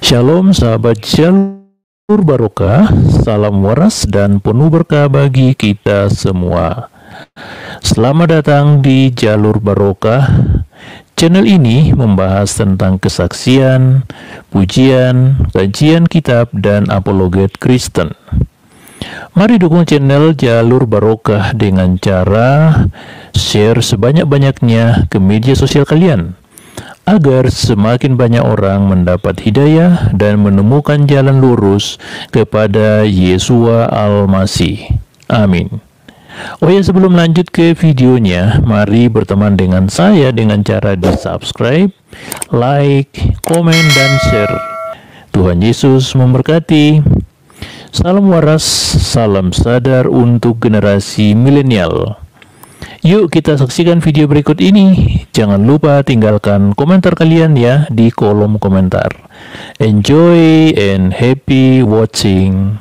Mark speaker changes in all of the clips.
Speaker 1: Shalom sahabat jalur barokah, salam waras dan penuh berkah
Speaker 2: bagi kita semua. Selamat datang di jalur barokah. Channel ini membahas tentang kesaksian, pujian, kajian kitab, dan apologet Kristen. Mari dukung channel Jalur Barokah dengan cara share sebanyak-banyaknya ke media sosial kalian agar semakin banyak orang mendapat hidayah dan menemukan jalan lurus kepada Yesua Al-Masih. Amin. Oh ya sebelum lanjut ke videonya, mari berteman dengan saya dengan cara di subscribe, like, komen, dan share. Tuhan Yesus memberkati. Salam waras, salam sadar untuk generasi milenial. Yuk kita saksikan video berikut ini. Jangan lupa tinggalkan komentar kalian ya di kolom komentar. Enjoy and happy watching.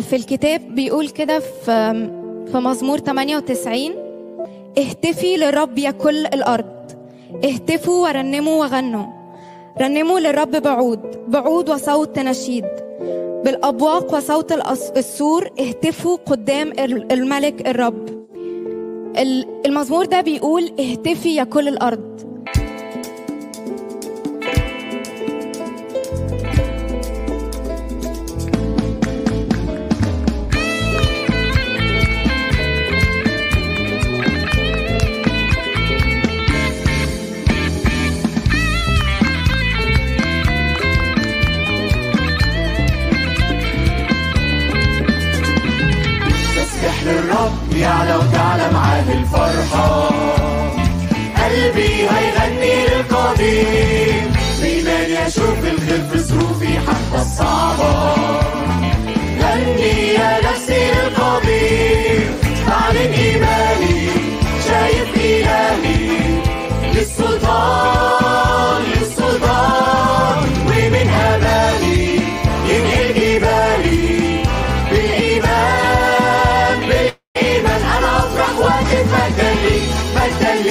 Speaker 1: في الكتاب بيقول كده في في مزمور 98 اهتفي للرب يا كل الارض
Speaker 2: اهتفوا ورنموا وغنوا رنموا للرب بعود بعود وصوت نشيد بالابواق وصوت السور اهتفوا قدام الملك الرب المزمور ده بيقول اهتفي يا كل الارض
Speaker 1: بيعلى وتعلى معاه الفرحة قلبي هيغني للقدير بإيمان أشوف الخير في ظروفي حتى الصعبة غني يا نفسي للقدير أعلن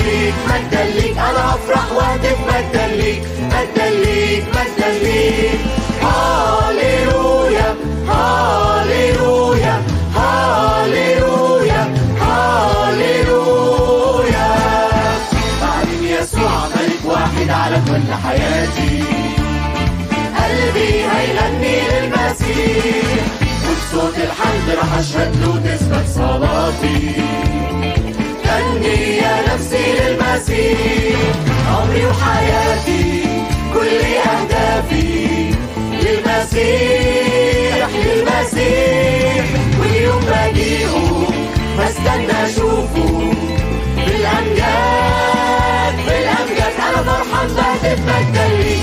Speaker 1: ليك مجدا ليك انا افرح واهتف مجدا ليك مجدا ليك مجدا ليك هاليلويا هاليلويا هاليلويا هاليلويا بعدين يسوع ملك واحد على كل حياتي قلبي هيغني للمسيح وبصوت الحمد رح اشهد له تثبت صلاتي أهدي نفسي للمسيح عمري وحياتي كل أهدافي للمسيح للمسيح واليوم بجيئه بستنى أشوفه بالأمجاد بالأمجاد أنا فرحان بقى تتبدل لي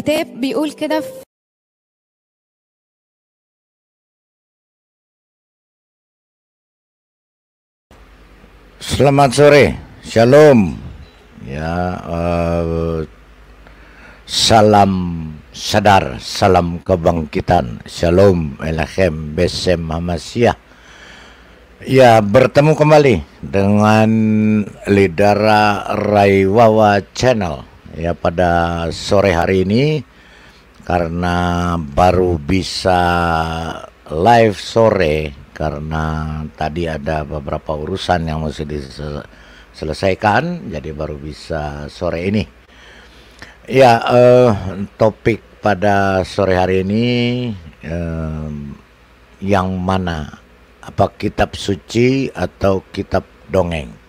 Speaker 1: الكتاب بيقول كده في Selamat sore, shalom, ya uh,
Speaker 3: salam sadar, salam kebangkitan, shalom, elahem, besem, hamasiah. Ya bertemu kembali dengan Lidara Raiwawa Channel ya pada sore hari ini karena baru bisa live sore karena tadi ada beberapa urusan yang mesti diselesaikan jadi baru bisa sore ini ya eh, topik pada sore hari ini eh, yang mana apa kitab suci atau kitab dongeng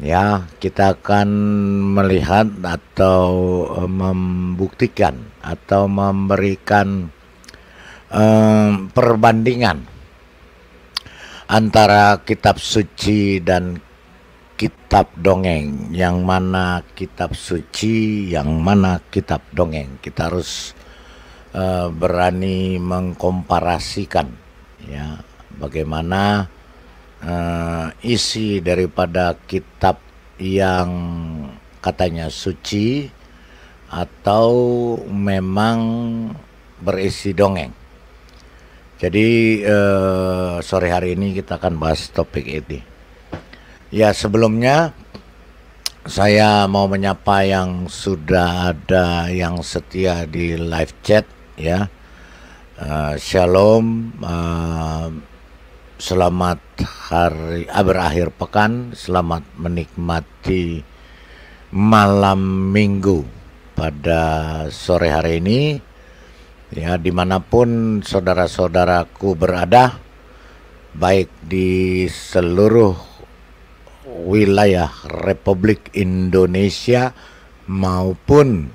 Speaker 3: ya kita akan melihat atau eh, membuktikan atau memberikan um, perbandingan antara kitab suci dan kitab dongeng yang mana kitab suci yang mana kitab dongeng kita harus uh, berani mengkomparasikan ya bagaimana uh, isi daripada kitab yang katanya suci atau memang berisi dongeng. Jadi uh, sore hari ini kita akan bahas topik ini. Ya sebelumnya saya mau menyapa yang sudah ada yang setia di live chat ya. Uh, shalom, uh, selamat hari ah, berakhir pekan, selamat menikmati malam minggu pada sore hari ini. Ya, dimanapun saudara-saudaraku berada, baik di seluruh wilayah Republik Indonesia maupun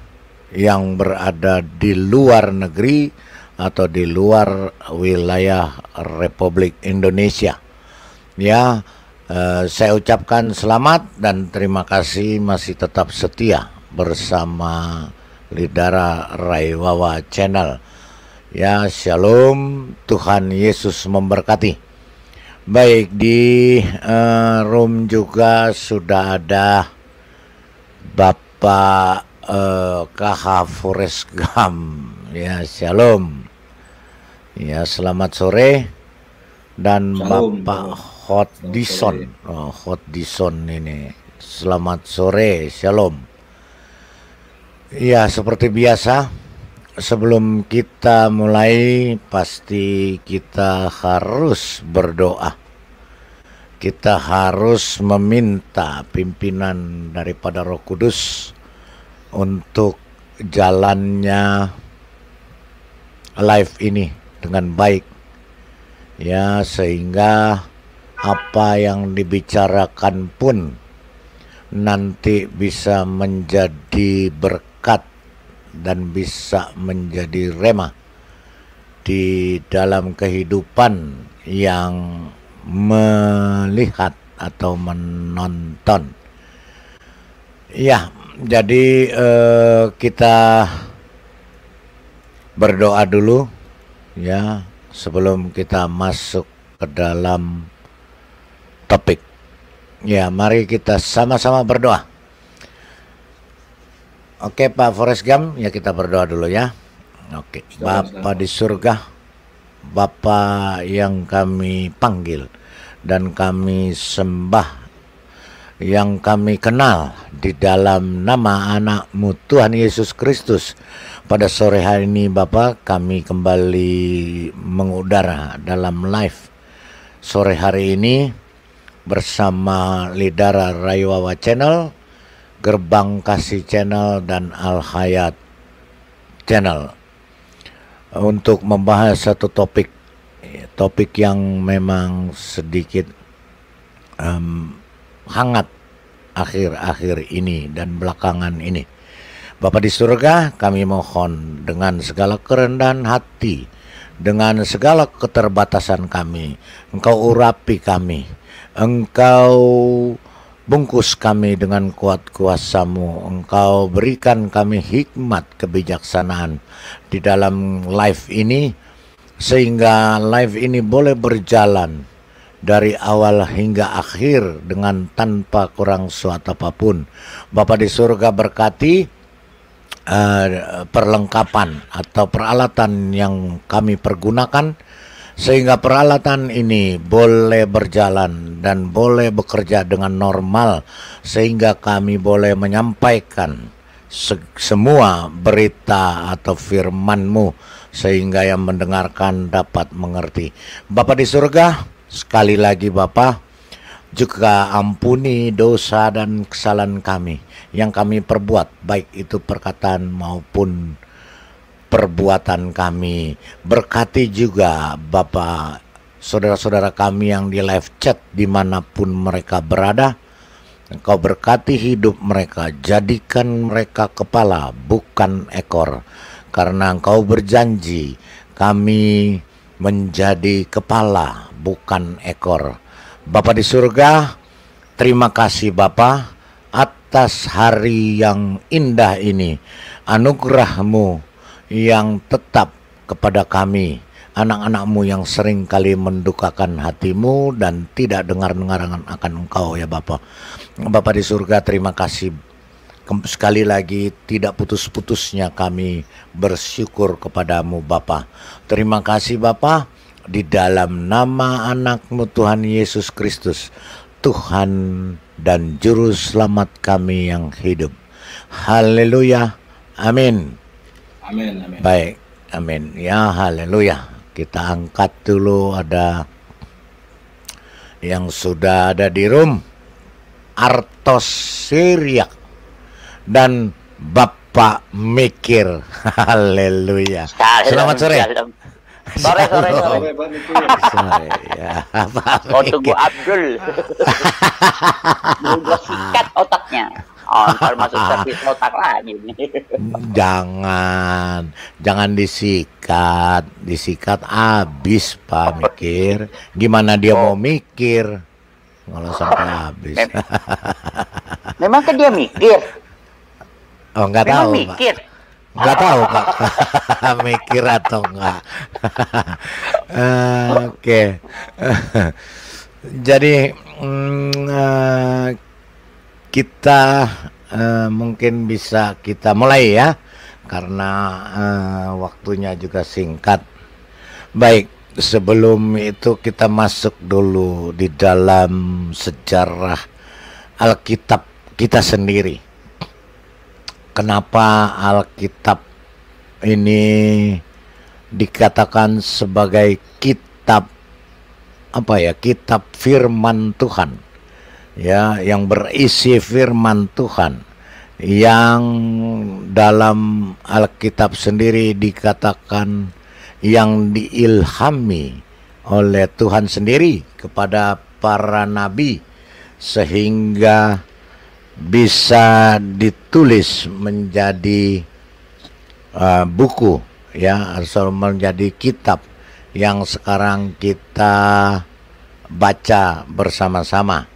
Speaker 3: yang berada di luar negeri, atau di luar wilayah Republik Indonesia. Ya, eh, saya ucapkan selamat dan terima kasih masih tetap setia bersama Lidara Raiwawa Channel. Ya, Shalom, Tuhan Yesus memberkati. Baik, di eh, room juga sudah ada Bapak eh, Ya, Shalom. Ya, selamat sore dan Bapak Bapak Dison Oh, Dison ini. Selamat sore, Shalom. Ya, seperti biasa, sebelum kita mulai pasti kita harus berdoa. Kita harus meminta pimpinan daripada Roh Kudus untuk jalannya live ini dengan baik ya sehingga apa yang dibicarakan pun nanti bisa menjadi berkat dan bisa menjadi remah di dalam kehidupan yang melihat atau menonton. Ya, jadi eh, kita berdoa dulu ya sebelum kita masuk ke dalam topik ya mari kita sama-sama berdoa Oke Pak Forest Gam ya kita berdoa dulu ya Oke Bapak di surga Bapak yang kami panggil dan kami sembah yang kami kenal di dalam nama anakmu Tuhan Yesus Kristus. Pada sore hari ini Bapak kami kembali mengudara dalam live sore hari ini bersama Lidara Rayuwawa Channel, Gerbang Kasih Channel, dan Al Hayat Channel untuk membahas satu topik topik yang memang sedikit um, hangat akhir-akhir ini dan belakangan ini. Bapak di surga, kami mohon dengan segala kerendahan hati, dengan segala keterbatasan kami, Engkau urapi kami, Engkau bungkus kami dengan kuat kuasamu, Engkau berikan kami hikmat kebijaksanaan di dalam live ini, sehingga live ini boleh berjalan dari awal hingga akhir dengan tanpa kurang suatu apapun. Bapak di surga berkati uh, perlengkapan atau peralatan yang kami pergunakan sehingga peralatan ini boleh berjalan dan boleh bekerja dengan normal sehingga kami boleh menyampaikan se semua berita atau FirmanMu sehingga yang mendengarkan dapat mengerti. Bapak di surga, Sekali lagi Bapak juga ampuni dosa dan kesalahan kami yang kami perbuat, baik itu perkataan maupun perbuatan kami. Berkati juga Bapak saudara-saudara kami yang di live chat dimanapun mereka berada. Engkau berkati hidup mereka, jadikan mereka kepala, bukan ekor. Karena engkau berjanji, kami menjadi kepala bukan ekor. Bapak di surga, terima kasih bapak atas hari yang indah ini. Anugerahmu yang tetap kepada kami, anak-anakmu yang sering kali mendukakan hatimu dan tidak dengar-dengaran akan engkau ya Bapak. Bapak di surga terima kasih sekali lagi tidak putus-putusnya kami bersyukur kepadamu Bapa. Terima kasih Bapa di dalam nama anakmu Tuhan Yesus Kristus, Tuhan dan Juru Selamat kami yang hidup. Haleluya. Amin. Amin. amin. Baik. Amin. Ya haleluya. Kita angkat dulu ada yang sudah ada di room. Artos Syriak dan Bapak Mikir. Haleluya. Selamat sore.
Speaker 1: Sore, sore, sore.
Speaker 3: Sore, ya. oh, tunggu Abdul. sikat otaknya. Oh, masuk
Speaker 4: otak lagi
Speaker 3: jangan, jangan disikat, disikat habis Pak mikir. Gimana dia oh. mau mikir kalau sampai habis? Memang,
Speaker 4: memang kan dia mikir.
Speaker 3: Oh nggak tahu. Mikir. Pak. Nggak tahu pak, mikir atau enggak. uh, Oke, okay. jadi mm, uh, kita uh, mungkin bisa kita mulai ya, karena uh, waktunya juga singkat. Baik, sebelum itu kita masuk dulu di dalam sejarah Alkitab kita sendiri kenapa Alkitab ini dikatakan sebagai kitab apa ya kitab firman Tuhan ya yang berisi firman Tuhan yang dalam Alkitab sendiri dikatakan yang diilhami oleh Tuhan sendiri kepada para nabi sehingga bisa ditulis menjadi uh, buku ya atau menjadi kitab yang sekarang kita baca bersama-sama.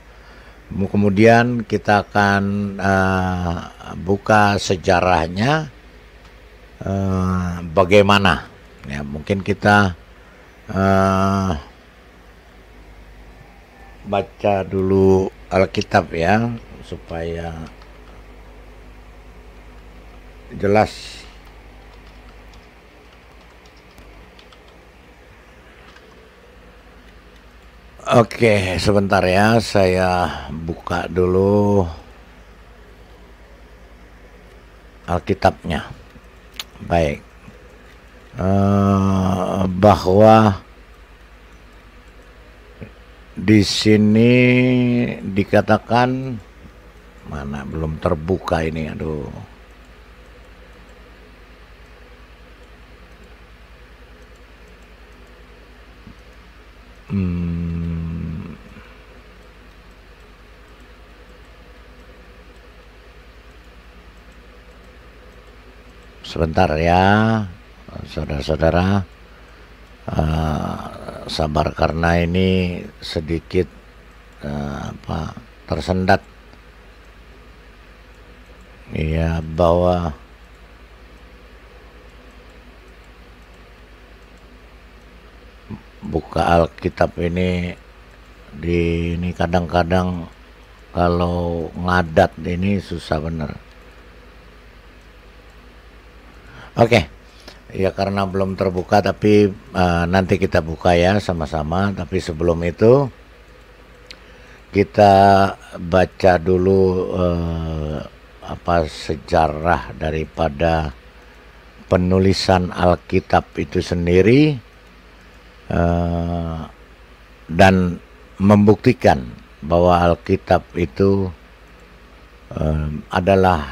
Speaker 3: Kemudian kita akan uh, buka sejarahnya uh, bagaimana. Ya, mungkin kita uh, baca dulu Alkitab ya supaya jelas Oke, sebentar ya, saya buka dulu Alkitabnya. Baik, uh, bahwa di sini dikatakan Mana belum terbuka ini, aduh.
Speaker 2: Hmm.
Speaker 3: Sebentar ya, saudara-saudara. Uh, sabar karena ini sedikit uh, apa tersendat ya bawa buka Alkitab ini di ini kadang-kadang kalau ngadat ini susah bener. Oke. Okay. Ya karena belum terbuka tapi uh, nanti kita buka ya sama-sama tapi sebelum itu kita baca dulu uh, apa sejarah daripada penulisan Alkitab itu sendiri uh, dan membuktikan bahwa Alkitab itu uh, adalah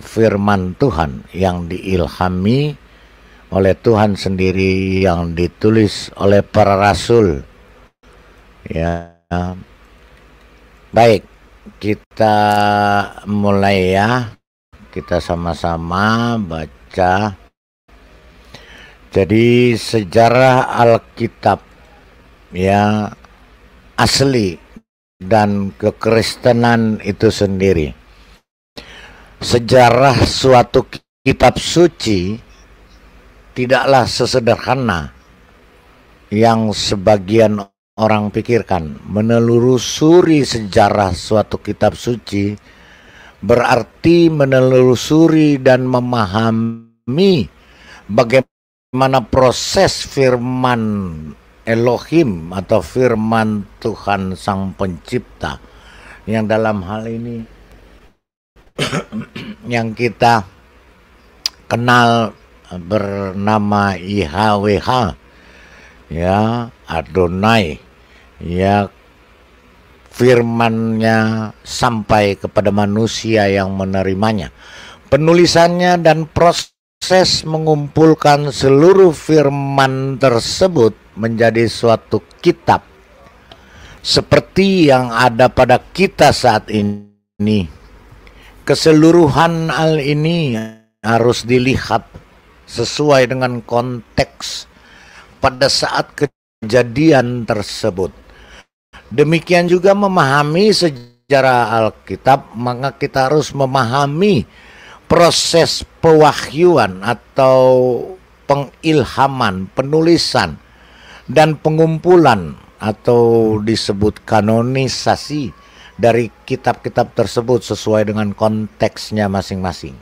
Speaker 3: firman Tuhan yang diilhami oleh Tuhan sendiri yang ditulis oleh para rasul ya baik kita mulai ya. Kita sama-sama baca. Jadi sejarah Alkitab ya asli dan kekristenan itu sendiri. Sejarah suatu kitab suci tidaklah sesederhana yang sebagian orang pikirkan. Menelusuri sejarah suatu kitab suci berarti menelusuri dan memahami bagaimana proses firman Elohim atau firman Tuhan Sang Pencipta yang dalam hal ini yang kita kenal bernama IHWH ya Adonai ya firmannya sampai kepada manusia yang menerimanya. Penulisannya dan proses mengumpulkan seluruh firman tersebut menjadi suatu kitab seperti yang ada pada kita saat ini. Keseluruhan hal ini harus dilihat sesuai dengan konteks pada saat kejadian tersebut Demikian juga memahami sejarah Alkitab, maka kita harus memahami proses pewahyuan atau pengilhaman, penulisan dan pengumpulan atau disebut kanonisasi dari kitab-kitab tersebut sesuai dengan konteksnya masing-masing.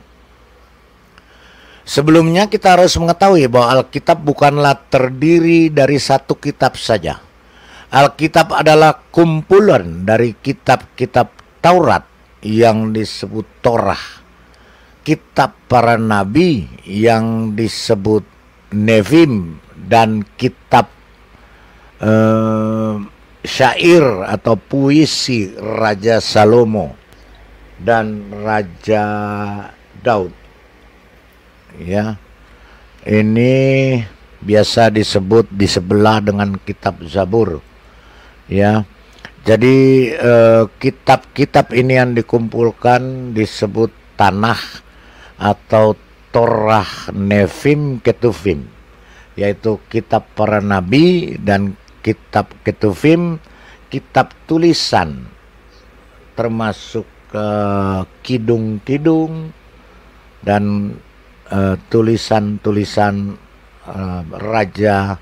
Speaker 3: Sebelumnya kita harus mengetahui bahwa Alkitab bukanlah terdiri dari satu kitab saja Alkitab adalah kumpulan dari kitab-kitab Taurat yang disebut Torah, kitab para nabi yang disebut Nevim dan kitab eh, syair atau puisi Raja Salomo dan Raja Daud. Ya. Ini biasa disebut di sebelah dengan kitab Zabur ya jadi eh, kitab-kitab eh, ini yang dikumpulkan disebut tanah atau torah nevim ketuvim yaitu kitab para nabi dan kitab ketuvim kitab tulisan termasuk eh, kidung-kidung dan eh, tulisan-tulisan uh, raja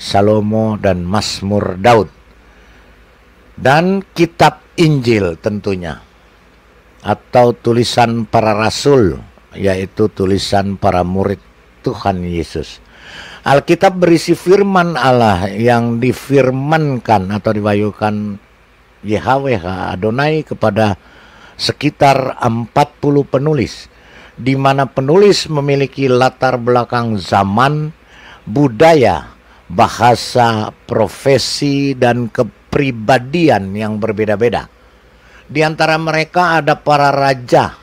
Speaker 3: Salomo dan Masmur Daud dan kitab Injil tentunya atau tulisan para rasul yaitu tulisan para murid Tuhan Yesus. Alkitab berisi firman Allah yang difirmankan atau diwayukan YHWH Adonai kepada sekitar 40 penulis di mana penulis memiliki latar belakang zaman, budaya, bahasa, profesi dan kepentingan kepribadian yang berbeda-beda. Di antara mereka ada para raja,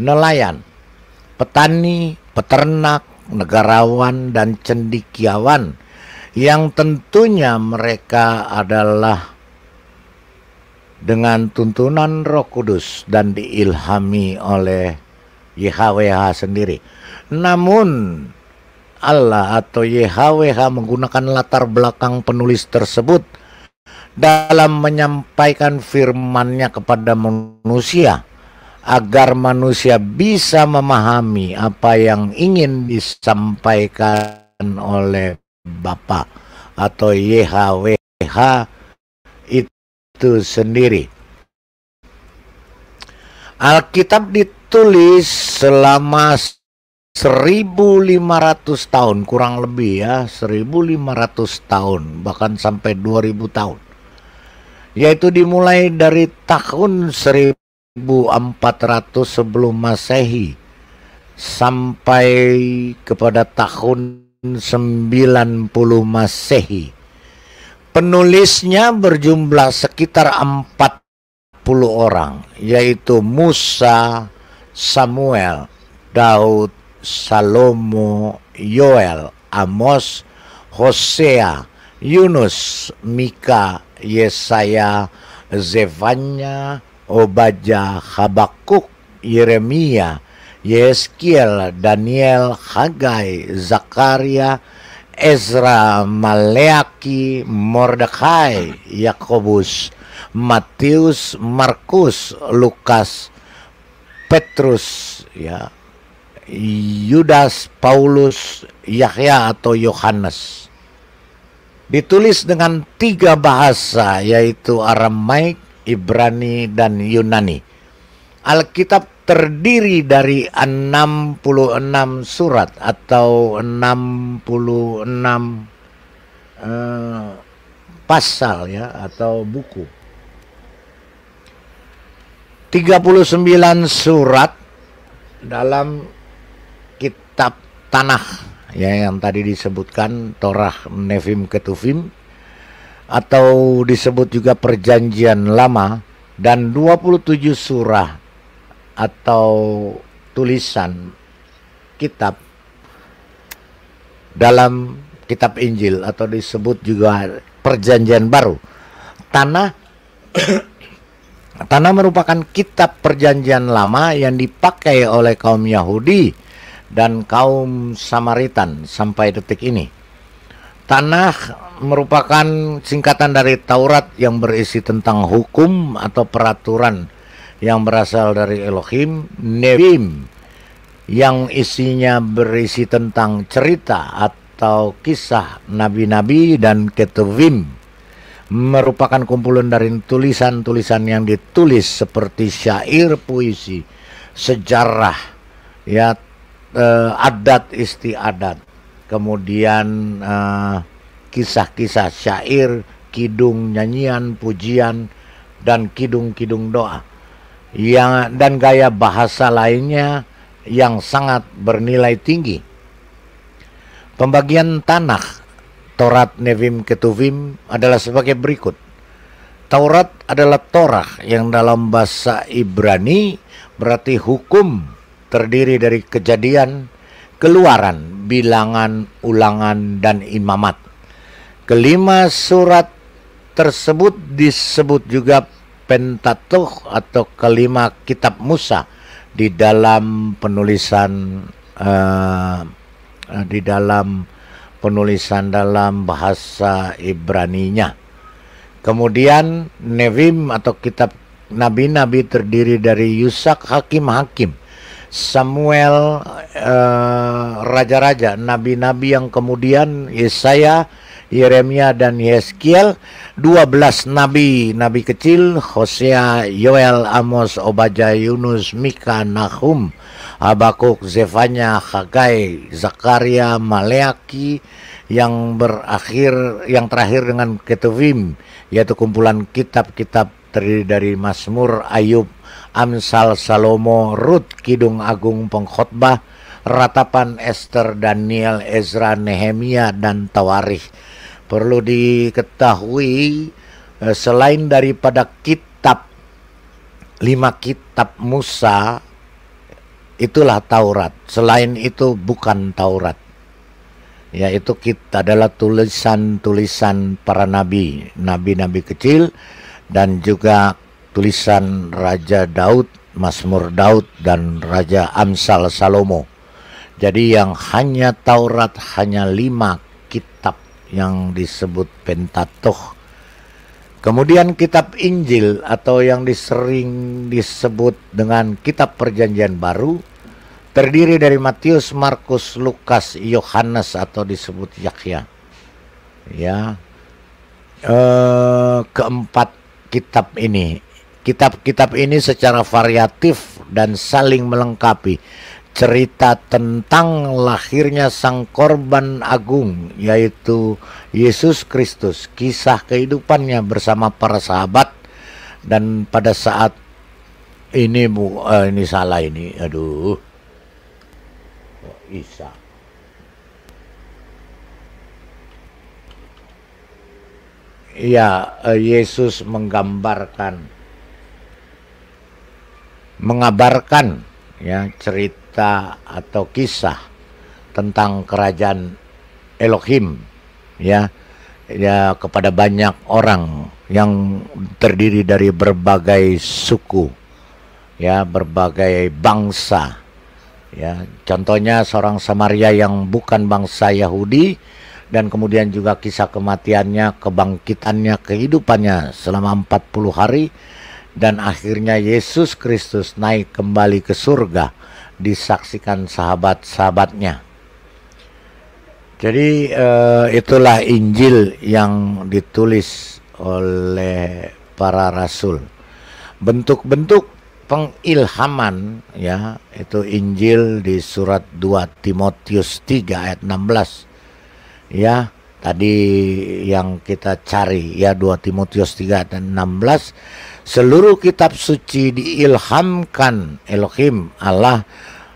Speaker 3: nelayan, petani, peternak, negarawan, dan cendikiawan yang tentunya mereka adalah dengan tuntunan roh kudus dan diilhami oleh YHWH sendiri. Namun Allah atau YHWH menggunakan latar belakang penulis tersebut dalam menyampaikan firman-Nya kepada manusia agar manusia bisa memahami apa yang ingin disampaikan oleh Bapa atau YHWH itu sendiri. Alkitab ditulis selama 1500 tahun kurang lebih ya, 1500 tahun bahkan sampai 2000 tahun yaitu dimulai dari tahun 1400 sebelum Masehi sampai kepada tahun 90 Masehi. Penulisnya berjumlah sekitar 40 orang, yaitu Musa, Samuel, Daud, Salomo, Yoel, Amos, Hosea, Yunus, Mika, Yesaya, Zevanya, Obaja, Habakuk, Yeremia, Yeskiel, Daniel, Hagai, Zakaria, Ezra, Maleaki, Mordekai, Yakobus, Matius, Markus, Lukas, Petrus, ya, Yudas, Paulus, Yahya atau Yohanes ditulis dengan tiga bahasa yaitu Aramaik, Ibrani, dan Yunani. Alkitab terdiri dari 66 surat atau 66 eh, pasal ya atau buku. 39 surat dalam kitab Tanah ya yang tadi disebutkan Torah Nevim Ketuvim atau disebut juga perjanjian lama dan 27 surah atau tulisan kitab dalam kitab Injil atau disebut juga perjanjian baru. Tanah Tanah merupakan kitab perjanjian lama yang dipakai oleh kaum Yahudi dan kaum Samaritan sampai detik ini. Tanah merupakan singkatan dari Taurat yang berisi tentang hukum atau peraturan yang berasal dari Elohim, Nebim, yang isinya berisi tentang cerita atau kisah nabi-nabi dan ketuvim merupakan kumpulan dari tulisan-tulisan yang ditulis seperti syair, puisi, sejarah, ya uh, adat istiadat, kemudian eh, kisah-kisah uh, syair, kidung nyanyian, pujian dan kidung-kidung doa. Yang dan gaya bahasa lainnya yang sangat bernilai tinggi. Pembagian tanah Torat Nevim Ketuvim adalah sebagai berikut. Taurat adalah Torah yang dalam bahasa Ibrani berarti hukum terdiri dari kejadian, keluaran, bilangan, ulangan, dan imamat. Kelima surat tersebut disebut juga Pentatuh atau kelima kitab Musa di dalam penulisan uh, di dalam penulisan dalam bahasa Ibraninya. Kemudian Nevim atau kitab nabi-nabi terdiri dari Yusak hakim-hakim Samuel eh, raja-raja, uh, nabi-nabi yang kemudian Yesaya, Yeremia dan Yeskiel, 12 nabi, nabi kecil Hosea, Yoel, Amos, Obaja, Yunus, Mika, Nahum, Habakuk, Zefanya, Hagai, Zakaria, Maleaki yang berakhir yang terakhir dengan Ketuvim yaitu kumpulan kitab-kitab terdiri dari Masmur, Ayub, Amsal Salomo, Rut Kidung Agung Pengkhotbah, Ratapan Esther, Daniel, Ezra, Nehemia, dan Tawarih Perlu diketahui eh, selain daripada kitab lima kitab Musa itulah Taurat. Selain itu bukan Taurat yaitu kita adalah tulisan-tulisan para nabi, nabi-nabi kecil dan juga tulisan Raja Daud, Masmur Daud dan Raja Amsal Salomo. Jadi yang hanya Taurat hanya lima kitab yang disebut Pentatuh Kemudian kitab Injil atau yang disering disebut dengan kitab perjanjian baru terdiri dari Matius, Markus, Lukas, Yohanes atau disebut Yakya. Ya. Eh, keempat kitab ini Kitab-kitab ini secara variatif dan saling melengkapi cerita tentang lahirnya sang korban agung yaitu Yesus Kristus, kisah kehidupannya bersama para sahabat dan pada saat ini bu uh, ini salah ini aduh oh, Isa ya Yesus menggambarkan mengabarkan ya cerita atau kisah tentang kerajaan Elohim ya ya kepada banyak orang yang terdiri dari berbagai suku ya berbagai bangsa ya contohnya seorang Samaria yang bukan bangsa Yahudi dan kemudian juga kisah kematiannya kebangkitannya kehidupannya selama 40 hari dan akhirnya Yesus Kristus naik kembali ke surga disaksikan sahabat-sahabatnya. Jadi eh, itulah Injil yang ditulis oleh para rasul. Bentuk-bentuk pengilhaman ya itu Injil di surat 2 Timotius 3 ayat 16 ya tadi yang kita cari ya 2 Timotius 3 dan 16 seluruh kitab suci diilhamkan Elohim Allah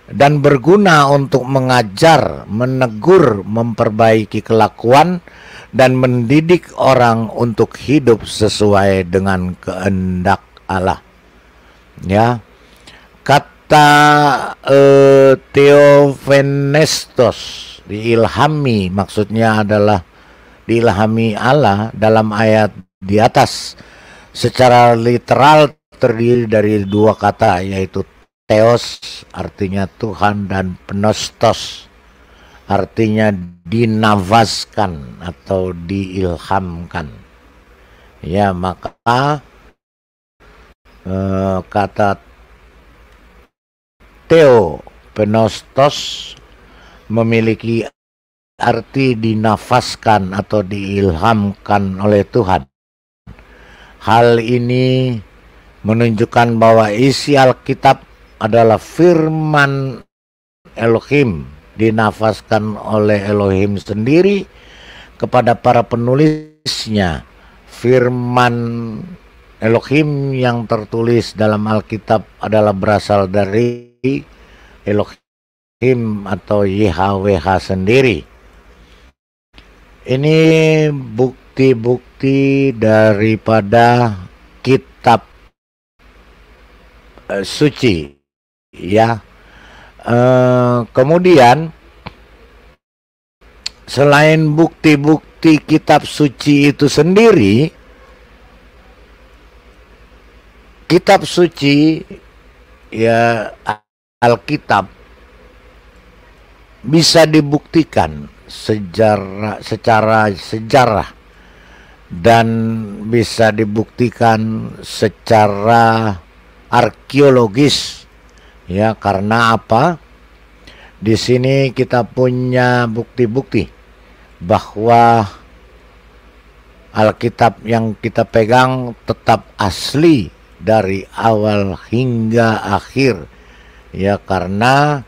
Speaker 3: dan berguna untuk mengajar, menegur, memperbaiki kelakuan dan mendidik orang untuk hidup sesuai dengan kehendak Allah. Ya. Kata uh, Theophenestos diilhami maksudnya adalah diilhami Allah dalam ayat di atas secara literal terdiri dari dua kata yaitu Theos artinya Tuhan dan penostos artinya dinavaskan atau diilhamkan ya maka eh, kata Theo penostos memiliki arti dinafaskan atau diilhamkan oleh Tuhan. Hal ini menunjukkan bahwa isi Alkitab adalah firman Elohim dinafaskan oleh Elohim sendiri kepada para penulisnya. Firman Elohim yang tertulis dalam Alkitab adalah berasal dari Elohim atau YHWH sendiri ini bukti-bukti daripada kitab eh, suci ya. Uh, kemudian selain bukti-bukti kitab suci itu sendiri kitab suci ya Alkitab bisa dibuktikan sejarah secara sejarah dan bisa dibuktikan secara arkeologis ya karena apa di sini kita punya bukti-bukti bahwa Alkitab yang kita pegang tetap asli dari awal hingga akhir ya karena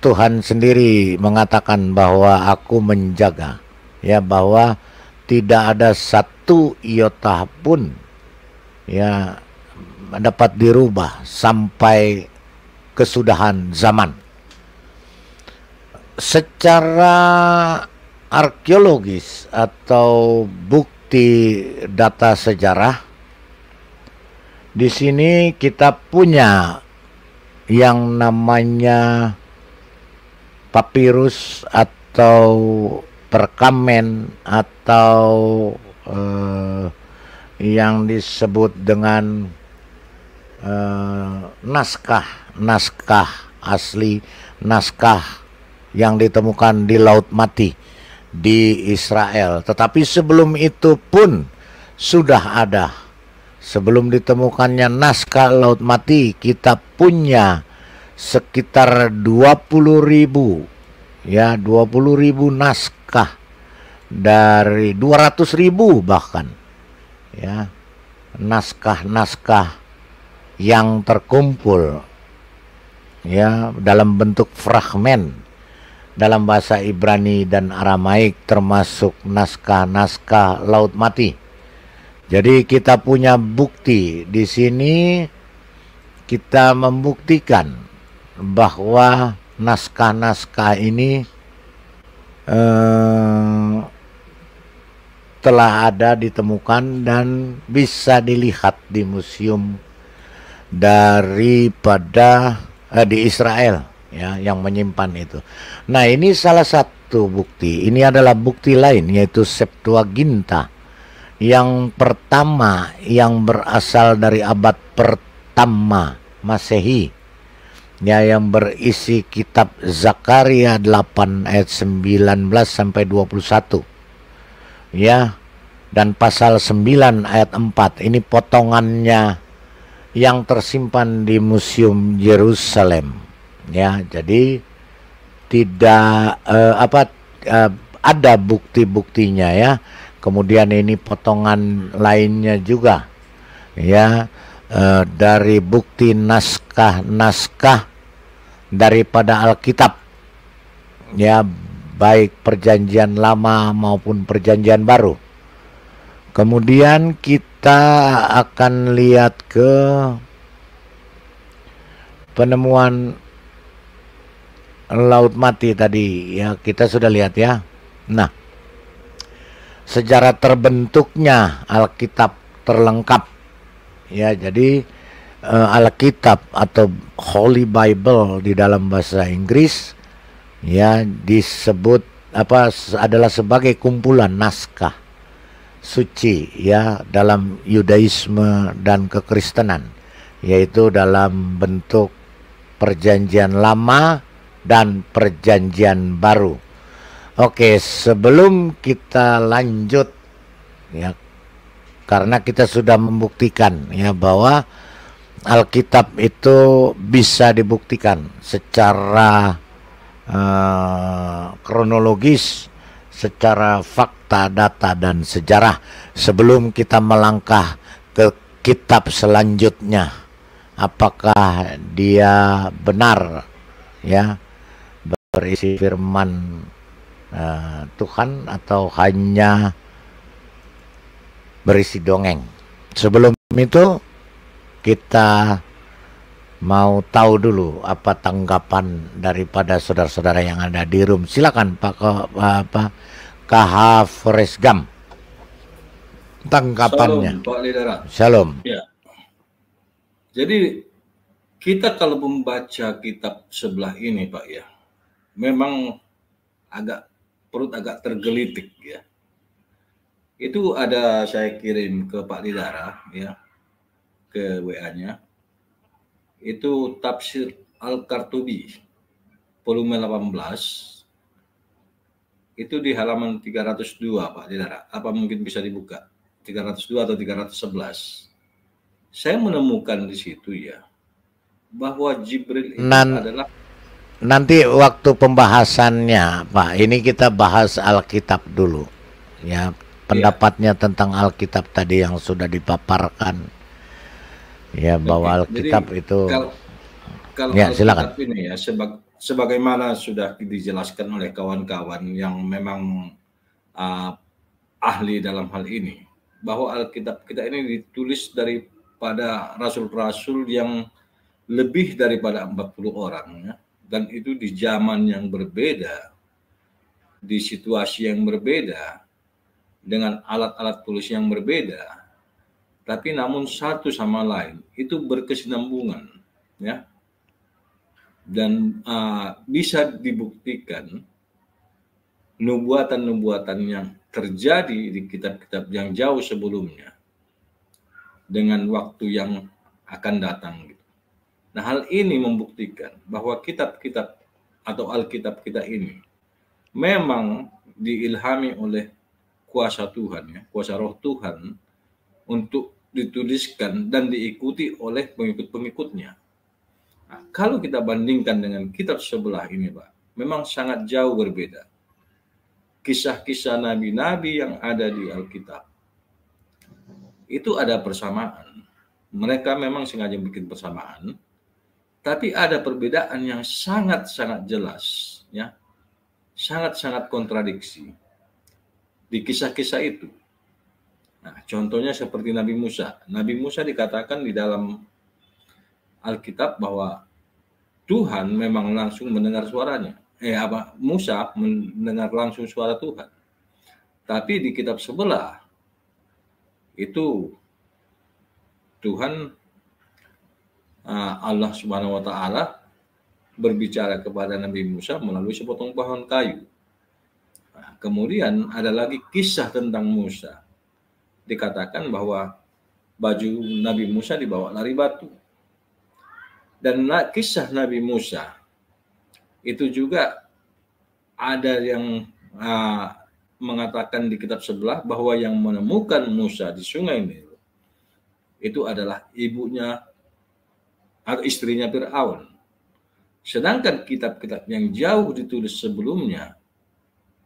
Speaker 3: Tuhan sendiri mengatakan bahwa aku menjaga ya bahwa tidak ada satu iota pun ya dapat dirubah sampai kesudahan zaman. Secara arkeologis atau bukti data sejarah di sini kita punya yang namanya papirus atau perkamen atau eh, yang disebut dengan eh, naskah naskah asli naskah yang ditemukan di laut mati di Israel tetapi sebelum itu pun sudah ada sebelum ditemukannya naskah laut mati kita punya sekitar ribu ya ribu naskah dari ribu bahkan ya naskah-naskah yang terkumpul ya dalam bentuk fragmen dalam bahasa Ibrani dan Aramaik termasuk naskah-naskah laut mati. Jadi kita punya bukti di sini kita membuktikan bahwa naskah-naskah ini eh, telah ada ditemukan dan bisa dilihat di museum daripada eh, di Israel ya yang menyimpan itu. Nah, ini salah satu bukti. Ini adalah bukti lain yaitu Septuaginta yang pertama yang berasal dari abad pertama Masehi ya yang berisi kitab Zakaria 8 ayat 19 sampai 21 ya dan pasal 9 ayat 4 ini potongannya yang tersimpan di museum Yerusalem ya jadi tidak eh, apa eh, ada bukti-buktinya ya kemudian ini potongan lainnya juga ya eh, dari bukti naskah-naskah daripada Alkitab ya baik perjanjian lama maupun perjanjian baru kemudian kita akan lihat ke penemuan laut mati tadi ya kita sudah lihat ya nah sejarah terbentuknya Alkitab terlengkap ya jadi uh, Alkitab atau Holy Bible di dalam bahasa Inggris ya disebut apa adalah sebagai kumpulan naskah suci ya dalam Yudaisme dan kekristenan yaitu dalam bentuk perjanjian lama dan perjanjian baru. Oke, sebelum kita lanjut ya karena kita sudah membuktikan ya bahwa Alkitab itu bisa dibuktikan secara uh, kronologis, secara fakta, data dan sejarah sebelum kita melangkah ke kitab selanjutnya. Apakah dia benar ya berisi firman uh, Tuhan atau hanya berisi dongeng. Sebelum itu kita mau tahu dulu apa tanggapan daripada saudara-saudara yang ada di room. Silakan Pak apa KH Gam. Tanggapannya. Shalom Pak Lidara. Shalom.
Speaker 1: Ya.
Speaker 5: Jadi kita kalau membaca kitab sebelah ini Pak ya, memang agak perut agak tergelitik ya. Itu ada saya kirim ke Pak Lidara ya ke WA-nya itu tafsir Al-Kartubi volume 18 itu di halaman 302 Pak Dedara. Apa mungkin bisa dibuka? 302 atau 311. Saya menemukan di situ ya bahwa Jibril itu Nan adalah
Speaker 3: nanti waktu pembahasannya Pak, ini kita bahas Alkitab dulu ya iya. pendapatnya yeah. tentang Alkitab tadi yang sudah dipaparkan Ya bawa Alkitab itu. Kalau, kalau ya silakan.
Speaker 5: Ini ya sebag, sebagaimana sudah dijelaskan oleh kawan-kawan yang memang uh, ahli dalam hal ini bahwa Alkitab kita ini ditulis daripada rasul-rasul yang lebih daripada 40 orang ya. dan itu di zaman yang berbeda di situasi yang berbeda dengan alat-alat tulis yang berbeda tapi namun satu sama lain itu berkesinambungan ya dan uh, bisa dibuktikan nubuatan-nubuatan yang terjadi di kitab-kitab yang jauh sebelumnya dengan waktu yang akan datang gitu. Nah, hal ini membuktikan bahwa kitab-kitab atau Alkitab kita ini memang diilhami oleh kuasa Tuhan ya, kuasa roh Tuhan untuk dituliskan dan diikuti oleh pengikut-pengikutnya. Nah, kalau kita bandingkan dengan kitab sebelah ini, Pak, memang sangat jauh berbeda. Kisah-kisah nabi-nabi yang ada di Alkitab itu ada persamaan. Mereka memang sengaja bikin persamaan, tapi ada perbedaan yang sangat-sangat jelas, ya, sangat-sangat kontradiksi di kisah-kisah itu. Nah, contohnya seperti Nabi Musa. Nabi Musa dikatakan di dalam Alkitab bahwa Tuhan memang langsung mendengar suaranya. Eh apa? Musa mendengar langsung suara Tuhan. Tapi di kitab sebelah itu Tuhan eh, Allah Subhanahu wa taala berbicara kepada Nabi Musa melalui sepotong pohon kayu. Nah, kemudian ada lagi kisah tentang Musa dikatakan bahwa baju Nabi Musa dibawa lari batu. Dan kisah Nabi Musa itu juga ada yang uh, mengatakan di kitab sebelah bahwa yang menemukan Musa di sungai Nil itu adalah ibunya atau istrinya Fir'aun. Sedangkan kitab-kitab yang jauh ditulis sebelumnya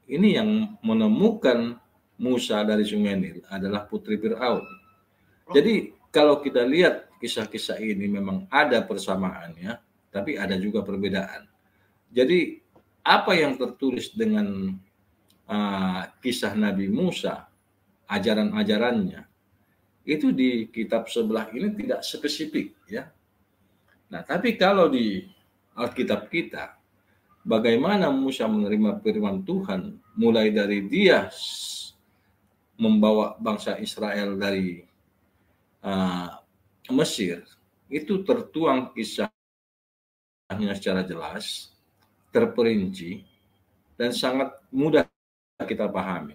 Speaker 5: ini yang menemukan Musa dari Sungai Nil adalah putri Fir'aun. Oh. Jadi kalau kita lihat kisah-kisah ini memang ada persamaannya, tapi ada juga perbedaan. Jadi apa yang tertulis dengan uh, kisah Nabi Musa, ajaran-ajarannya, itu di kitab sebelah ini tidak spesifik ya. Nah, tapi kalau di Alkitab kita, bagaimana Musa menerima firman Tuhan mulai dari dia membawa bangsa Israel dari uh, Mesir itu tertuang kisahnya secara jelas, terperinci, dan sangat mudah kita pahami.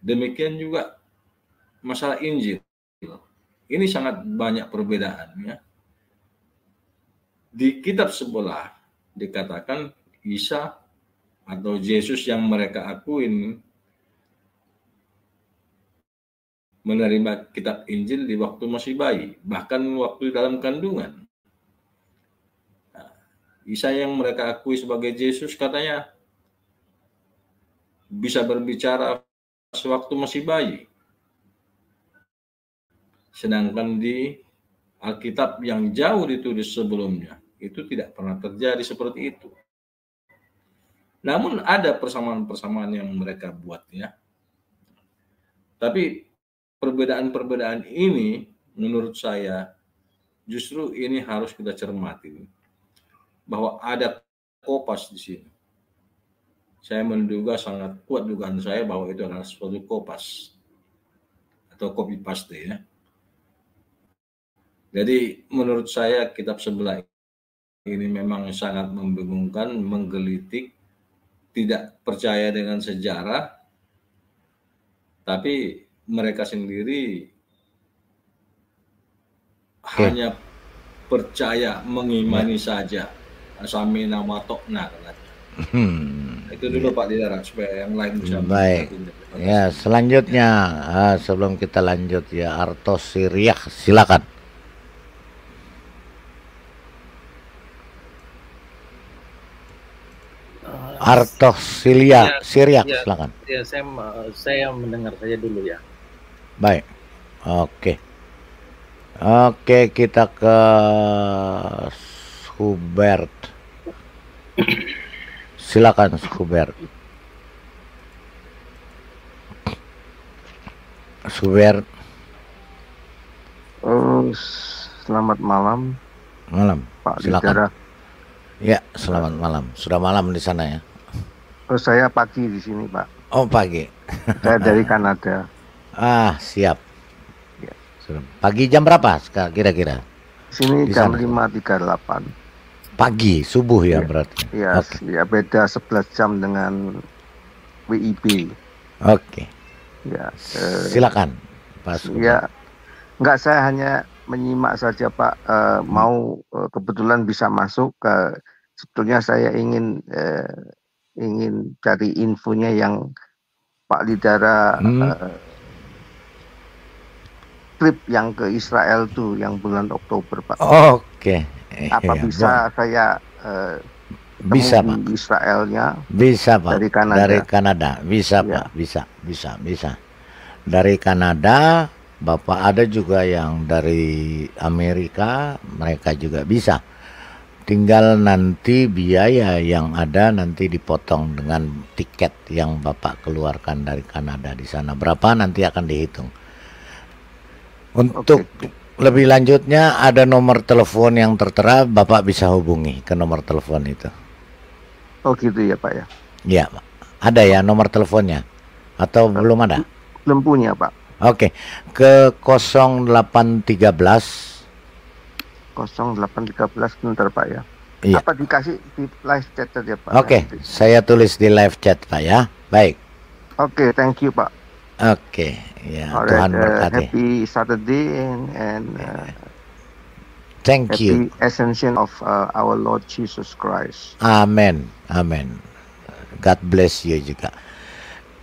Speaker 5: Demikian juga masalah Injil. Ini sangat banyak perbedaannya. Di kitab sebelah dikatakan Isa atau Yesus yang mereka akuin menerima kitab Injil di waktu masih bayi, bahkan waktu dalam kandungan. Nah, Isa yang mereka akui sebagai Yesus katanya bisa berbicara sewaktu masih bayi. Sedangkan di Alkitab yang jauh ditulis sebelumnya, itu tidak pernah terjadi seperti itu. Namun ada persamaan-persamaan yang mereka buat ya. Tapi perbedaan-perbedaan ini menurut saya justru ini harus kita cermati bahwa ada kopas di sini. Saya menduga sangat kuat dugaan saya bahwa itu adalah suatu kopas atau copy paste ya. Jadi menurut saya kitab sebelah ini memang sangat membingungkan, menggelitik, tidak percaya dengan sejarah, tapi mereka sendiri hmm. hanya percaya mengimani yeah. saja sami nama tokna
Speaker 3: hmm.
Speaker 5: itu dulu yeah. Pak Didara supaya yang lain bisa hmm, baik
Speaker 3: ya selanjutnya ya. Ah, sebelum kita lanjut ya Arto Siriah silakan ah, Arto Silia, ya, Siriak, ya, silakan.
Speaker 5: Ya, saya, saya mendengar saja dulu ya.
Speaker 3: Baik. Oke. Oke, kita ke Hubert. Silakan Hubert. Hubert. Eh, selamat malam. Malam. Pak Silakan. Dijara. Ya, selamat malam. Sudah malam di sana ya.
Speaker 6: Oh, saya pagi di sini, Pak. Oh, pagi. Saya dari Kanada.
Speaker 3: Ah, siap. Ya. Pagi jam berapa kira-kira?
Speaker 6: Sini jam lima tiga delapan.
Speaker 3: Pagi, subuh ya, ya. berarti.
Speaker 6: Iya, okay. ya beda 11 jam dengan WIB. Oke. Okay. Ya, eh, silakan Pak Ya. Enggak saya hanya menyimak saja Pak eh, hmm. mau eh, kebetulan bisa masuk ke sebetulnya saya ingin eh, ingin cari infonya yang Pak Lidara hmm. eh, trip yang ke Israel tuh yang bulan Oktober
Speaker 3: Pak. Oh, Oke. Okay. Apa iya. bisa bang.
Speaker 6: saya uh, bisa Pak. Israelnya?
Speaker 3: Bisa Pak. Dari Kanada. Dari Kanada. Bisa ya. Pak. Bisa, bisa, bisa. Dari Kanada, Bapak ada juga yang dari Amerika, mereka juga bisa. Tinggal nanti biaya yang ada nanti dipotong dengan tiket yang Bapak keluarkan dari Kanada di sana. Berapa nanti akan dihitung untuk okay. lebih lanjutnya ada nomor telepon yang tertera, Bapak bisa hubungi ke nomor telepon itu.
Speaker 6: Oh gitu ya Pak ya?
Speaker 3: Ya Ada ya nomor teleponnya? Atau eh, belum ada? Belum punya Pak. Oke, ke 0813
Speaker 6: 0813 bentar Pak ya. Iya. Apa dikasih di live chat ya Pak? Oke, ya.
Speaker 3: saya tulis di live chat Pak ya. Baik.
Speaker 6: Oke, thank you Pak.
Speaker 3: Oke, okay. ya All Tuhan right, uh, berkati. Uh,
Speaker 6: happy Saturday and, and ya. uh,
Speaker 3: Thank happy you.
Speaker 6: Ascension of uh, our Lord Jesus Christ.
Speaker 3: Amen, amen. God bless you juga.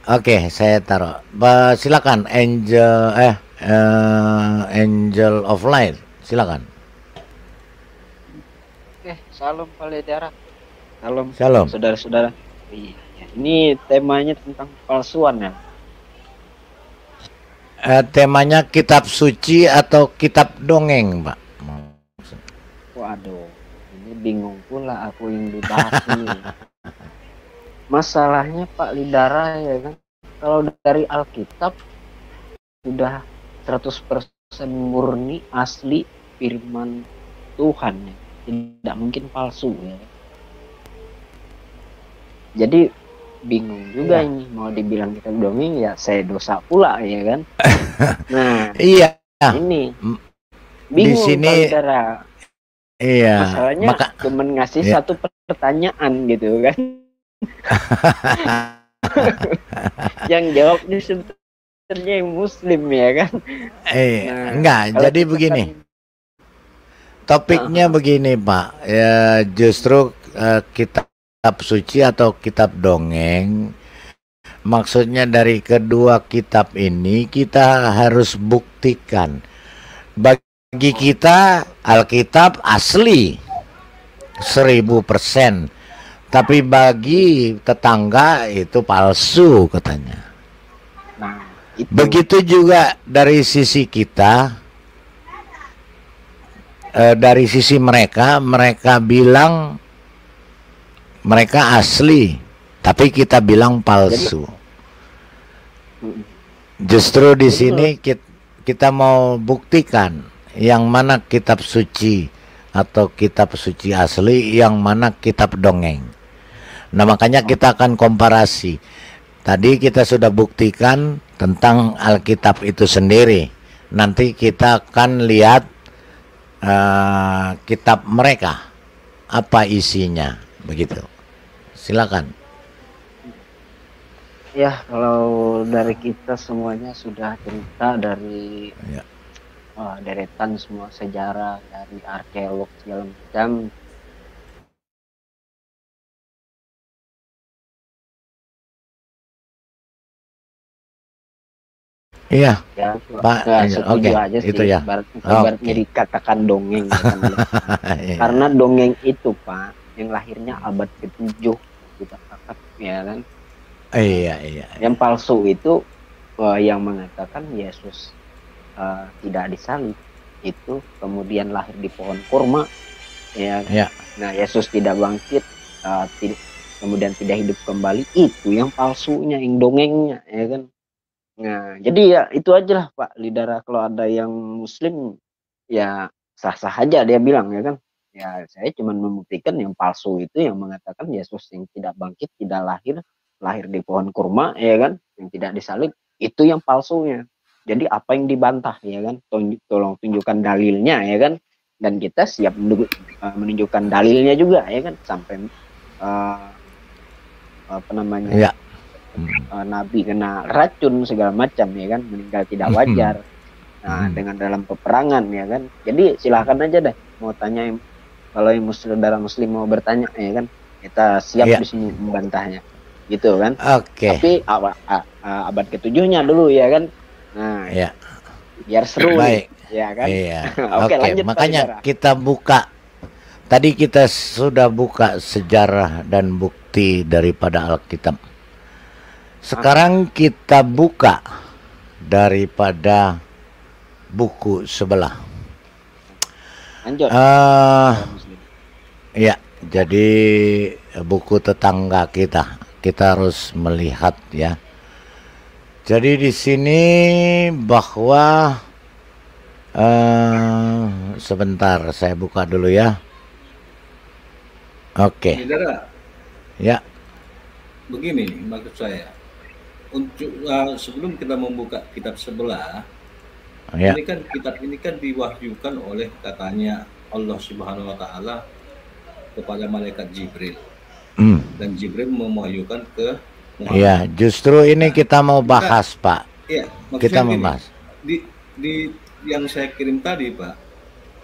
Speaker 3: Oke, okay, saya taruh. Ba, silakan Angel eh uh, Angel of Light, silakan.
Speaker 7: Oke, okay, salam Valedara. Salam. Salam. Saudara-saudara. Iya, iya. Ini temanya tentang palsuan ya
Speaker 3: eh, temanya kitab suci atau kitab dongeng, Pak?
Speaker 7: Waduh, ini bingung pula aku yang dibahas Masalahnya Pak Lidara ya kan, kalau dari Alkitab sudah 100% murni asli firman Tuhan ya. Tidak mungkin palsu ya. Jadi bingung juga ya. ini mau dibilang kita doming ya saya dosa pula ya kan
Speaker 3: nah iya ini bingung di sini
Speaker 7: saudara
Speaker 1: iya masalahnya maka,
Speaker 7: cuman ngasih iya. satu pertanyaan gitu kan yang jawab di yang muslim ya kan eh nah, enggak
Speaker 3: jadi begini kan topiknya uh, begini pak ya justru uh, kita kitab suci atau kitab dongeng maksudnya dari kedua kitab ini kita harus buktikan bagi kita Alkitab asli 1000% tapi bagi tetangga itu palsu katanya nah, itu. begitu juga dari sisi kita eh, dari sisi mereka mereka bilang mereka asli tapi kita bilang palsu justru di sini kita, mau buktikan yang mana kitab suci atau kitab suci asli yang mana kitab dongeng nah makanya kita akan komparasi tadi kita sudah buktikan tentang Alkitab itu sendiri nanti kita akan lihat uh, kitab mereka apa isinya begitu silakan
Speaker 7: ya kalau dari kita semuanya sudah cerita dari ya. uh, deretan semua sejarah dari
Speaker 1: arkeolog segala macam Iya. Ya, Pak, iya, oke. Okay. Aja sih, itu ya. Ibarat, ibaratnya okay. dikatakan dongeng. Kan, ya. Karena
Speaker 7: dongeng itu, Pak, yang lahirnya abad ke-7 kita pakat ya kan
Speaker 3: iya, iya iya,
Speaker 7: yang palsu itu uh, yang mengatakan Yesus uh, tidak disalib itu kemudian lahir di pohon kurma ya iya. nah Yesus tidak bangkit uh, eh, tidak kemudian tidak hidup kembali itu yang palsunya yang dongengnya ya kan nah jadi ya itu aja lah Pak Lidara kalau ada yang Muslim ya sah-sah aja dia bilang ya kan ya saya cuma membuktikan yang palsu itu yang mengatakan Yesus yang tidak bangkit tidak lahir lahir di pohon kurma ya kan yang tidak disalib itu yang palsunya jadi apa yang dibantah ya kan tolong tunjukkan dalilnya ya kan dan kita siap eh, menunjukkan dalilnya juga ya kan sampai uh, apa namanya ya. Eh, nabi kena racun segala macam ya kan meninggal tidak wajar nah dengan dalam peperangan ya kan jadi silahkan aja deh mau tanya kalau yang muslim darah muslim mau bertanya ya kan kita siap yeah. di sini membantahnya gitu kan okay. tapi ab ab abad ketujuhnya dulu ya kan nah yeah. biar seru Baik. ya kan yeah. oke okay, okay. makanya Pak,
Speaker 3: kita buka tadi kita sudah buka sejarah dan bukti daripada Alkitab sekarang ah. kita buka daripada buku sebelah lanjut uh, Ya, jadi eh, buku tetangga kita, kita harus melihat ya. Jadi di sini bahwa uh, sebentar saya buka dulu ya. Oke. Okay. Ya.
Speaker 5: Begini maksud saya. Untuk uh, sebelum kita membuka kitab sebelah, ya. ini kan kitab ini kan diwahyukan oleh katanya Allah Subhanahu wa taala kepada malaikat Jibril. Hmm. Dan Jibril mewahyukan ke
Speaker 3: Muhammad. Ya, justru ini nah, kita mau bahas, kita, Pak. ya, kita mau bahas.
Speaker 5: Di, di yang saya kirim tadi, Pak,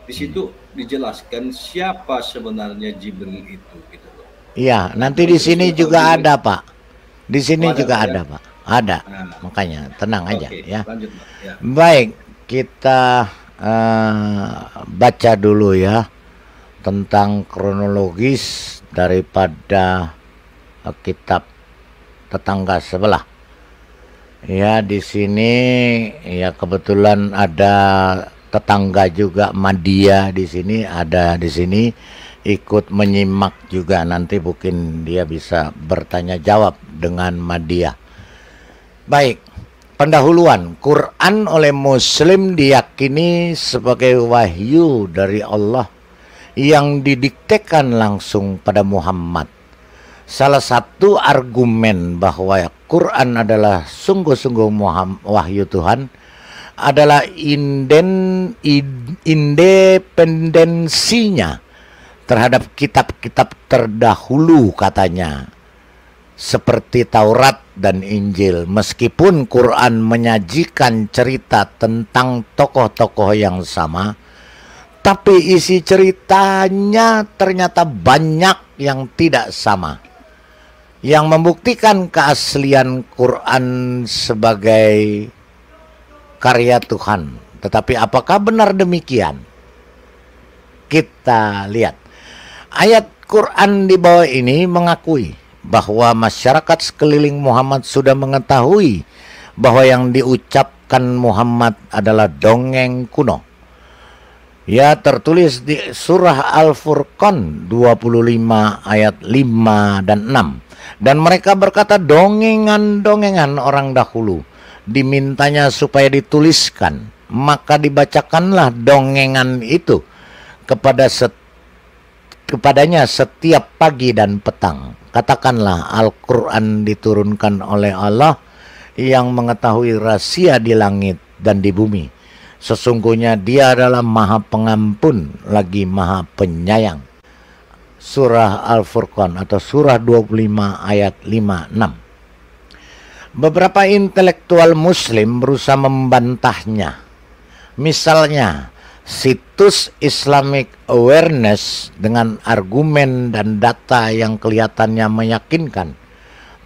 Speaker 5: di situ hmm. dijelaskan siapa sebenarnya Jibril itu gitu
Speaker 3: loh. Iya, nanti di sini juga ada, Pak. Di sini oh, juga ada, Pak. Ada. Nah, makanya tenang okay, aja ya. Lanjut, ya. Baik, kita uh, baca dulu ya tentang kronologis daripada eh, kitab tetangga sebelah. Ya, di sini ya kebetulan ada tetangga juga Madia di sini ada di sini ikut menyimak juga nanti mungkin dia bisa bertanya jawab dengan Madia. Baik, pendahuluan Quran oleh muslim diyakini sebagai wahyu dari Allah yang didiktekan langsung pada Muhammad. Salah satu argumen bahwa Quran adalah sungguh-sungguh wahyu Tuhan adalah inden, independensinya terhadap kitab-kitab terdahulu katanya seperti Taurat dan Injil meskipun Quran menyajikan cerita tentang tokoh-tokoh yang sama tapi isi ceritanya ternyata banyak yang tidak sama yang membuktikan keaslian Quran sebagai karya Tuhan. Tetapi apakah benar demikian? Kita lihat. Ayat Quran di bawah ini mengakui bahwa masyarakat sekeliling Muhammad sudah mengetahui bahwa yang diucapkan Muhammad adalah dongeng kuno Ya tertulis di surah Al-Furqan 25 ayat 5 dan 6 Dan mereka berkata dongengan-dongengan orang dahulu Dimintanya supaya dituliskan Maka dibacakanlah dongengan itu kepada set, kepadanya setiap pagi dan petang Katakanlah Al-Quran diturunkan oleh Allah Yang mengetahui rahasia di langit dan di bumi Sesungguhnya dia adalah maha pengampun lagi maha penyayang. Surah Al-Furqan atau surah 25 ayat 56. Beberapa intelektual muslim berusaha membantahnya. Misalnya, situs Islamic Awareness dengan argumen dan data yang kelihatannya meyakinkan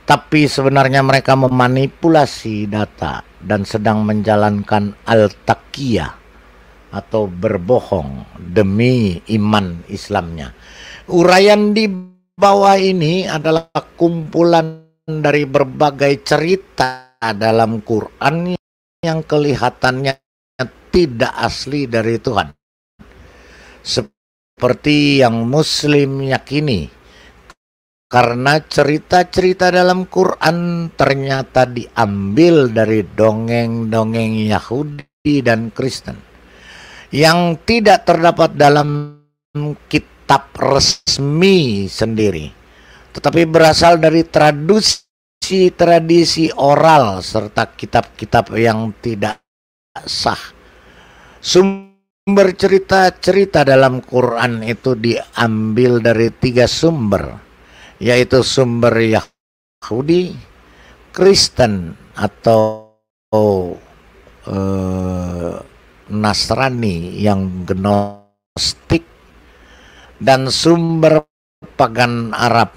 Speaker 3: tapi sebenarnya mereka memanipulasi data dan sedang menjalankan al-taqiyah atau berbohong demi iman Islamnya. Urayan di bawah ini adalah kumpulan dari berbagai cerita dalam Quran yang kelihatannya tidak asli dari Tuhan. Seperti yang muslim yakini karena cerita-cerita dalam Quran ternyata diambil dari dongeng-dongeng Yahudi dan Kristen yang tidak terdapat dalam kitab resmi sendiri, tetapi berasal dari tradisi-tradisi oral serta kitab-kitab yang tidak sah. Sumber cerita-cerita dalam Quran itu diambil dari tiga sumber yaitu sumber Yahudi, Kristen atau eh, Nasrani yang gnostik dan sumber pagan Arab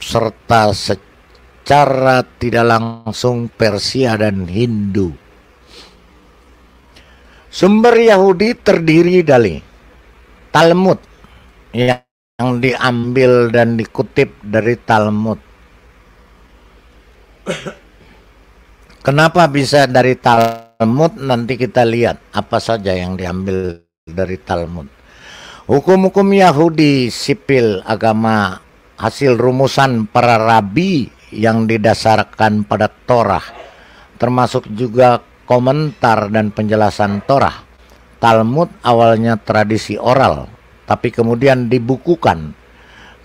Speaker 3: serta secara tidak langsung Persia dan Hindu. Sumber Yahudi terdiri dari Talmud yang yang diambil dan dikutip dari Talmud. Kenapa bisa dari Talmud? Nanti kita lihat apa saja yang diambil dari Talmud. Hukum-hukum Yahudi sipil agama hasil rumusan para rabi yang didasarkan pada Torah, termasuk juga komentar dan penjelasan Torah. Talmud awalnya tradisi oral, tapi kemudian dibukukan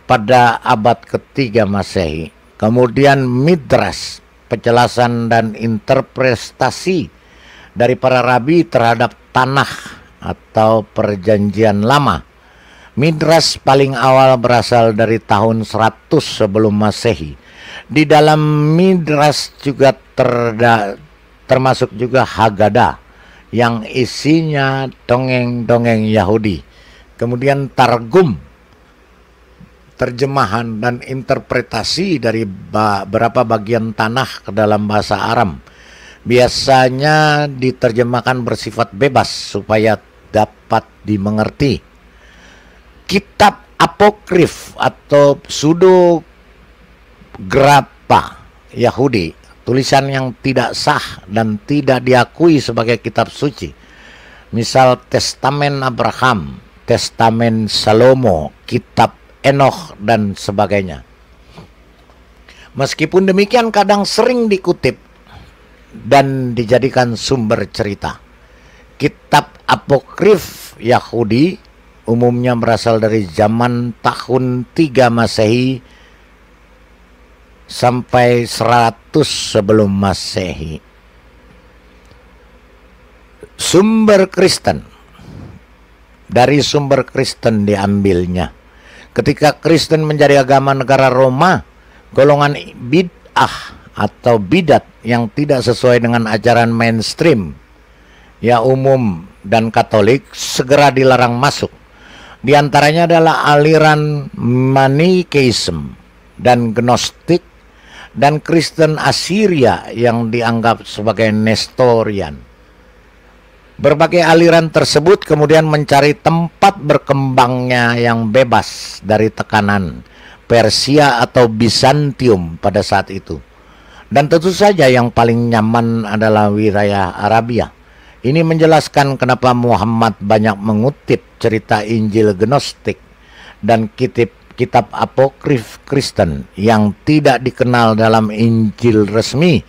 Speaker 3: pada abad ketiga Masehi. Kemudian Midras, penjelasan dan interpretasi dari para rabi terhadap tanah atau perjanjian lama. Midras paling awal berasal dari tahun 100 sebelum Masehi. Di dalam Midras juga terda, termasuk juga Haggadah yang isinya dongeng-dongeng Yahudi kemudian targum terjemahan dan interpretasi dari beberapa bagian tanah ke dalam bahasa Aram biasanya diterjemahkan bersifat bebas supaya dapat dimengerti. Kitab apokrif atau pseudo grapa Yahudi, tulisan yang tidak sah dan tidak diakui sebagai kitab suci. Misal Testamen Abraham Testamen Salomo, Kitab Enoch, dan sebagainya. Meskipun demikian kadang sering dikutip dan dijadikan sumber cerita. Kitab Apokrif Yahudi umumnya berasal dari zaman tahun 3 Masehi sampai 100 sebelum Masehi. Sumber Kristen dari sumber Kristen diambilnya. Ketika Kristen menjadi agama negara Roma, golongan bid'ah atau bidat yang tidak sesuai dengan ajaran mainstream, ya umum dan Katolik, segera dilarang masuk. Di antaranya adalah aliran Manikeism dan Gnostik dan Kristen Assyria yang dianggap sebagai Nestorian. Berbagai aliran tersebut kemudian mencari tempat berkembangnya yang bebas dari tekanan Persia atau Bizantium pada saat itu. Dan tentu saja yang paling nyaman adalah wilayah Arabia. Ini menjelaskan kenapa Muhammad banyak mengutip cerita Injil Gnostik dan kitab kitab apokrif Kristen yang tidak dikenal dalam Injil resmi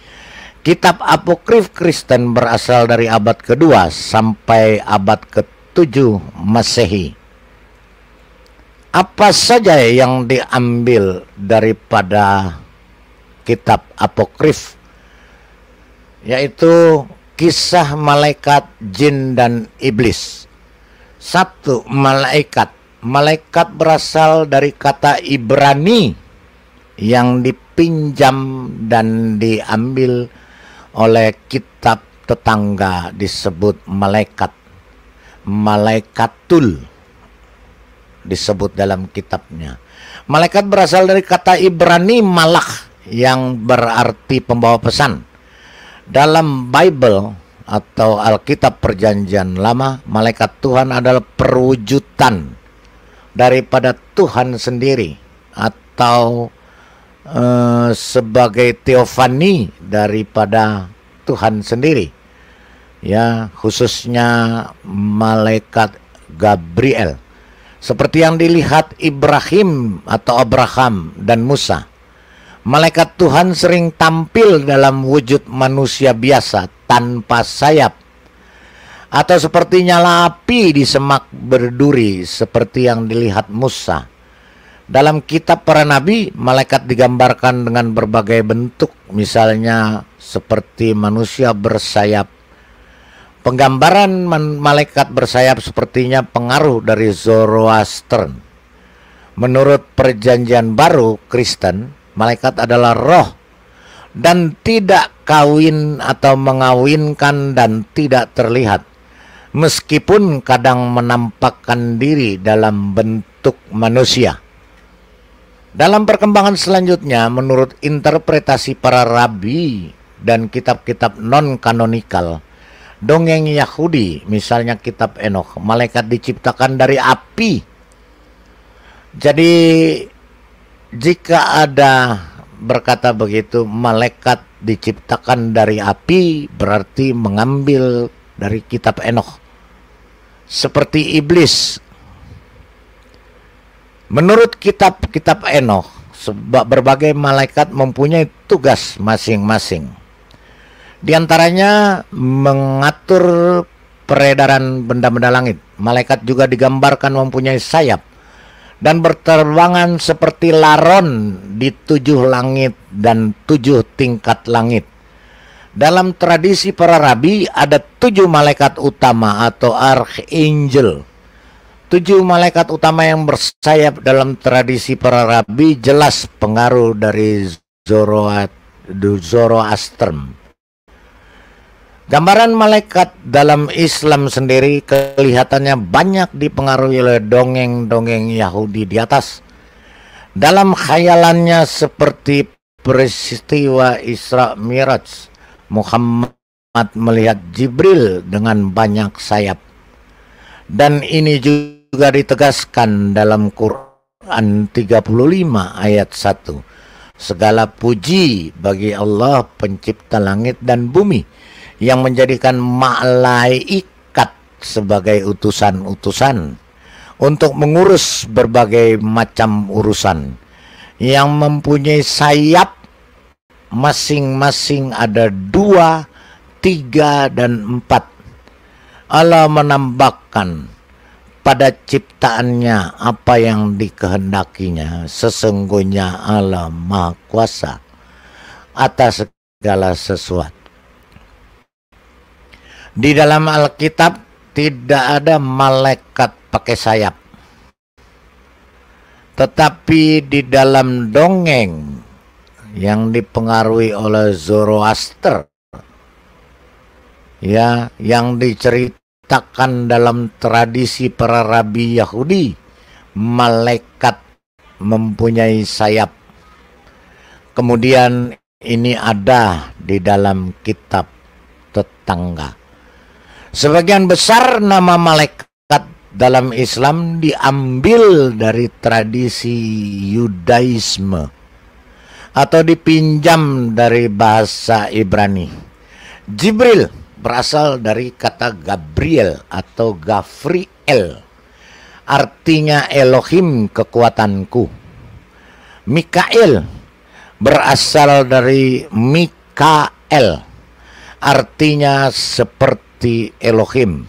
Speaker 3: Kitab apokrif Kristen berasal dari abad kedua sampai abad ke-7 Masehi. Apa saja yang diambil daripada kitab apokrif yaitu kisah malaikat jin dan iblis. Satu malaikat. Malaikat berasal dari kata Ibrani yang dipinjam dan diambil oleh kitab tetangga disebut malaikat. Malaikatul disebut dalam kitabnya. Malaikat berasal dari kata Ibrani malak yang berarti pembawa pesan. Dalam Bible atau Alkitab Perjanjian Lama, malaikat Tuhan adalah perwujudan daripada Tuhan sendiri atau Eh, sebagai teofani daripada Tuhan sendiri. Ya, khususnya malaikat Gabriel. Seperti yang dilihat Ibrahim atau Abraham dan Musa. Malaikat Tuhan sering tampil dalam wujud manusia biasa tanpa sayap atau seperti nyala api di semak berduri seperti yang dilihat Musa. Dalam kitab para nabi, malaikat digambarkan dengan berbagai bentuk, misalnya seperti manusia bersayap. Penggambaran malaikat bersayap sepertinya pengaruh dari Zoroaster. Menurut perjanjian baru Kristen, malaikat adalah roh dan tidak kawin atau mengawinkan dan tidak terlihat. Meskipun kadang menampakkan diri dalam bentuk manusia. Dalam perkembangan selanjutnya, menurut interpretasi para rabi dan kitab-kitab non-kanonikal, dongeng Yahudi, misalnya kitab Enoch, malaikat diciptakan dari api. Jadi, jika ada berkata begitu, malaikat diciptakan dari api, berarti mengambil dari kitab Enoch. Seperti iblis Menurut kitab-kitab Enoch, berbagai malaikat mempunyai tugas masing-masing. Di antaranya mengatur peredaran benda-benda langit. Malaikat juga digambarkan mempunyai sayap dan berterbangan seperti laron di tujuh langit dan tujuh tingkat langit. Dalam tradisi para rabi ada tujuh malaikat utama atau archangel Tujuh malaikat utama yang bersayap dalam tradisi para rabi jelas pengaruh dari Zoroastern. Gambaran malaikat dalam Islam sendiri kelihatannya banyak dipengaruhi oleh dongeng-dongeng Yahudi di atas. Dalam khayalannya seperti peristiwa Isra Miraj, Muhammad melihat Jibril dengan banyak sayap. Dan ini juga juga ditegaskan dalam Quran 35 ayat 1. Segala puji bagi Allah pencipta langit dan bumi yang menjadikan malaikat sebagai utusan-utusan untuk mengurus berbagai macam urusan yang mempunyai sayap masing-masing ada dua, tiga, dan empat. Allah menambahkan pada ciptaannya apa yang dikehendakinya sesungguhnya Allah Maha Kuasa atas segala sesuatu. Di dalam Alkitab tidak ada malaikat pakai sayap. Tetapi di dalam dongeng yang dipengaruhi oleh Zoroaster ya yang diceritakan diciptakan dalam tradisi para rabi Yahudi, malaikat mempunyai sayap. Kemudian ini ada di dalam kitab tetangga. Sebagian besar nama malaikat dalam Islam diambil dari tradisi Yudaisme atau dipinjam dari bahasa Ibrani. Jibril berasal dari kata Gabriel atau Gavriel. Artinya Elohim kekuatanku. Mikael berasal dari Mikael. Artinya seperti Elohim.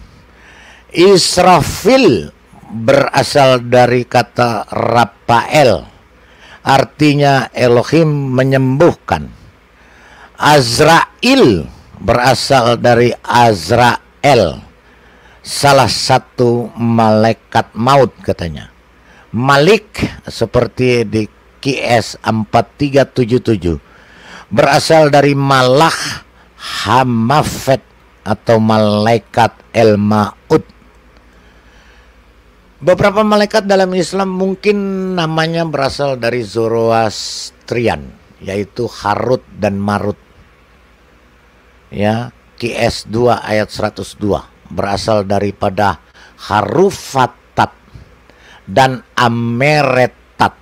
Speaker 3: Israfil berasal dari kata Rapael, Artinya Elohim menyembuhkan. Azrail berasal dari Azrael, salah satu malaikat maut katanya. Malik seperti di QS 4377 berasal dari Malah Hamafet atau malaikat El Maut. Beberapa malaikat dalam Islam mungkin namanya berasal dari Zoroastrian, yaitu Harut dan Marut ya QS 2 ayat 102 berasal daripada harufatat dan ameretat.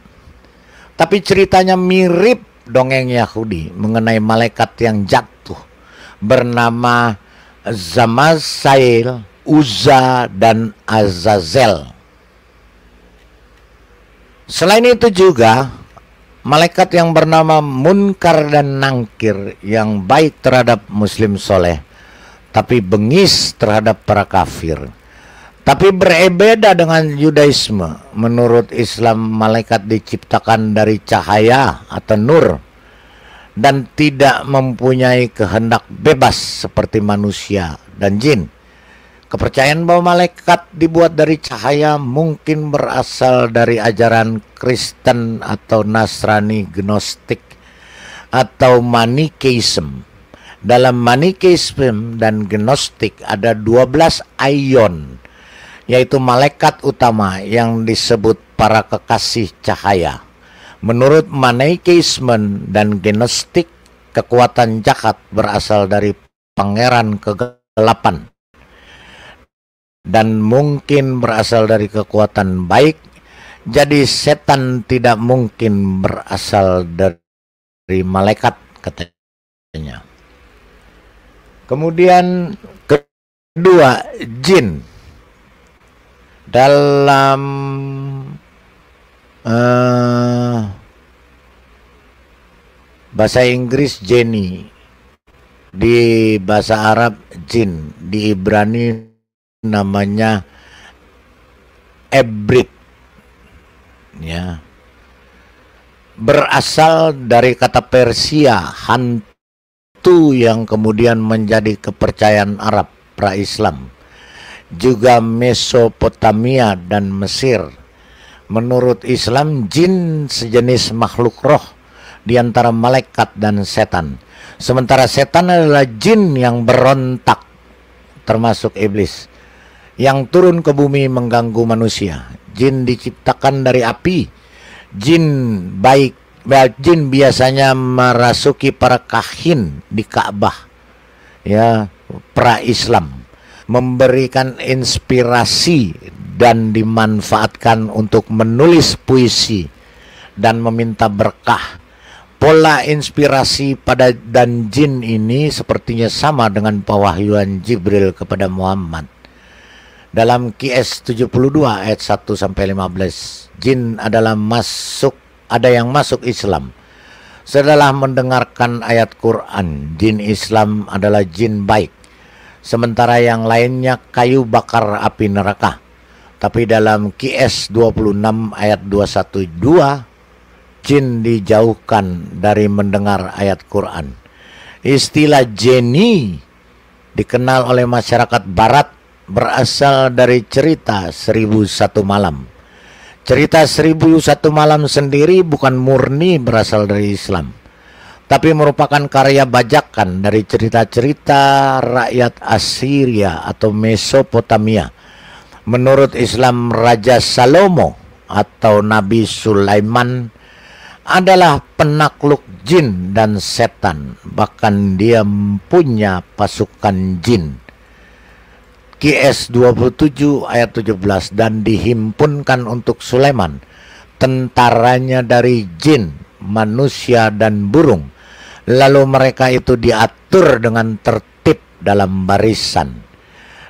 Speaker 3: Tapi ceritanya mirip dongeng Yahudi mengenai malaikat yang jatuh bernama Zamasail, Uza, dan Azazel. Selain itu juga malaikat yang bernama Munkar dan Nangkir yang baik terhadap muslim soleh, tapi bengis terhadap para kafir. Tapi berbeda dengan Yudaisme. Menurut Islam, malaikat diciptakan dari cahaya atau nur dan tidak mempunyai kehendak bebas seperti manusia dan jin. Kepercayaan bahwa malaikat dibuat dari cahaya mungkin berasal dari ajaran Kristen atau Nasrani Gnostik atau Manikeism. Dalam Manikeism dan Gnostik ada 12 ion, yaitu malaikat utama yang disebut para kekasih cahaya. Menurut Manikeism dan Gnostik, kekuatan jahat berasal dari pangeran kegelapan dan mungkin berasal dari kekuatan baik, jadi setan tidak mungkin berasal dari malaikat katanya. Kemudian kedua, jin. Dalam uh, bahasa Inggris jenny, di bahasa Arab jin, di Ibrani namanya ebrit ya berasal dari kata Persia hantu yang kemudian menjadi kepercayaan Arab pra-Islam juga Mesopotamia dan Mesir menurut Islam jin sejenis makhluk roh di antara malaikat dan setan sementara setan adalah jin yang berontak termasuk iblis yang turun ke bumi mengganggu manusia. Jin diciptakan dari api. Jin baik, jin biasanya merasuki para kahin di Ka'bah. Ya, pra-Islam memberikan inspirasi dan dimanfaatkan untuk menulis puisi dan meminta berkah. Pola inspirasi pada dan jin ini sepertinya sama dengan pewahyuan Jibril kepada Muhammad dalam QS 72 ayat 1 sampai 15. Jin adalah masuk ada yang masuk Islam. Setelah mendengarkan ayat Quran, jin Islam adalah jin baik. Sementara yang lainnya kayu bakar api neraka. Tapi dalam QS 26 ayat 212, jin dijauhkan dari mendengar ayat Quran. Istilah jeni dikenal oleh masyarakat barat berasal dari cerita Seribu Satu Malam. Cerita Seribu Satu Malam sendiri bukan murni berasal dari Islam, tapi merupakan karya bajakan dari cerita-cerita rakyat Assyria atau Mesopotamia. Menurut Islam, Raja Salomo atau Nabi Sulaiman adalah penakluk jin dan setan. Bahkan dia punya pasukan jin. QS 27 ayat 17 dan dihimpunkan untuk Sulaiman tentaranya dari jin, manusia dan burung. Lalu mereka itu diatur dengan tertib dalam barisan.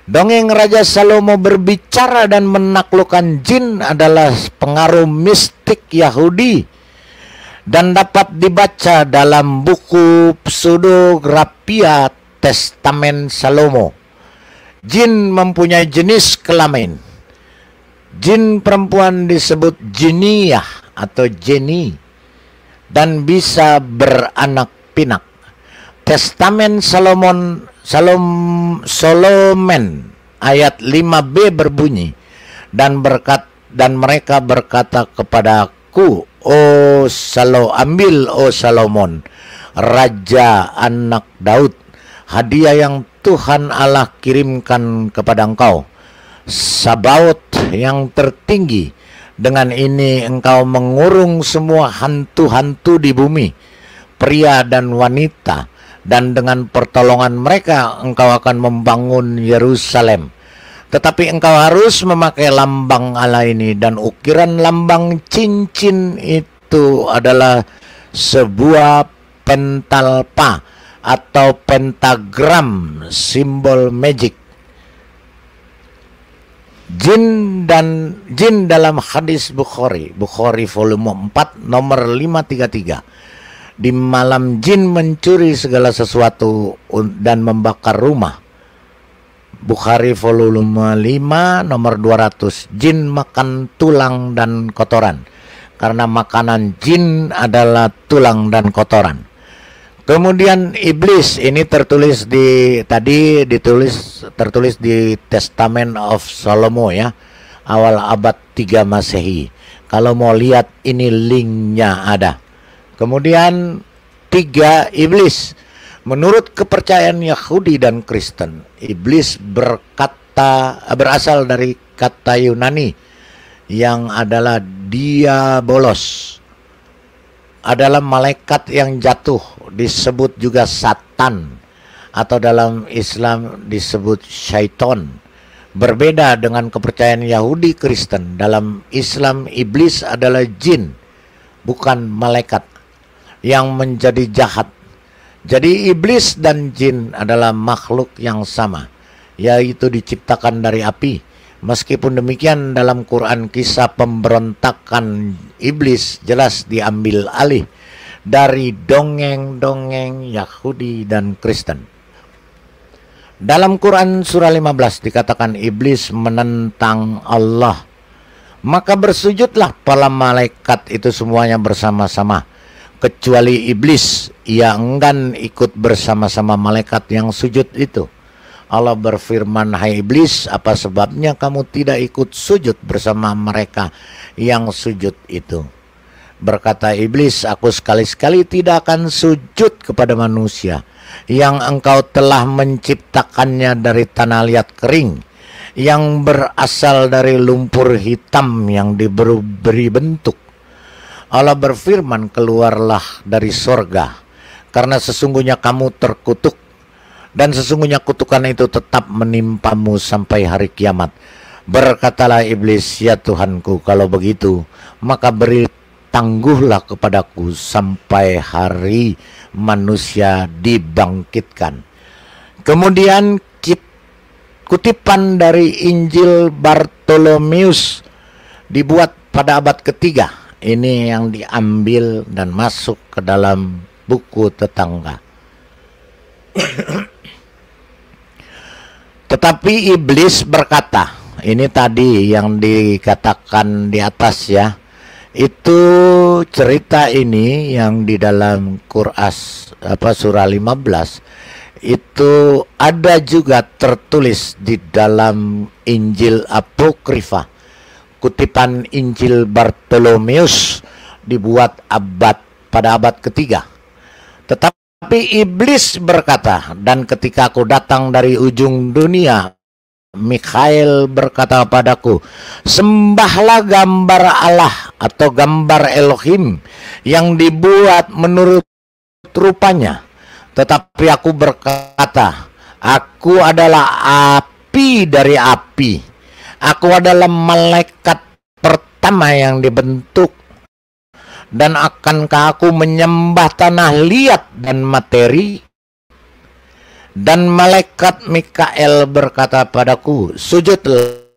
Speaker 3: Dongeng Raja Salomo berbicara dan menaklukkan jin adalah pengaruh mistik Yahudi dan dapat dibaca dalam buku Pseudografia Testamen Salomo. Jin mempunyai jenis kelamin. Jin perempuan disebut jiniyah atau jeni dan bisa beranak pinak. Testamen Salomon Salom, Solomon ayat 5b berbunyi dan berkat dan mereka berkata kepadaku Oh Salo ambil Oh Salomon raja anak Daud hadiah yang Tuhan Allah kirimkan kepada engkau sabaut yang tertinggi dengan ini engkau mengurung semua hantu-hantu di bumi pria dan wanita dan dengan pertolongan mereka engkau akan membangun Yerusalem tetapi engkau harus memakai lambang Allah ini dan ukiran lambang cincin itu adalah sebuah pentalpa atau pentagram simbol magic. Jin dan jin dalam hadis Bukhari, Bukhari volume 4 nomor 533. Di malam jin mencuri segala sesuatu dan membakar rumah. Bukhari volume 5 nomor 200. Jin makan tulang dan kotoran. Karena makanan jin adalah tulang dan kotoran. Kemudian iblis ini tertulis di tadi ditulis tertulis di Testament of Salomo ya awal abad 3 Masehi. Kalau mau lihat ini linknya ada. Kemudian tiga iblis. Menurut kepercayaan Yahudi dan Kristen, iblis berkata berasal dari kata Yunani yang adalah diabolos adalah malaikat yang jatuh, disebut juga satan atau dalam Islam disebut syaiton. Berbeda dengan kepercayaan Yahudi Kristen, dalam Islam iblis adalah jin, bukan malaikat yang menjadi jahat. Jadi iblis dan jin adalah makhluk yang sama, yaitu diciptakan dari api Meskipun demikian dalam Quran kisah pemberontakan iblis jelas diambil alih dari dongeng-dongeng Yahudi dan Kristen. Dalam Quran surah 15 dikatakan iblis menentang Allah. Maka bersujudlah para malaikat itu semuanya bersama-sama kecuali iblis yang enggan ikut bersama-sama malaikat yang sujud itu. Allah berfirman, "Hai iblis, apa sebabnya kamu tidak ikut sujud bersama mereka yang sujud itu?" Berkata iblis, "Aku sekali-sekali tidak akan sujud kepada manusia yang engkau telah menciptakannya dari tanah liat kering, yang berasal dari lumpur hitam yang diberi bentuk." Allah berfirman, "Keluarlah dari sorga, karena sesungguhnya kamu terkutuk dan sesungguhnya kutukan itu tetap menimpamu sampai hari kiamat. Berkatalah iblis, ya Tuhanku, kalau begitu, maka beri tangguhlah kepadaku sampai hari manusia dibangkitkan. Kemudian kutipan dari Injil Bartolomeus dibuat pada abad ketiga. Ini yang diambil dan masuk ke dalam buku tetangga. Tetapi iblis berkata, ini tadi yang dikatakan di atas ya. Itu cerita ini yang di dalam Quran apa surah 15 itu ada juga tertulis di dalam Injil Apokrifa. Kutipan Injil Bartolomeus dibuat abad pada abad ketiga. Tetapi tapi iblis berkata, dan ketika aku datang dari ujung dunia, Mikhail berkata padaku, sembahlah gambar Allah atau gambar Elohim yang dibuat menurut rupanya. Tetapi aku berkata, aku adalah api dari api. Aku adalah malaikat pertama yang dibentuk dan akankah aku menyembah tanah liat dan materi? Dan malaikat Mikael berkata padaku, sujudlah.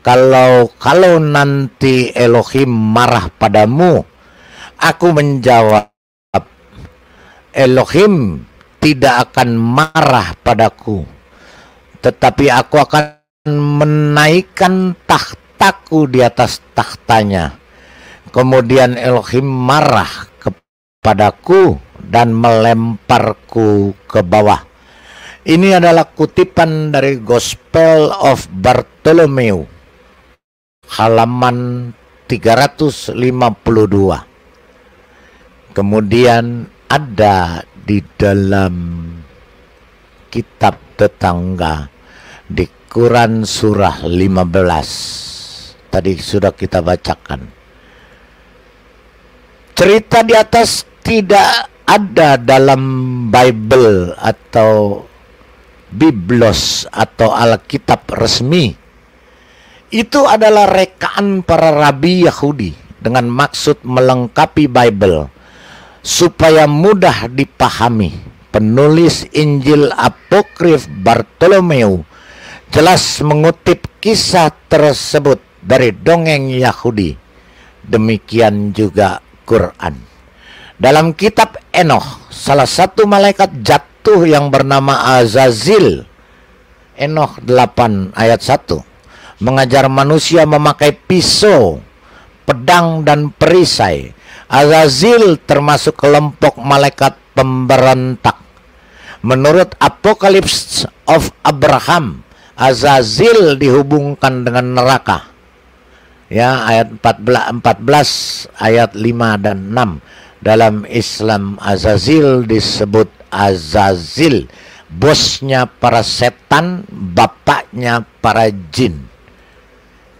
Speaker 3: Kalau kalau nanti Elohim marah padamu, aku menjawab, Elohim tidak akan marah padaku, tetapi aku akan menaikkan tahtaku di atas tahtanya Kemudian Elohim marah kepadaku dan melemparku ke bawah. Ini adalah kutipan dari Gospel of Bartolomeo, halaman 352. Kemudian ada di dalam kitab tetangga di Quran surah 15. Tadi sudah kita bacakan cerita di atas tidak ada dalam Bible atau Biblos atau Alkitab resmi. Itu adalah rekaan para rabi Yahudi dengan maksud melengkapi Bible supaya mudah dipahami. Penulis Injil Apokrif Bartolomeu jelas mengutip kisah tersebut dari dongeng Yahudi. Demikian juga Al-Quran. Dalam kitab Enoch, salah satu malaikat jatuh yang bernama Azazil, Enoch 8 ayat 1, mengajar manusia memakai pisau, pedang, dan perisai. Azazil termasuk kelompok malaikat pemberontak. Menurut Apocalypse of Abraham, Azazil dihubungkan dengan neraka ya ayat 14 14 ayat 5 dan 6 dalam Islam Azazil disebut Azazil bosnya para setan bapaknya para jin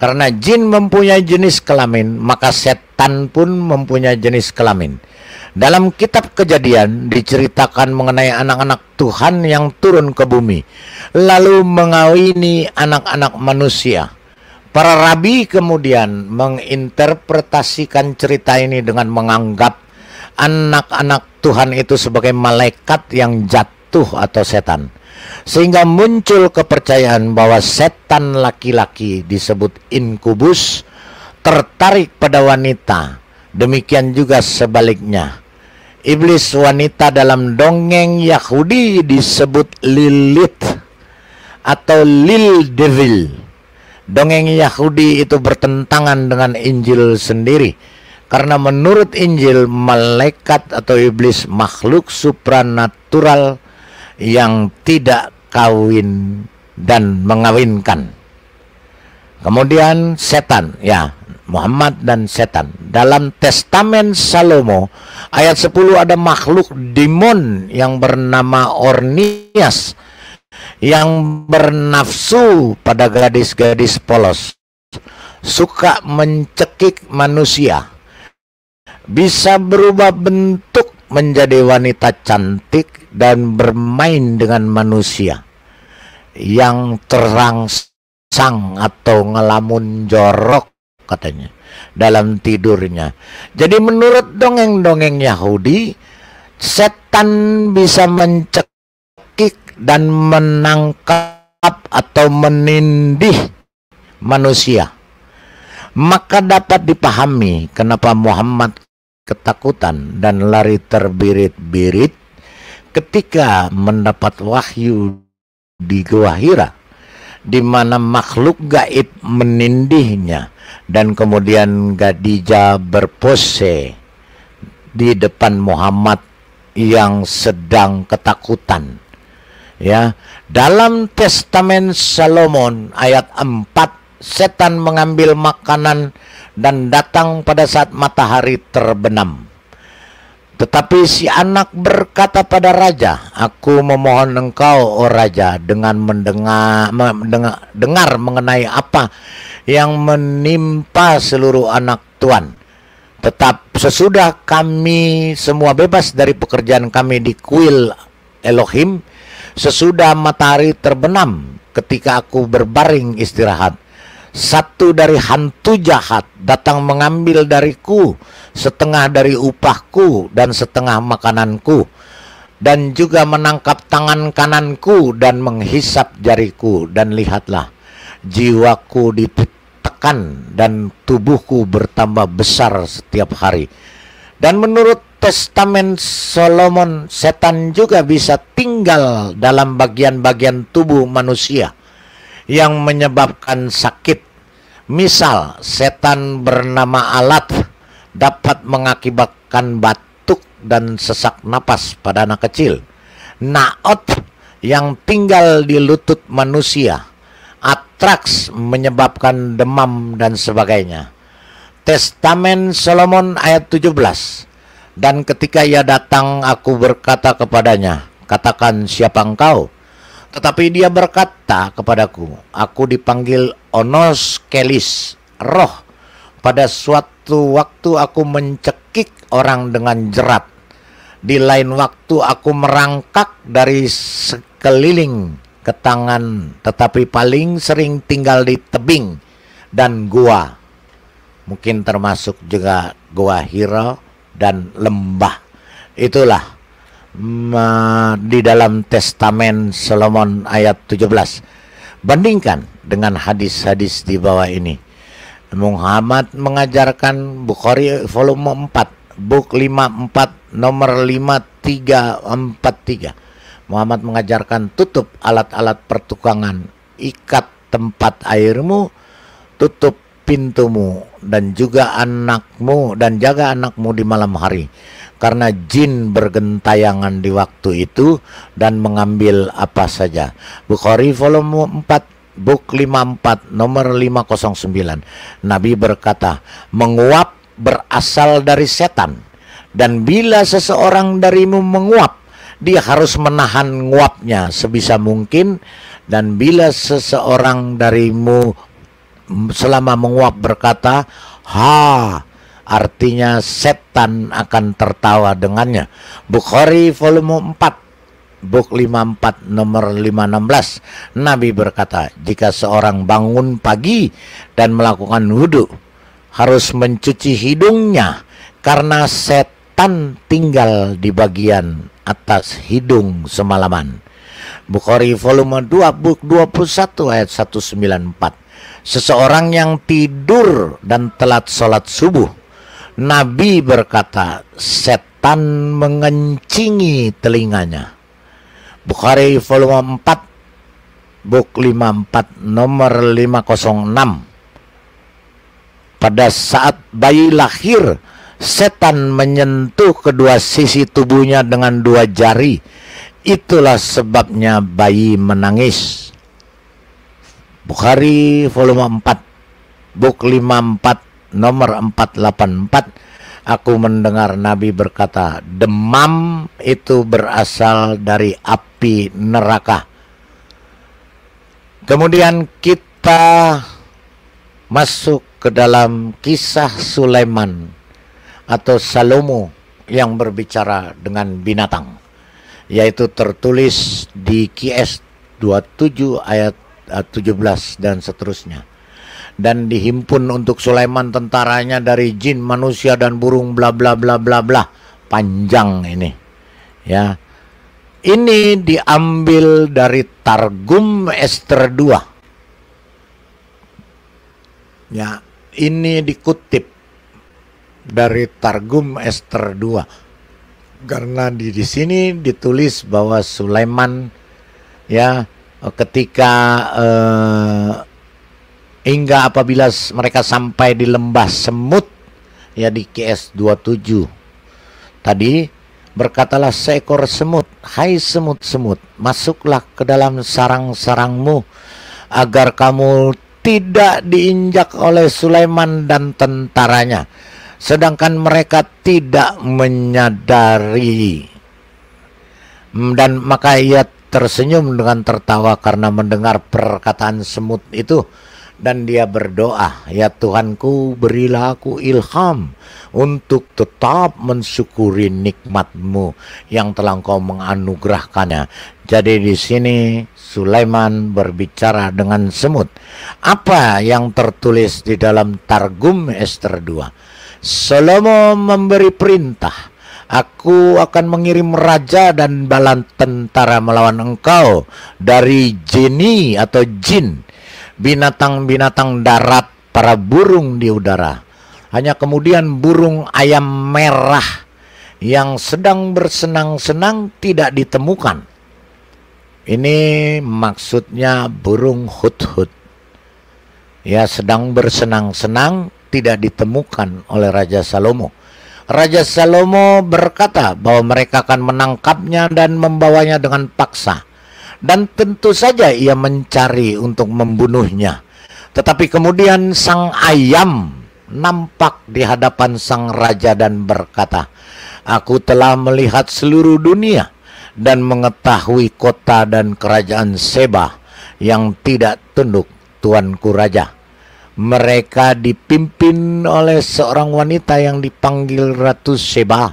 Speaker 3: karena jin mempunyai jenis kelamin maka setan pun mempunyai jenis kelamin dalam kitab kejadian diceritakan mengenai anak-anak Tuhan yang turun ke bumi lalu mengawini anak-anak manusia Para rabi kemudian menginterpretasikan cerita ini dengan menganggap anak-anak Tuhan itu sebagai malaikat yang jatuh atau setan. Sehingga muncul kepercayaan bahwa setan laki-laki disebut inkubus tertarik pada wanita. Demikian juga sebaliknya. Iblis wanita dalam dongeng Yahudi disebut Lilith atau Lil Devil dongeng Yahudi itu bertentangan dengan Injil sendiri. Karena menurut Injil, malaikat atau iblis makhluk supranatural yang tidak kawin dan mengawinkan. Kemudian setan, ya Muhammad dan setan. Dalam Testamen Salomo ayat 10 ada makhluk demon yang bernama Ornias yang bernafsu pada gadis-gadis polos, suka mencekik manusia, bisa berubah bentuk menjadi wanita cantik dan bermain dengan manusia yang terangsang atau ngelamun jorok katanya dalam tidurnya. Jadi menurut dongeng-dongeng Yahudi, setan bisa mencekik dan menangkap atau menindih manusia. Maka dapat dipahami kenapa Muhammad ketakutan dan lari terbirit-birit ketika mendapat wahyu di Gua Hira di mana makhluk gaib menindihnya dan kemudian Gadijah berpose di depan Muhammad yang sedang ketakutan. Ya, dalam testamen Salomon ayat 4 setan mengambil makanan dan datang pada saat matahari terbenam. Tetapi si anak berkata pada raja, "Aku memohon engkau, oh raja, dengan mendengar, mendengar mengenai apa yang menimpa seluruh anak tuan. Tetap sesudah kami semua bebas dari pekerjaan kami di kuil Elohim, sesudah matahari terbenam ketika aku berbaring istirahat. Satu dari hantu jahat datang mengambil dariku setengah dari upahku dan setengah makananku dan juga menangkap tangan kananku dan menghisap jariku dan lihatlah jiwaku ditekan dan tubuhku bertambah besar setiap hari dan menurut testamen Solomon, setan juga bisa tinggal dalam bagian-bagian tubuh manusia yang menyebabkan sakit. Misal, setan bernama alat dapat mengakibatkan batuk dan sesak napas pada anak kecil. Naot yang tinggal di lutut manusia. Atraks menyebabkan demam dan sebagainya. Testamen Solomon ayat 17. Dan ketika ia datang aku berkata kepadanya, katakan siapa engkau? Tetapi dia berkata kepadaku, aku dipanggil Onos Kelis, roh. Pada suatu waktu aku mencekik orang dengan jerat. Di lain waktu aku merangkak dari sekeliling ke tangan, tetapi paling sering tinggal di tebing dan gua mungkin termasuk juga Goa Hiro dan lembah. Itulah mm, uh, di dalam testamen Solomon ayat 17. Bandingkan dengan hadis-hadis di bawah ini. Muhammad mengajarkan Bukhari volume 4, book 54, nomor 5343. Muhammad mengajarkan tutup alat-alat pertukangan, ikat tempat airmu, tutup pintumu dan juga anakmu dan jaga anakmu di malam hari karena jin bergentayangan di waktu itu dan mengambil apa saja. Bukhari volume 4 Buk 54 nomor 509 Nabi berkata menguap berasal dari setan dan bila seseorang darimu menguap dia harus menahan nguapnya sebisa mungkin dan bila seseorang darimu selama menguap berkata ha artinya setan akan tertawa dengannya. Bukhari volume 4 Buk 54 nomor 516 Nabi berkata jika seorang bangun pagi dan melakukan wudhu harus mencuci hidungnya karena setan tinggal di bagian atas hidung semalaman Bukhari volume 2 Buk 21 ayat 194 Seseorang yang tidur dan telat sholat subuh, Nabi berkata, setan mengencingi telinganya. Bukhari volume 4, buk 54, nomor 506. Pada saat bayi lahir, setan menyentuh kedua sisi tubuhnya dengan dua jari. Itulah sebabnya bayi menangis. Bukhari volume 4 Buk 54 nomor 484 Aku mendengar Nabi berkata Demam itu berasal dari api neraka Kemudian kita masuk ke dalam kisah Sulaiman atau Salomo yang berbicara dengan binatang yaitu tertulis di KS 27 ayat 17 eh, dan seterusnya. Dan dihimpun untuk Sulaiman tentaranya dari jin, manusia dan burung bla bla bla bla bla. Panjang ini. Ya. Ini diambil dari Targum Ester 2. Ya, ini dikutip dari Targum Ester 2. Karena di, di sini ditulis bahwa Sulaiman ya Eh, ketika eh, hingga apabila mereka sampai di lembah semut ya di KS 27 tadi berkatalah seekor semut hai semut-semut masuklah ke dalam sarang-sarangmu agar kamu tidak diinjak oleh Sulaiman dan tentaranya sedangkan mereka tidak menyadari hmm, dan maka ia tersenyum dengan tertawa karena mendengar perkataan semut itu dan dia berdoa, "Ya Tuhanku, berilah aku ilham untuk tetap mensyukuri nikmatmu yang telah Engkau menganugerahkannya." Jadi di sini Sulaiman berbicara dengan semut. Apa yang tertulis di dalam Targum Ester 2? Salomo memberi perintah Aku akan mengirim raja dan balan tentara melawan engkau dari jini atau jin, binatang-binatang darat, para burung di udara. Hanya kemudian burung ayam merah yang sedang bersenang-senang tidak ditemukan. Ini maksudnya burung hut-hut. Ya, sedang bersenang-senang tidak ditemukan oleh Raja Salomo. Raja Salomo berkata bahwa mereka akan menangkapnya dan membawanya dengan paksa. Dan tentu saja ia mencari untuk membunuhnya. Tetapi kemudian sang ayam nampak di hadapan sang raja dan berkata, Aku telah melihat seluruh dunia dan mengetahui kota dan kerajaan Seba yang tidak tunduk Tuanku Raja mereka dipimpin oleh seorang wanita yang dipanggil Ratu Seba.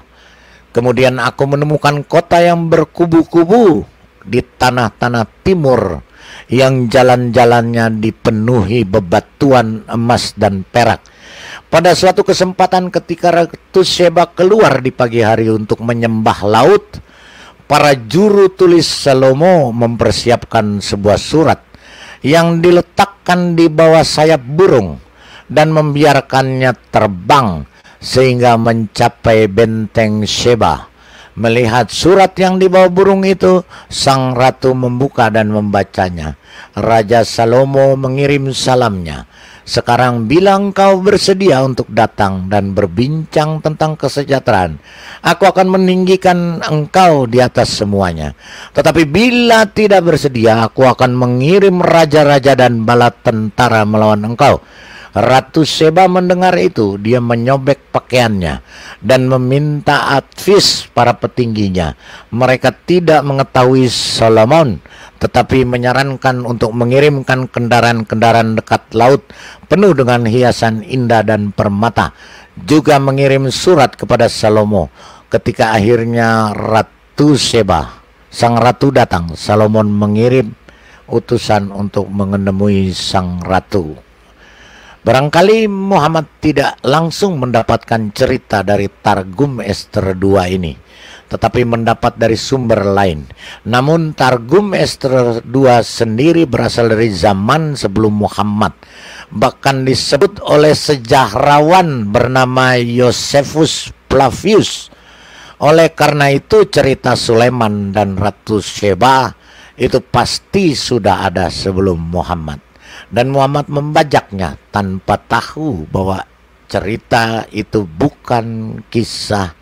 Speaker 3: Kemudian aku menemukan kota yang berkubu-kubu di tanah-tanah timur yang jalan-jalannya dipenuhi bebatuan emas dan perak. Pada suatu kesempatan ketika Ratu Seba keluar di pagi hari untuk menyembah laut, para juru tulis Salomo mempersiapkan sebuah surat yang diletakkan di bawah sayap burung dan membiarkannya terbang sehingga mencapai benteng Sheba. Melihat surat yang dibawa burung itu, sang ratu membuka dan membacanya. Raja Salomo mengirim salamnya. Sekarang bila engkau bersedia untuk datang dan berbincang tentang kesejahteraan, aku akan meninggikan engkau di atas semuanya. Tetapi bila tidak bersedia, aku akan mengirim raja-raja dan bala tentara melawan engkau. Ratu Seba mendengar itu, dia menyobek pakaiannya dan meminta advis para petingginya. Mereka tidak mengetahui Solomon tetapi menyarankan untuk mengirimkan kendaraan-kendaraan dekat laut penuh dengan hiasan indah dan permata. Juga mengirim surat kepada Salomo ketika akhirnya Ratu Seba, sang ratu datang, Salomon mengirim utusan untuk menemui sang ratu. Barangkali Muhammad tidak langsung mendapatkan cerita dari Targum Esther 2 ini tetapi mendapat dari sumber lain. Namun Targum Esther 2 sendiri berasal dari zaman sebelum Muhammad. Bahkan disebut oleh sejarawan bernama Yosefus Flavius. Oleh karena itu cerita Sulaiman dan Ratu Sheba itu pasti sudah ada sebelum Muhammad. Dan Muhammad membajaknya tanpa tahu bahwa cerita itu bukan kisah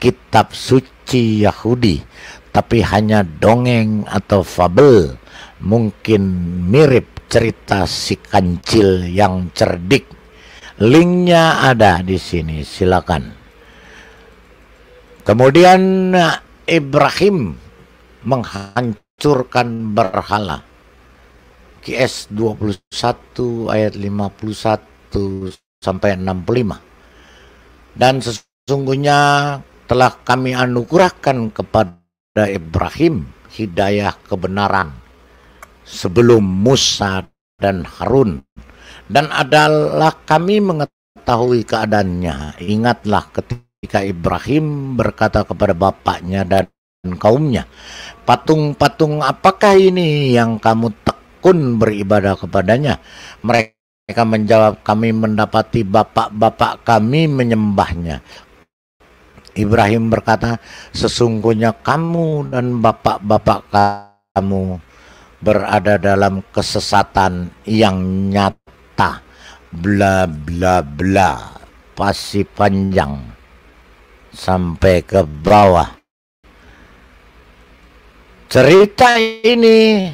Speaker 3: kitab suci suci Yahudi, tapi hanya dongeng atau fabel, mungkin mirip cerita si kancil yang cerdik. Linknya ada di sini, silakan. Kemudian Ibrahim menghancurkan berhala. QS 21 ayat 51 sampai 65. Dan sesungguhnya telah kami anugerahkan kepada Ibrahim hidayah kebenaran sebelum Musa dan Harun dan adalah kami mengetahui keadaannya ingatlah ketika Ibrahim berkata kepada bapaknya dan kaumnya patung-patung apakah ini yang kamu tekun beribadah kepadanya mereka menjawab kami mendapati bapak-bapak kami menyembahnya Ibrahim berkata, sesungguhnya kamu dan bapak-bapak kamu berada dalam kesesatan yang nyata. Bla bla bla, pasti panjang sampai ke bawah. Cerita ini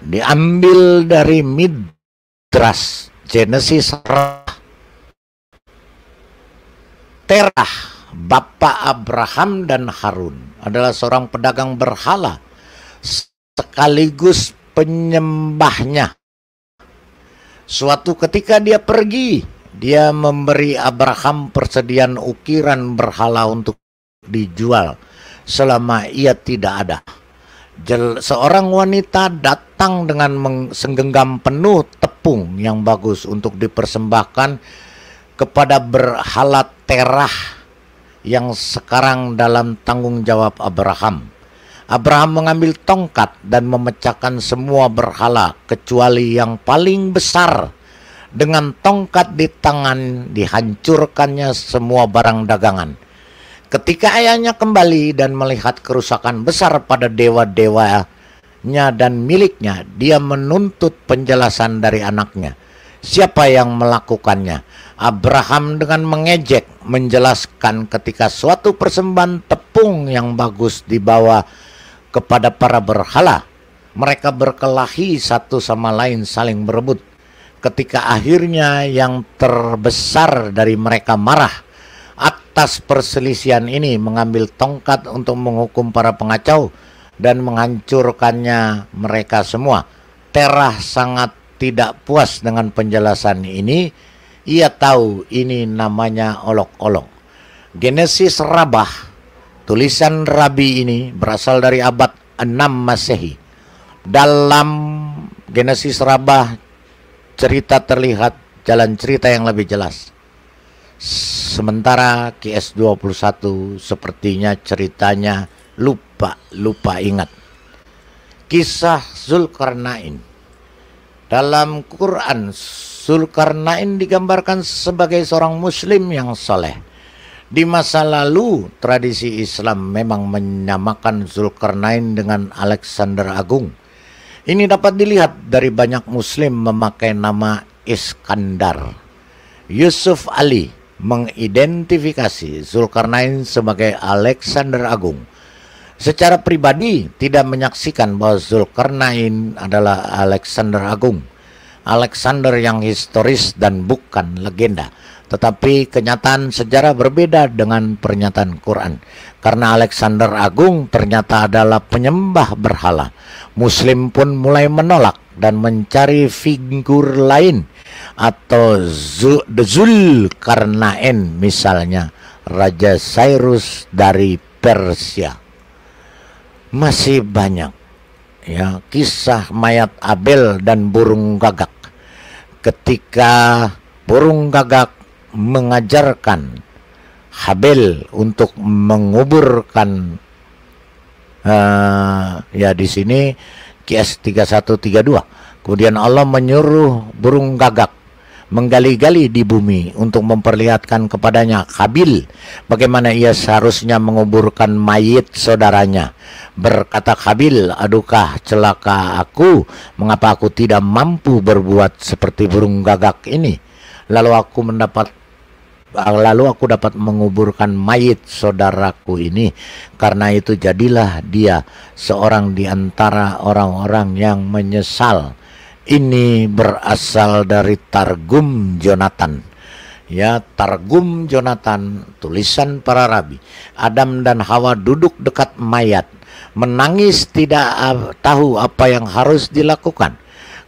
Speaker 3: diambil dari Midras Genesis Terah Bapak Abraham dan Harun adalah seorang pedagang berhala sekaligus penyembahnya. Suatu ketika dia pergi, dia memberi Abraham persediaan ukiran berhala untuk dijual selama ia tidak ada. seorang wanita datang dengan menggenggam penuh tepung yang bagus untuk dipersembahkan kepada berhala terah yang sekarang dalam tanggung jawab Abraham. Abraham mengambil tongkat dan memecahkan semua berhala kecuali yang paling besar. Dengan tongkat di tangan dihancurkannya semua barang dagangan. Ketika ayahnya kembali dan melihat kerusakan besar pada dewa-dewanya dan miliknya, dia menuntut penjelasan dari anaknya. Siapa yang melakukannya? Abraham dengan mengejek menjelaskan ketika suatu persembahan tepung yang bagus dibawa kepada para berhala, mereka berkelahi satu sama lain saling berebut. Ketika akhirnya yang terbesar dari mereka marah atas perselisihan ini mengambil tongkat untuk menghukum para pengacau dan menghancurkannya mereka semua. Terah sangat tidak puas dengan penjelasan ini ia tahu ini namanya olok-olok. Genesis Rabah, tulisan Rabi ini berasal dari abad 6 Masehi. Dalam Genesis Rabah cerita terlihat jalan cerita yang lebih jelas. Sementara qs 21 sepertinya ceritanya lupa lupa ingat. Kisah Zulkarnain dalam Quran, Zulkarnain digambarkan sebagai seorang muslim yang soleh. Di masa lalu, tradisi Islam memang menyamakan Zulkarnain dengan Alexander Agung. Ini dapat dilihat dari banyak muslim memakai nama Iskandar. Yusuf Ali mengidentifikasi Zulkarnain sebagai Alexander Agung. Secara pribadi tidak menyaksikan bahwa Zulkarnain adalah Alexander Agung. Alexander yang historis dan bukan legenda. Tetapi kenyataan sejarah berbeda dengan pernyataan Quran. Karena Alexander Agung ternyata adalah penyembah berhala. Muslim pun mulai menolak dan mencari figur lain atau Zul Karnain misalnya Raja Cyrus dari Persia masih banyak ya kisah mayat Abel dan burung gagak. Ketika burung gagak mengajarkan Habel untuk menguburkan uh, ya di sini QS 3132. Kemudian Allah menyuruh burung gagak menggali-gali di bumi untuk memperlihatkan kepadanya Habil bagaimana ia seharusnya menguburkan mayit saudaranya Berkata Kabil, adukah celaka aku, mengapa aku tidak mampu berbuat seperti burung gagak ini? Lalu aku mendapat lalu aku dapat menguburkan mayit saudaraku ini karena itu jadilah dia seorang di antara orang-orang yang menyesal ini berasal dari Targum Jonathan ya Targum Jonathan tulisan para rabi Adam dan Hawa duduk dekat mayat menangis tidak ah, tahu apa yang harus dilakukan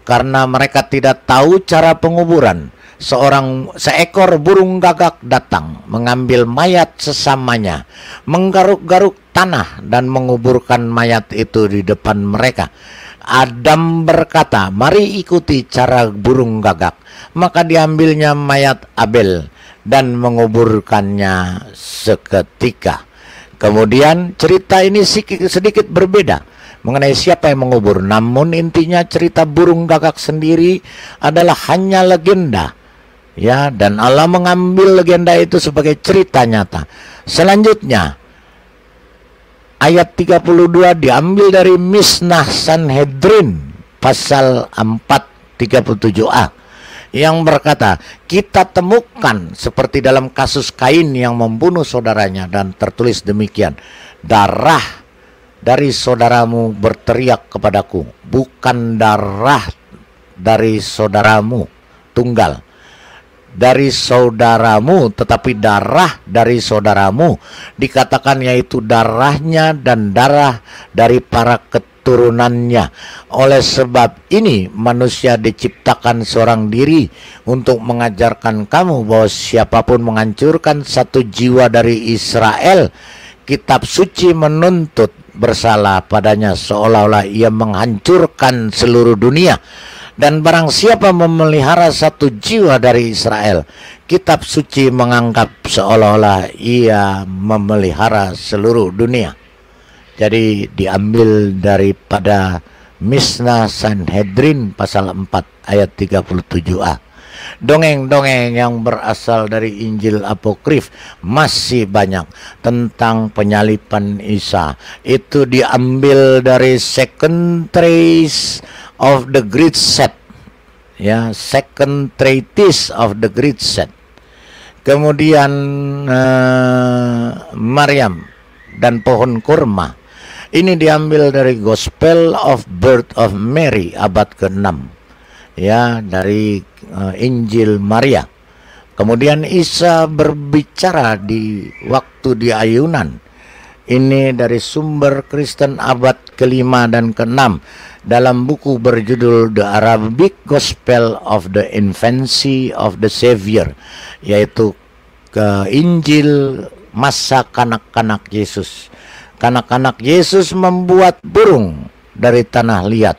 Speaker 3: karena mereka tidak tahu cara penguburan. Seorang seekor burung gagak datang mengambil mayat sesamanya, menggaruk-garuk tanah dan menguburkan mayat itu di depan mereka. Adam berkata, "Mari ikuti cara burung gagak." Maka diambilnya mayat Abel dan menguburkannya seketika. Kemudian cerita ini sedikit berbeda mengenai siapa yang mengubur. Namun intinya cerita burung gagak sendiri adalah hanya legenda. Ya, dan Allah mengambil legenda itu sebagai cerita nyata. Selanjutnya ayat 32 diambil dari Misnah Sanhedrin pasal 4 37a yang berkata, "Kita temukan seperti dalam kasus Kain yang membunuh saudaranya dan tertulis demikian, darah dari saudaramu berteriak kepadaku, bukan darah dari saudaramu tunggal." dari saudaramu, tetapi darah dari saudaramu dikatakan yaitu darahnya dan darah dari para ketua keturunannya. Oleh sebab ini manusia diciptakan seorang diri untuk mengajarkan kamu bahwa siapapun menghancurkan satu jiwa dari Israel, kitab suci menuntut bersalah padanya seolah-olah ia menghancurkan seluruh dunia dan barang siapa memelihara satu jiwa dari Israel kitab suci menganggap seolah-olah ia memelihara seluruh dunia jadi diambil daripada Misna Sanhedrin pasal 4 ayat 37a. Dongeng-dongeng yang berasal dari Injil Apokrif masih banyak tentang penyalipan Isa. Itu diambil dari Second Trace of the Great Set. Ya, Second Treatise of the Great Set. Kemudian uh, Maryam dan pohon kurma ini diambil dari Gospel of Birth of Mary abad ke-6 ya dari uh, Injil Maria. Kemudian Isa berbicara di waktu di ayunan. Ini dari sumber Kristen abad ke-5 dan ke-6 dalam buku berjudul The Arabic Gospel of the Infancy of the Savior, yaitu ke Injil masa kanak-kanak Yesus kanak-kanak Yesus membuat burung dari tanah liat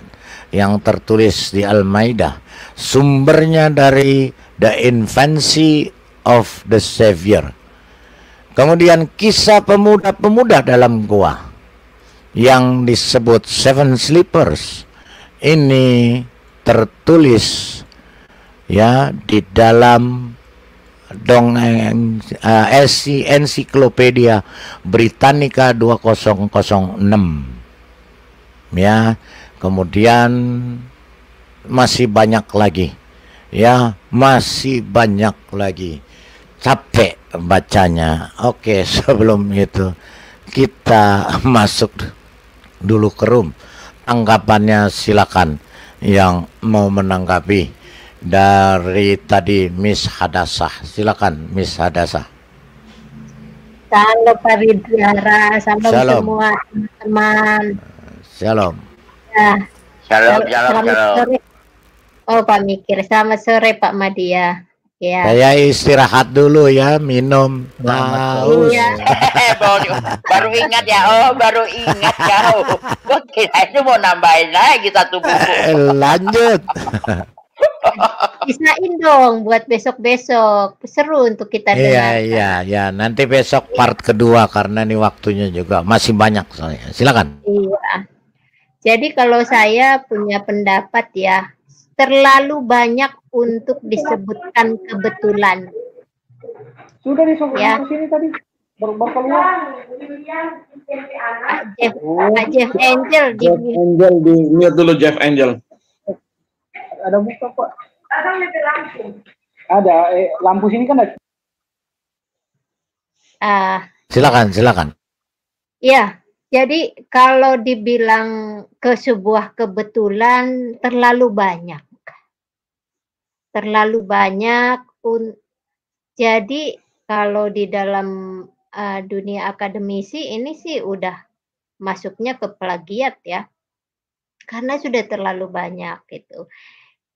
Speaker 3: yang tertulis di Al-Maidah. Sumbernya dari The Infancy of the Savior. Kemudian kisah pemuda-pemuda dalam gua yang disebut Seven Sleepers ini tertulis ya di dalam dongeng uh, eh, eh, Ensiklopedia Britannica 2006 ya kemudian masih banyak lagi ya masih banyak lagi capek bacanya oke sebelum itu kita masuk dulu ke room anggapannya silakan yang mau menanggapi dari tadi Miss Hadasah. Silakan Miss Hadasah.
Speaker 8: Salam Pak Ridhara, salam, salam. semua teman. Salam. Ya. Salam, salam, selamat salam. Sore. Oh Pak Mikir, selamat sore Pak Madia. Ya. Saya
Speaker 3: istirahat dulu ya, minum haus. Iya. baru,
Speaker 8: baru ingat ya, oh baru ingat kau. Gue kira itu mau nambahin lagi satu buku.
Speaker 3: Eh, lanjut.
Speaker 8: Bisain dong buat besok-besok. Seru untuk kita iya, dengar. Iya,
Speaker 3: iya, iya. Nanti besok part kedua karena ini waktunya juga masih banyak soalnya. Silakan.
Speaker 8: Iya. Jadi kalau saya punya pendapat ya, terlalu banyak untuk disebutkan kebetulan. Sudah disebutkan ya. sini tadi. Baru keluar. Jeff, oh, Jeff
Speaker 5: Angel di Angel
Speaker 9: di dulu Jeff Angel
Speaker 5: ada buka kok.
Speaker 8: Ada lebih lampu.
Speaker 5: Ada, eh, lampu sini kan ada.
Speaker 8: Uh,
Speaker 3: silakan, silakan.
Speaker 8: Iya, jadi kalau dibilang ke sebuah kebetulan terlalu banyak. Terlalu banyak un jadi kalau di dalam uh, dunia akademisi ini sih udah masuknya ke plagiat ya. Karena sudah terlalu banyak gitu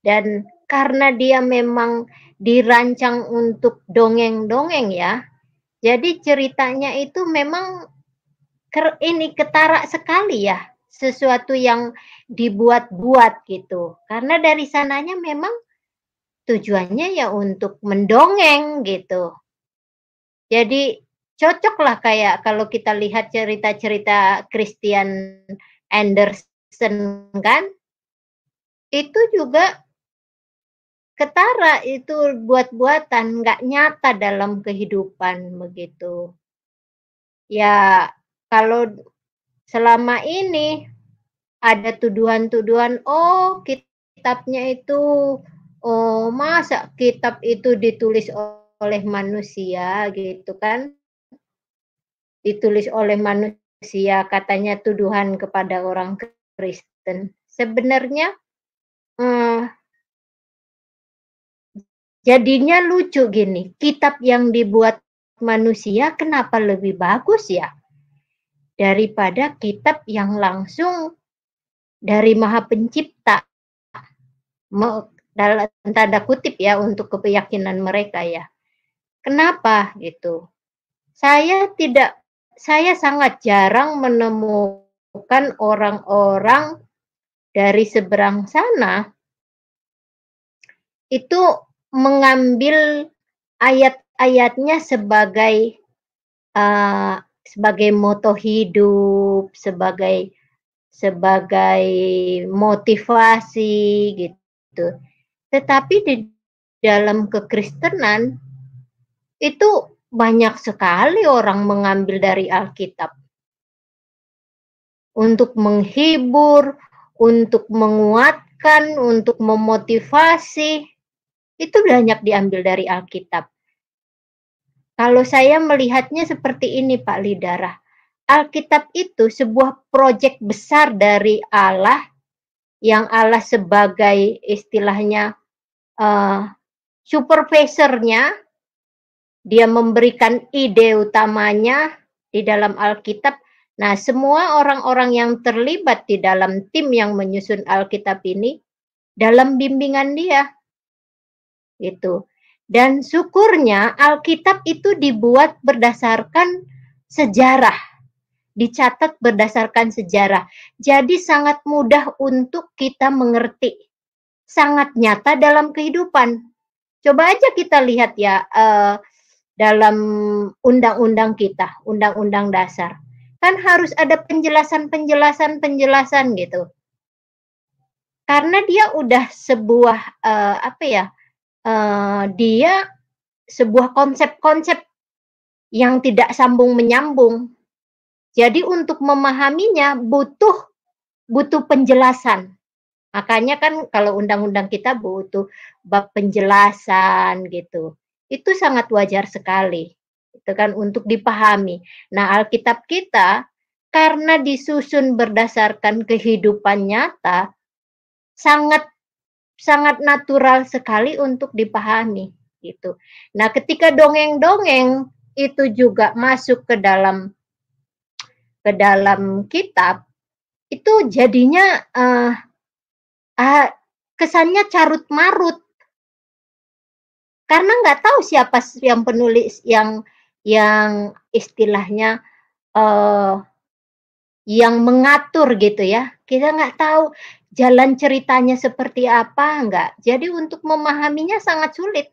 Speaker 8: dan karena dia memang dirancang untuk dongeng-dongeng ya. Jadi ceritanya itu memang ini ketara sekali ya, sesuatu yang dibuat-buat gitu. Karena dari sananya memang tujuannya ya untuk mendongeng gitu. Jadi cocoklah kayak kalau kita lihat cerita-cerita Christian Anderson kan, itu juga ketara itu buat-buatan nggak nyata dalam kehidupan begitu ya kalau selama ini ada tuduhan-tuduhan oh kitabnya itu oh masa kitab itu ditulis oleh manusia gitu kan ditulis oleh manusia katanya tuduhan kepada orang Kristen sebenarnya eh, Jadinya lucu gini, kitab yang dibuat manusia kenapa lebih bagus ya daripada kitab yang langsung dari Maha Pencipta. Dalam tanda kutip ya untuk keyakinan mereka ya. Kenapa gitu? Saya tidak saya sangat jarang menemukan orang-orang dari seberang sana itu mengambil ayat-ayatnya sebagai uh, sebagai moto hidup, sebagai sebagai motivasi gitu. Tetapi di dalam kekristenan itu banyak sekali orang mengambil dari Alkitab untuk menghibur, untuk menguatkan, untuk memotivasi itu banyak diambil dari Alkitab. Kalau saya melihatnya seperti ini Pak Lidara, Alkitab itu sebuah proyek besar dari Allah yang Allah sebagai istilahnya uh, supervisornya, dia memberikan ide utamanya di dalam Alkitab. Nah, semua orang-orang yang terlibat di dalam tim yang menyusun Alkitab ini dalam bimbingan dia itu. Dan syukurnya Alkitab itu dibuat berdasarkan sejarah, dicatat berdasarkan sejarah. Jadi sangat mudah untuk kita mengerti. Sangat nyata dalam kehidupan. Coba aja kita lihat ya eh, dalam undang-undang kita, undang-undang dasar. Kan harus ada penjelasan-penjelasan penjelasan gitu. Karena dia udah sebuah eh, apa ya? uh, dia sebuah konsep-konsep yang tidak sambung menyambung. Jadi untuk memahaminya butuh butuh penjelasan. Makanya kan kalau undang-undang kita butuh bab penjelasan gitu. Itu sangat wajar sekali. Itu kan untuk dipahami. Nah, Alkitab kita karena disusun berdasarkan kehidupan nyata sangat sangat natural sekali untuk dipahami gitu. Nah, ketika dongeng-dongeng itu juga masuk ke dalam ke dalam kitab itu jadinya uh, uh, kesannya carut marut karena nggak tahu siapa yang penulis yang yang istilahnya uh, yang mengatur gitu ya kita nggak tahu jalan ceritanya seperti apa enggak. Jadi untuk memahaminya sangat sulit.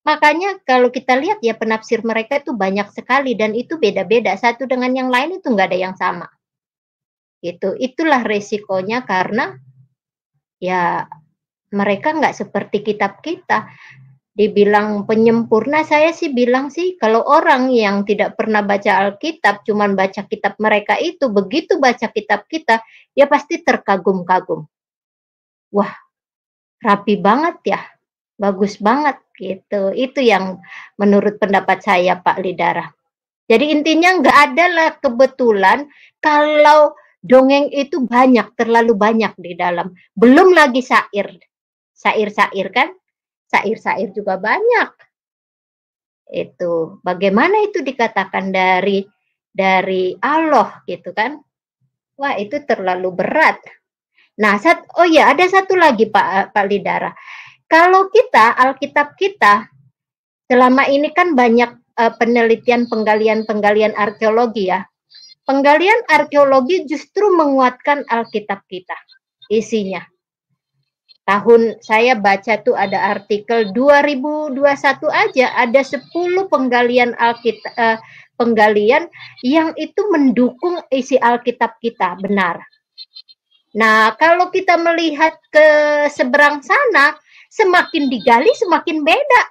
Speaker 8: Makanya kalau kita lihat ya penafsir mereka itu banyak sekali dan itu beda-beda satu dengan yang lain itu enggak ada yang sama. Itu itulah resikonya karena ya mereka enggak seperti kitab kita. Dibilang penyempurna saya sih bilang sih kalau orang yang tidak pernah baca Alkitab cuman baca kitab mereka itu begitu baca kitab kita ya pasti terkagum-kagum wah rapi banget ya, bagus banget gitu. Itu yang menurut pendapat saya Pak Lidara. Jadi intinya nggak ada lah kebetulan kalau dongeng itu banyak, terlalu banyak di dalam. Belum lagi syair. Syair-syair kan? Syair-syair juga banyak. Itu bagaimana itu dikatakan dari dari Allah gitu kan? Wah, itu terlalu berat. Nah, sat, oh ya ada satu lagi Pak eh, Pak Lidara. Kalau kita Alkitab kita selama ini kan banyak uh, penelitian penggalian-penggalian arkeologi ya. Penggalian arkeologi justru menguatkan Alkitab kita isinya. Tahun saya baca tuh ada artikel 2021 aja ada 10 penggalian Alkitab uh, eh, penggalian yang itu mendukung isi Alkitab kita benar Nah, kalau kita melihat ke seberang sana, semakin digali semakin beda.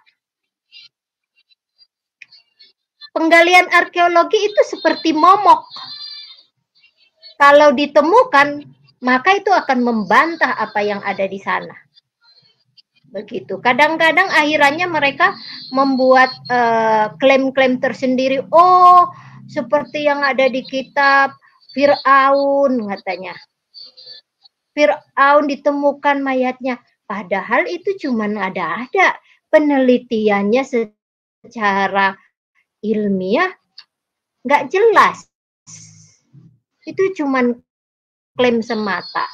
Speaker 8: Penggalian arkeologi itu seperti momok. Kalau ditemukan, maka itu akan membantah apa yang ada di sana. Begitu. Kadang-kadang akhirnya mereka membuat eh, klaim-klaim uh, tersendiri. Oh, seperti yang ada di kitab Fir'aun katanya Fir'aun ditemukan mayatnya. Padahal itu cuma ada-ada. Penelitiannya secara ilmiah nggak jelas. Itu cuma klaim semata.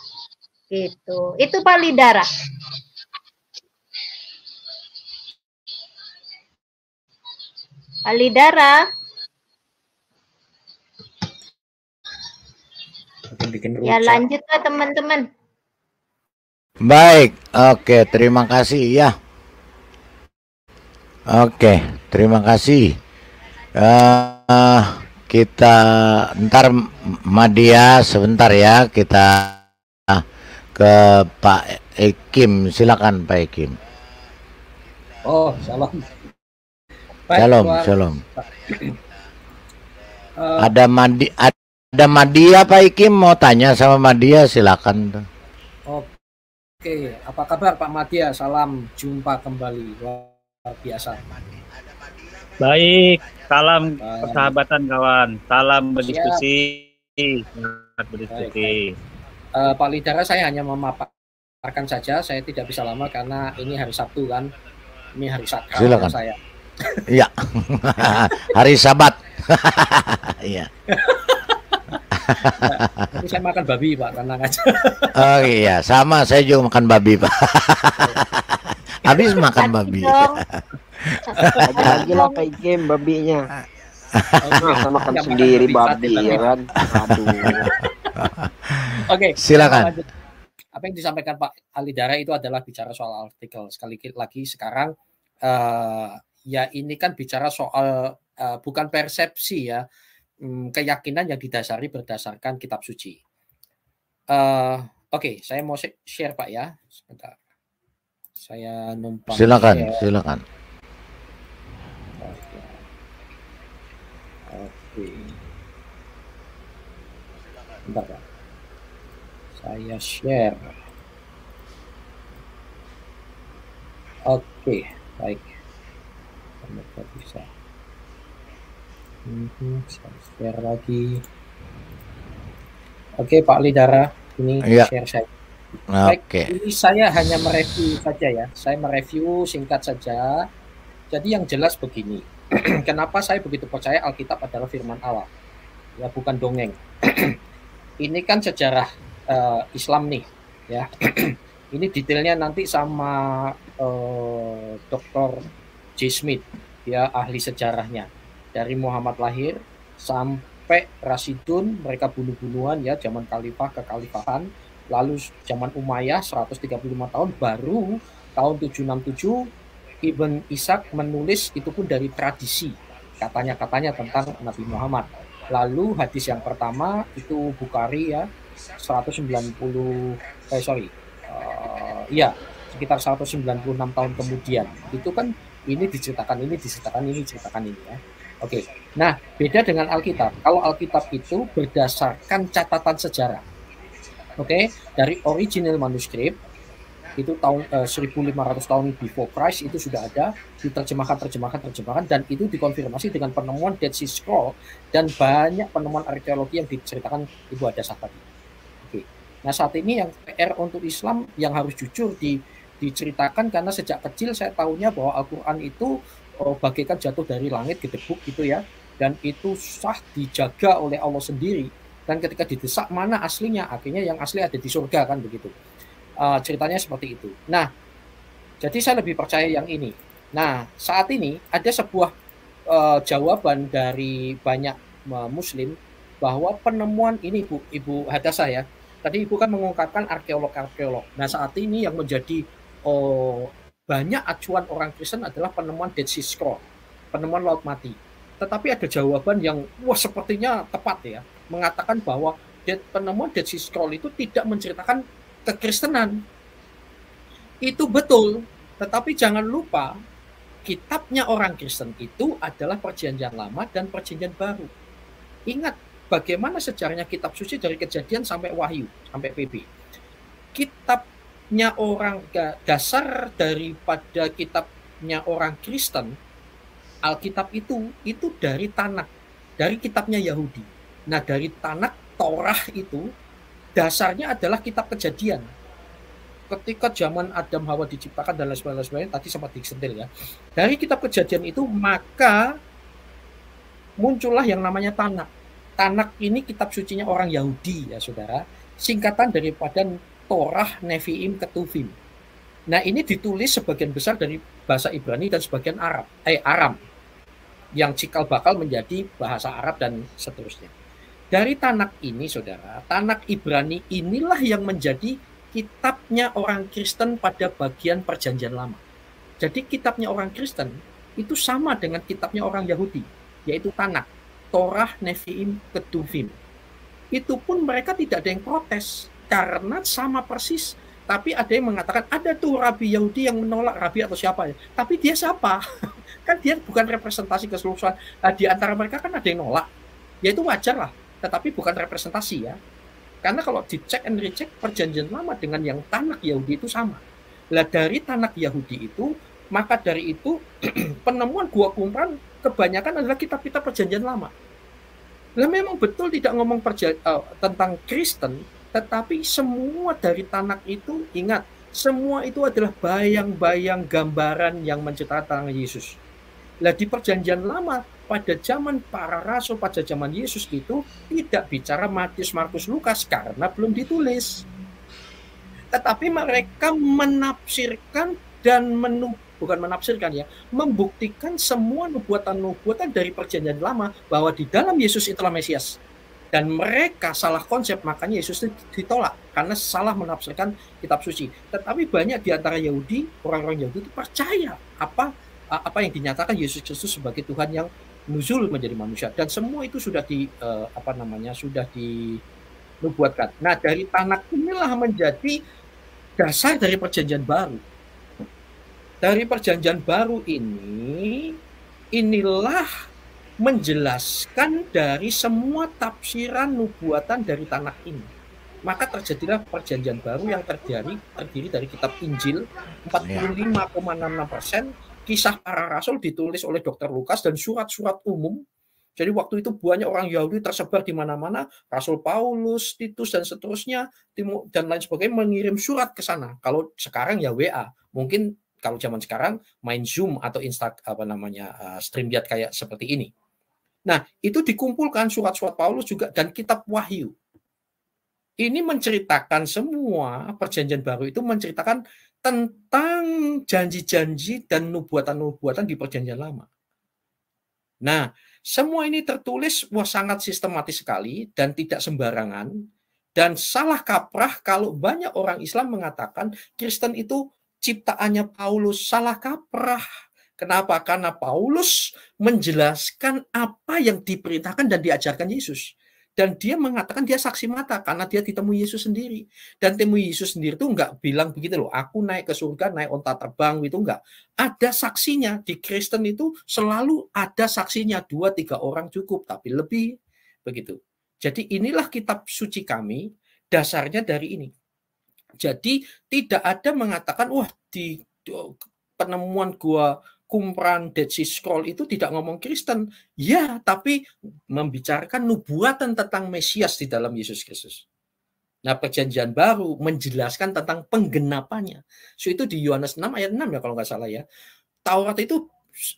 Speaker 8: Gitu. Itu pali darah pali darah Ya lanjut lah teman-teman.
Speaker 3: Baik, oke, terima kasih ya. Oke, terima kasih.
Speaker 1: Uh,
Speaker 3: kita ntar Madia sebentar ya, kita ke Pak Ekim, silakan Pak Ekim.
Speaker 5: Oh, salam. Salam, salam.
Speaker 3: Eh, ada Madi, ada Madia Pak Ikim mau tanya sama Madia, silakan.
Speaker 10: Oke, apa kabar Pak Matia? Salam jumpa kembali. Luar biasa.
Speaker 11: Baik, salam baik. persahabatan kawan. Salam berdiskusi. Selamat berdiskusi. Baik, baik.
Speaker 10: Uh, Pak Lidara, saya hanya memaparkan saja. Saya tidak bisa lama karena ini hari Sabtu kan. Ini hari Sabtu. Silakan. saya.
Speaker 3: Iya. hari Sabat. Iya. tapi saya
Speaker 10: makan babi pak
Speaker 7: tenang aja
Speaker 3: oh iya sama saya juga makan babi pak habis makan babi
Speaker 7: lagi kayak game babinya
Speaker 2: kita makan sendiri babi ya kan oke
Speaker 1: silakan
Speaker 10: apa yang disampaikan Pak Ali Dara itu adalah bicara soal artikel sekali lagi sekarang uh, ya ini kan bicara soal uh, bukan persepsi ya Hmm, keyakinan yang didasari berdasarkan kitab suci. Uh, Oke, okay, saya mau share Pak ya. Sebentar. Saya numpang. Silakan, share. silakan. Oke. Okay. Bentar, Pak. Saya share. Oke, okay, baik saya mhm, share lagi. Oke Pak Lidara,
Speaker 3: ini ya. share saya. Oke. okay.
Speaker 10: ini saya hanya mereview saja ya. Saya mereview singkat saja. Jadi yang jelas begini, kenapa saya begitu percaya Alkitab adalah firman Allah, ya bukan dongeng. ini kan sejarah uh, Islam nih, ya. ini detailnya nanti sama uh, eh, Dr. J. Smith, ya ahli sejarahnya dari Muhammad lahir sampai Rasidun mereka bunuh-bunuhan ya zaman khalifah ke khalifahan lalu zaman Umayyah 135 tahun baru tahun 767 Ibn Ishaq menulis itu pun dari tradisi katanya-katanya tentang Nabi Muhammad lalu hadis yang pertama itu Bukhari ya 190 eh sorry uh, ya sekitar 196 tahun kemudian itu kan ini diceritakan ini diceritakan ini diceritakan ini ya Oke. Okay. Nah, beda dengan Alkitab. Kalau Alkitab itu berdasarkan catatan sejarah. Oke, okay? dari original manuskrip itu tahun eh, 1500 tahun before Christ itu sudah ada diterjemahkan terjemahkan terjemahkan dan itu dikonfirmasi dengan penemuan Dead Sea Scroll dan banyak penemuan arkeologi yang diceritakan Ibu ada saat tadi. Oke. Nah, saat ini yang PR untuk Islam yang harus jujur di diceritakan karena sejak kecil saya tahunya bahwa Al-Qur'an itu oh, bagaikan jatuh dari langit ke gedebuk gitu ya dan itu sah dijaga oleh Allah sendiri dan ketika didesak mana aslinya akhirnya yang asli ada di surga kan begitu uh, ceritanya seperti itu nah jadi saya lebih percaya yang ini nah saat ini ada sebuah uh, jawaban dari banyak uh, muslim bahwa penemuan ini bu, ibu hadasa saya tadi ibu kan mengungkapkan arkeolog arkeolog nah saat ini yang menjadi oh, banyak acuan orang Kristen adalah penemuan Dead Sea Scroll, penemuan laut mati. Tetapi ada jawaban yang wah sepertinya tepat ya, mengatakan bahwa dead, penemuan Dead Sea Scroll itu tidak menceritakan kekristenan. Itu betul, tetapi jangan lupa kitabnya orang Kristen itu adalah perjanjian lama dan perjanjian baru. Ingat bagaimana sejarahnya kitab suci dari kejadian sampai wahyu, sampai PB. Kitab kitabnya orang dasar daripada kitabnya orang Kristen Alkitab itu itu dari tanah dari kitabnya Yahudi nah dari tanah Torah itu dasarnya adalah kitab kejadian ketika zaman Adam Hawa diciptakan dan lain sebagainya tadi sempat disentil ya dari kitab kejadian itu maka muncullah yang namanya tanah Tanak ini kitab sucinya orang Yahudi ya saudara singkatan daripada Torah, Nevi'im, Ketuvim. Nah ini ditulis sebagian besar dari bahasa Ibrani dan sebagian Arab, eh Aram, yang cikal bakal menjadi bahasa Arab dan seterusnya. Dari Tanak ini, saudara, Tanak Ibrani inilah yang menjadi kitabnya orang Kristen pada bagian perjanjian lama. Jadi kitabnya orang Kristen itu sama dengan kitabnya orang Yahudi, yaitu Tanak, Torah, Nevi'im, Ketuvim. Itu pun mereka tidak ada yang protes karena sama persis tapi ada yang mengatakan ada tuh rabi Yahudi yang menolak rabi atau siapa ya tapi dia siapa kan dia bukan representasi keseluruhan nah, di antara mereka kan ada yang nolak ya itu wajar lah tetapi bukan representasi ya karena kalau dicek and recheck perjanjian lama dengan yang tanah Yahudi itu sama lah dari tanah Yahudi itu maka dari itu penemuan gua kumran kebanyakan adalah kita kita perjanjian lama lah memang betul tidak ngomong perja uh, tentang Kristen tetapi semua dari Tanak itu ingat, semua itu adalah bayang-bayang gambaran yang tentang Yesus. Nah di perjanjian lama pada zaman para rasul pada zaman Yesus itu tidak bicara Matius, Markus, Lukas karena belum ditulis. Tetapi mereka menafsirkan dan menu bukan menafsirkan ya, membuktikan semua nubuatan-nubuatan dari perjanjian lama bahwa di dalam Yesus itulah Mesias dan mereka salah konsep makanya Yesus itu ditolak karena salah menafsirkan kitab suci. Tetapi banyak di antara Yahudi, orang-orang Yahudi itu percaya apa apa yang dinyatakan Yesus Kristus sebagai Tuhan yang nuzul menjadi manusia dan semua itu sudah di eh, apa namanya sudah dinubuatkan. Nah, dari tanah inilah menjadi dasar dari perjanjian baru. Dari perjanjian baru ini inilah menjelaskan dari semua tafsiran nubuatan dari tanah ini. Maka terjadilah perjanjian baru yang terjadi terdiri dari kitab Injil 45,66 persen, kisah para rasul ditulis oleh Dr. Lukas dan surat-surat umum. Jadi waktu itu banyak orang Yahudi tersebar di mana-mana, Rasul Paulus, Titus dan seterusnya, dan lain sebagainya mengirim surat ke sana. Kalau sekarang ya WA, mungkin kalau zaman sekarang main Zoom atau Insta apa namanya eh, stream kayak seperti ini. Nah, itu dikumpulkan surat-surat Paulus juga dan kitab Wahyu. Ini menceritakan semua perjanjian baru itu menceritakan tentang janji-janji dan nubuatan-nubuatan di perjanjian lama. Nah, semua ini tertulis wah sangat sistematis sekali dan tidak sembarangan dan salah kaprah kalau banyak orang Islam mengatakan Kristen itu ciptaannya Paulus salah kaprah Kenapa? Karena Paulus menjelaskan apa yang diperintahkan dan diajarkan Yesus. Dan dia mengatakan dia saksi mata karena dia ditemui Yesus sendiri. Dan temui Yesus sendiri itu enggak bilang begitu loh, aku naik ke surga, naik onta terbang, itu enggak. Ada saksinya. Di Kristen itu selalu ada saksinya. Dua, tiga orang cukup, tapi lebih. Begitu. Jadi inilah kitab suci kami, dasarnya dari ini. Jadi tidak ada mengatakan, wah di oh, penemuan gua Qumran, Dead Sea Scroll itu tidak ngomong Kristen. Ya, tapi membicarakan nubuatan tentang Mesias di dalam Yesus Kristus. Nah, perjanjian baru menjelaskan tentang penggenapannya. So, itu di Yohanes 6 ayat 6 ya kalau nggak salah ya. Taurat itu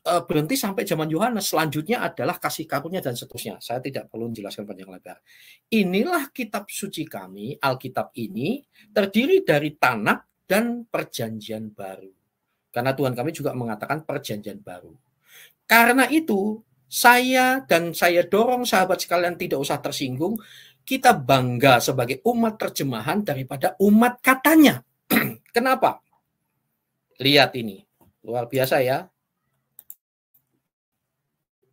Speaker 10: e, berhenti sampai zaman Yohanes. Selanjutnya adalah kasih karunia dan seterusnya. Saya tidak perlu menjelaskan panjang lebar. Inilah kitab suci kami, Alkitab ini, terdiri dari tanah dan perjanjian baru. Karena Tuhan kami juga mengatakan perjanjian baru. Karena itu, saya dan saya dorong sahabat sekalian tidak usah tersinggung, kita bangga sebagai umat terjemahan daripada umat katanya. Kenapa? Lihat ini. Luar biasa ya.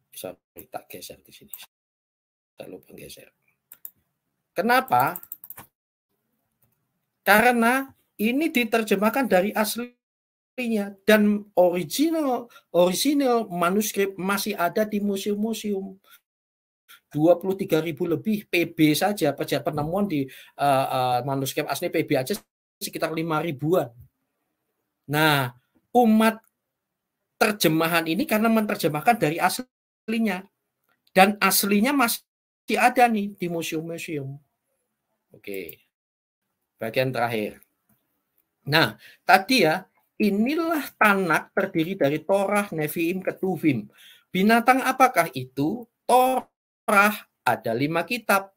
Speaker 10: Bisa tak geser di sini. Tak lupa geser. Kenapa? Karena ini diterjemahkan dari asli aslinya dan original original manuskrip masih ada di museum-museum. 23.000 lebih PB saja pajak penemuan di uh, uh, manuskrip asli PB aja sekitar 5 ribuan. Nah, umat terjemahan ini karena menerjemahkan dari aslinya dan aslinya masih ada nih di museum-museum. Oke. Bagian terakhir. Nah, tadi ya Inilah Tanak terdiri dari Torah, Neviim, Ketuvim. Binatang apakah itu? Torah ada lima kitab.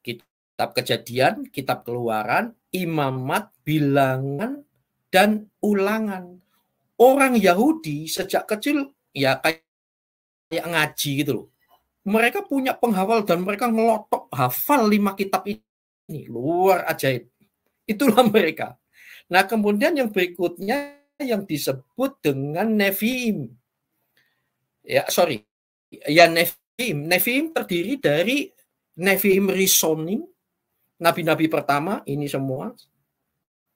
Speaker 10: Kitab kejadian, kitab keluaran, imamat, bilangan, dan ulangan. Orang Yahudi sejak kecil ya kayak, kayak ngaji gitu loh. Mereka punya penghafal dan mereka ngelotok hafal lima kitab ini. Luar ajaib. Itulah mereka. Nah kemudian yang berikutnya yang disebut dengan Nevi'im. Ya sorry, ya Nevi'im. Nevi'im terdiri dari Nevi'im Risonim, nabi-nabi pertama ini semua.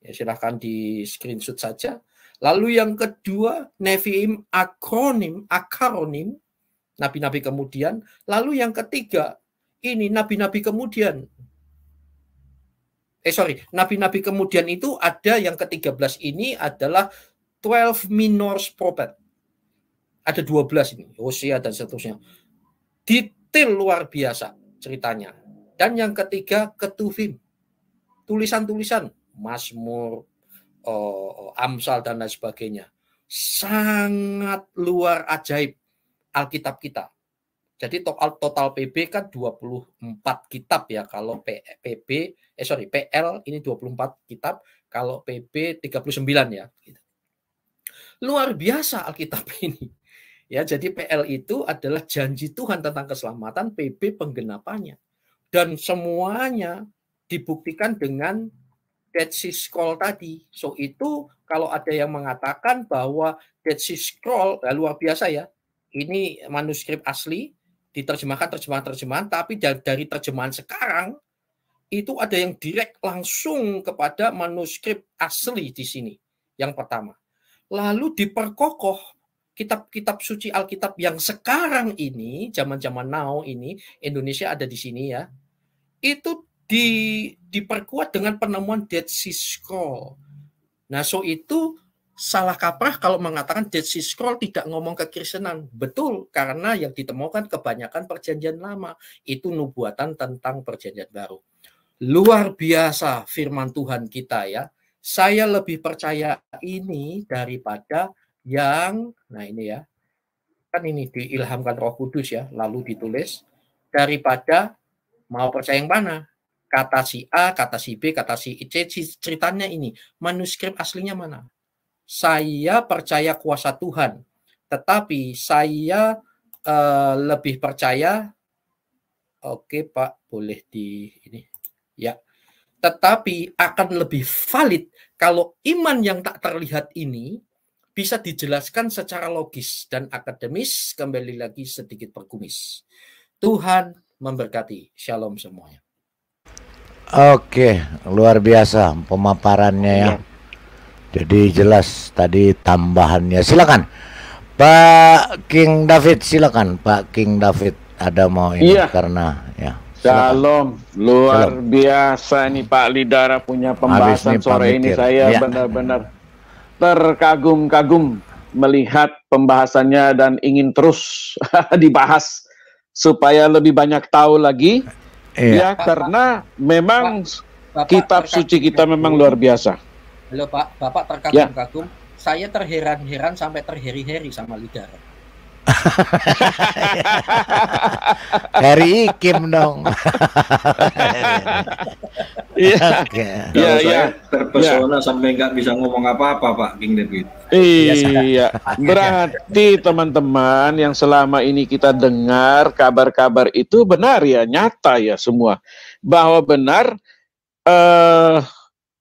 Speaker 10: Ya, silahkan di screenshot saja. Lalu yang kedua, Nevi'im akronim, akaronim, nabi-nabi kemudian. Lalu yang ketiga, ini nabi-nabi kemudian eh sorry, nabi-nabi kemudian itu ada yang ke-13 ini adalah 12 minor prophet. Ada 12 ini, Hosea dan seterusnya. Detail luar biasa ceritanya. Dan yang ketiga ketuvim. Tulisan-tulisan, Mazmur, oh, Amsal dan lain sebagainya. Sangat luar ajaib Alkitab kita. Jadi total total PB kan 24 kitab ya kalau PB eh sorry PL ini 24 kitab, kalau PB 39 ya. Gitu. Luar biasa Alkitab ini. Ya, jadi PL itu adalah janji Tuhan tentang keselamatan, PB penggenapannya. Dan semuanya dibuktikan dengan Dead Sea Scroll tadi. So itu kalau ada yang mengatakan bahwa Dead Sea Scroll ya luar biasa ya. Ini manuskrip asli diterjemahkan terjemahan-terjemahan tapi dari terjemahan sekarang itu ada yang direct langsung kepada manuskrip asli di sini. Yang pertama. Lalu diperkokoh kitab-kitab suci Alkitab yang sekarang ini, zaman-zaman now ini, Indonesia ada di sini ya. Itu di, diperkuat dengan penemuan Dead Sea Scroll. Nah, so itu salah kaprah kalau mengatakan Dead Sea Scroll tidak ngomong kekristenan. Betul, karena yang ditemukan kebanyakan perjanjian lama. Itu nubuatan tentang perjanjian baru. Luar biasa firman Tuhan kita ya. Saya lebih percaya ini daripada yang, nah ini ya, kan ini diilhamkan roh kudus ya, lalu ditulis, daripada mau percaya yang mana? Kata si A, kata si B, kata si C, ceritanya ini. Manuskrip aslinya mana? Saya percaya kuasa Tuhan, tetapi saya uh, lebih percaya oke okay, Pak boleh di ini ya tetapi akan lebih valid kalau iman yang tak terlihat ini bisa dijelaskan secara logis dan akademis kembali lagi sedikit perkumis Tuhan memberkati shalom semuanya
Speaker 3: Oke, luar biasa pemaparannya ya. ya. Jadi jelas tadi tambahannya. Silakan. Pak King David, silakan Pak King David ada
Speaker 9: mau ini ya. karena ya. Shalom, luar Shalom. biasa nih Pak Lidara punya pembahasan nih, sore ini ya. saya ya. benar-benar terkagum-kagum melihat pembahasannya dan ingin terus dibahas supaya lebih banyak tahu lagi iya. ya Pak, karena Pak, memang Bapak kitab suci kita memang luar biasa.
Speaker 10: Halo Pak, Bapak terkagum-kagum, ya. saya terheran-heran sampai terheri-heri sama Lidara. Harry Kim dong.
Speaker 3: Iya.
Speaker 9: Iya, iya.
Speaker 5: Terpesona iya. sampai nggak bisa ngomong apa-apa, Pak King David.
Speaker 9: Iya. iya, iya. Berarti teman-teman yang selama ini kita dengar kabar-kabar itu benar ya, nyata ya semua. Bahwa benar uh,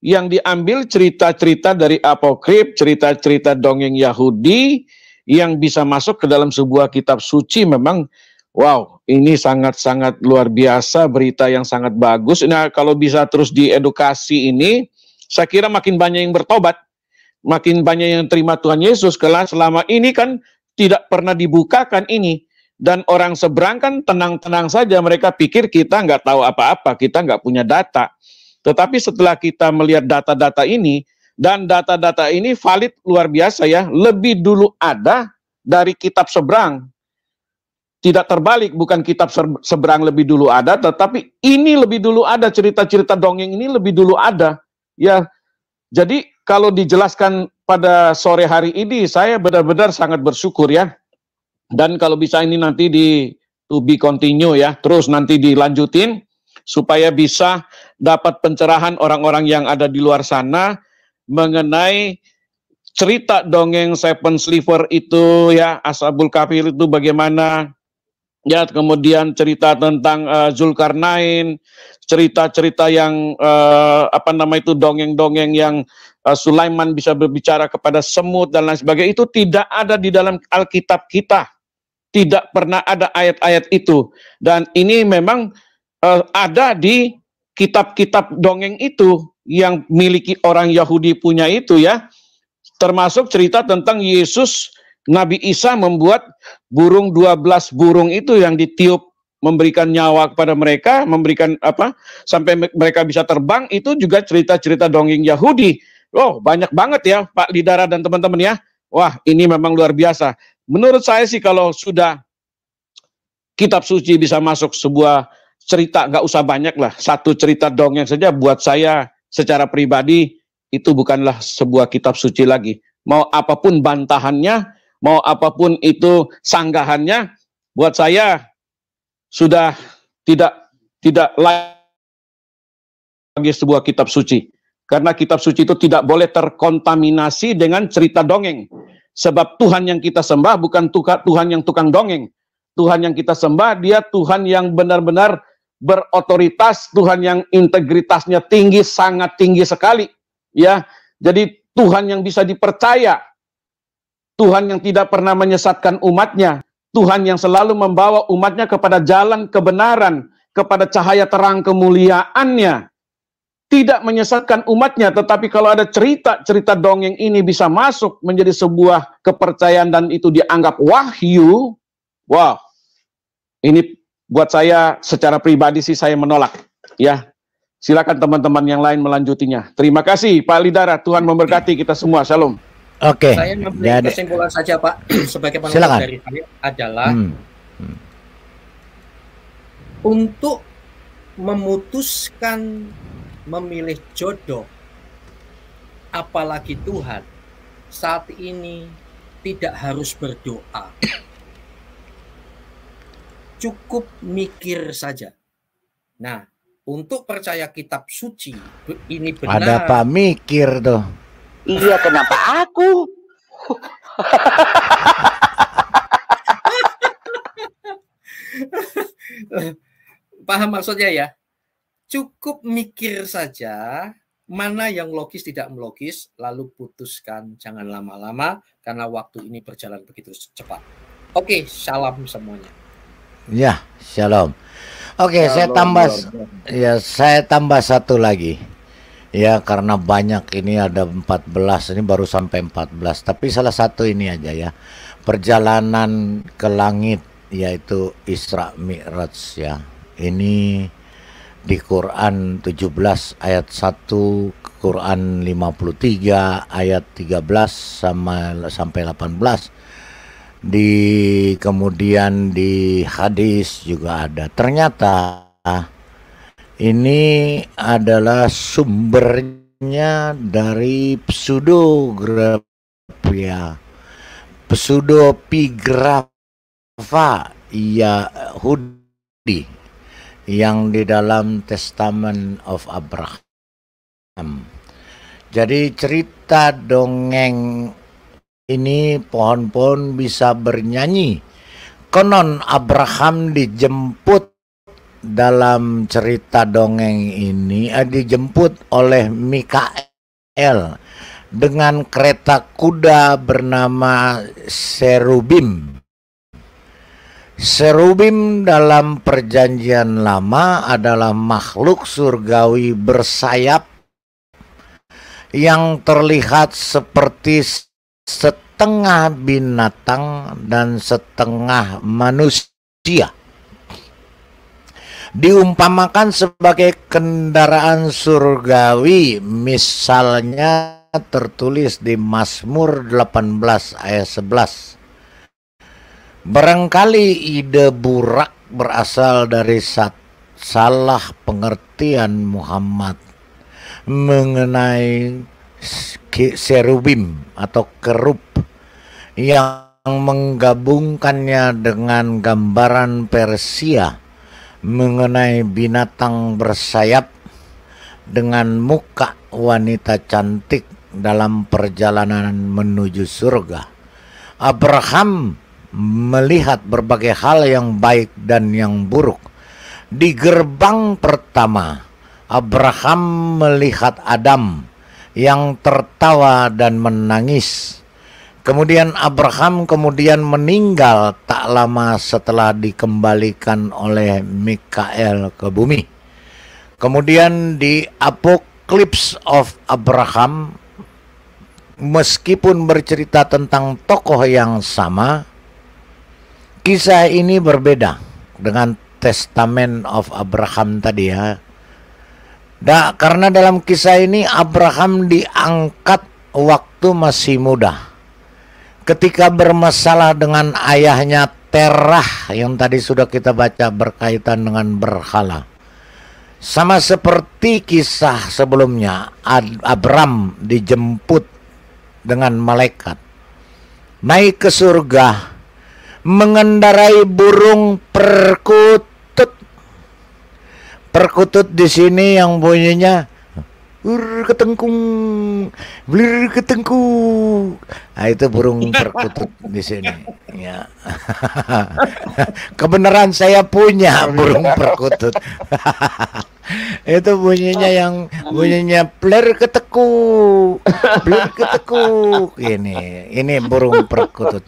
Speaker 9: yang diambil cerita-cerita dari apokrip, cerita-cerita dongeng Yahudi, yang bisa masuk ke dalam sebuah kitab suci memang wow, ini sangat-sangat luar biasa berita yang sangat bagus. Nah, kalau bisa terus diedukasi ini, saya kira makin banyak yang bertobat, makin banyak yang terima Tuhan Yesus. Karena selama ini kan tidak pernah dibukakan ini. Dan orang seberang kan tenang-tenang saja, mereka pikir kita nggak tahu apa-apa, kita nggak punya data. Tetapi setelah kita melihat data-data ini, dan data-data ini valid luar biasa ya, lebih dulu ada dari kitab seberang. Tidak terbalik, bukan kitab seberang lebih dulu ada, tetapi ini lebih dulu ada, cerita-cerita dongeng ini lebih dulu ada. Ya, jadi kalau dijelaskan pada sore hari ini, saya benar-benar sangat bersyukur ya. Dan kalau bisa ini nanti di to be continue ya, terus nanti dilanjutin supaya bisa dapat pencerahan orang-orang yang ada di luar sana mengenai cerita dongeng Seven Sliver itu ya Ashabul Kafir itu bagaimana ya kemudian cerita tentang uh, Zulkarnain cerita-cerita yang uh, apa nama itu dongeng-dongeng yang uh, Sulaiman bisa berbicara kepada semut dan lain sebagainya itu tidak ada di dalam Alkitab kita tidak pernah ada ayat-ayat itu dan ini memang uh, ada di kitab-kitab dongeng itu yang miliki orang Yahudi punya itu ya. Termasuk cerita tentang Yesus Nabi Isa membuat burung 12 burung itu yang ditiup memberikan nyawa kepada mereka, memberikan apa sampai mereka bisa terbang itu juga cerita-cerita dongeng Yahudi. Oh, banyak banget ya Pak Lidara dan teman-teman ya. Wah, ini memang luar biasa. Menurut saya sih kalau sudah kitab suci bisa masuk sebuah cerita nggak usah banyak lah satu cerita dongeng saja buat saya secara pribadi itu bukanlah sebuah kitab suci lagi mau apapun bantahannya mau apapun itu sanggahannya buat saya sudah tidak tidak lagi sebuah kitab suci karena kitab suci itu tidak boleh terkontaminasi dengan cerita dongeng sebab Tuhan yang kita sembah bukan Tuhan yang tukang dongeng Tuhan yang kita sembah dia Tuhan yang benar-benar berotoritas, Tuhan yang integritasnya tinggi, sangat tinggi sekali. Ya, jadi Tuhan yang bisa dipercaya, Tuhan yang tidak pernah menyesatkan umatnya, Tuhan yang selalu membawa umatnya kepada jalan kebenaran, kepada cahaya terang kemuliaannya. Tidak menyesatkan umatnya, tetapi kalau ada cerita-cerita dongeng ini bisa masuk menjadi sebuah kepercayaan dan itu dianggap wahyu, wow, ini buat saya secara pribadi sih saya menolak. Ya, silakan teman-teman yang lain melanjutinya. Terima kasih Pak Lidara, Tuhan memberkati kita semua. Shalom. Oke. Okay. Saya memberi Jadi,
Speaker 10: kesimpulan saja Pak sebagai penutup dari saya adalah hmm. Hmm. untuk memutuskan memilih jodoh apalagi Tuhan saat ini tidak harus berdoa cukup mikir saja. Nah, untuk percaya kitab suci ini
Speaker 4: benar. Ada apa
Speaker 3: mikir tuh.
Speaker 4: Iya, kenapa aku?
Speaker 10: Paham maksudnya ya? Cukup mikir saja mana yang logis tidak melogis lalu putuskan jangan lama-lama karena waktu ini berjalan begitu cepat. Oke, salam semuanya.
Speaker 3: Ya, shalom. Oke, okay, saya tambah shalom. ya saya tambah satu lagi. Ya, karena banyak ini ada 14, ini baru sampai 14, tapi salah satu ini aja ya. Perjalanan ke langit yaitu Isra Mi'raj ya. Ini di Quran 17 ayat 1 Quran 53 ayat 13 sama sampai 18 di kemudian di hadis juga ada. Ternyata ini adalah sumbernya dari pseudographia, pseudopigrafa Yahudi yang di dalam Testament of Abraham. Jadi cerita dongeng ini pohon-pohon bisa bernyanyi. Konon Abraham dijemput dalam cerita dongeng ini eh, dijemput oleh Mikael dengan kereta kuda bernama Serubim. Serubim dalam perjanjian lama adalah makhluk surgawi bersayap yang terlihat seperti setengah binatang dan setengah manusia. Diumpamakan sebagai kendaraan surgawi, misalnya tertulis di Mazmur 18 ayat 11. Barangkali ide burak berasal dari salah pengertian Muhammad mengenai serubim atau kerub yang menggabungkannya dengan gambaran Persia mengenai binatang bersayap dengan muka wanita cantik dalam perjalanan menuju surga. Abraham melihat berbagai hal yang baik dan yang buruk. Di gerbang pertama, Abraham melihat Adam yang tertawa dan menangis. Kemudian Abraham kemudian meninggal tak lama setelah dikembalikan oleh Mikael ke bumi. Kemudian di Apocalypse of Abraham meskipun bercerita tentang tokoh yang sama, kisah ini berbeda dengan Testament of Abraham tadi ya Da, karena dalam kisah ini Abraham diangkat waktu masih muda. Ketika bermasalah dengan ayahnya Terah yang tadi sudah kita baca berkaitan dengan berhala. Sama seperti kisah sebelumnya, Abraham dijemput dengan malaikat. Naik ke surga, mengendarai burung perkut perkutut di sini yang bunyinya Ur ketengkung, blir ketengkung. Nah, itu burung perkutut di sini. Ya. Kebenaran saya punya burung perkutut. itu bunyinya yang bunyinya blir ketekuk, blir ketekuk. Ini, ini burung perkutut.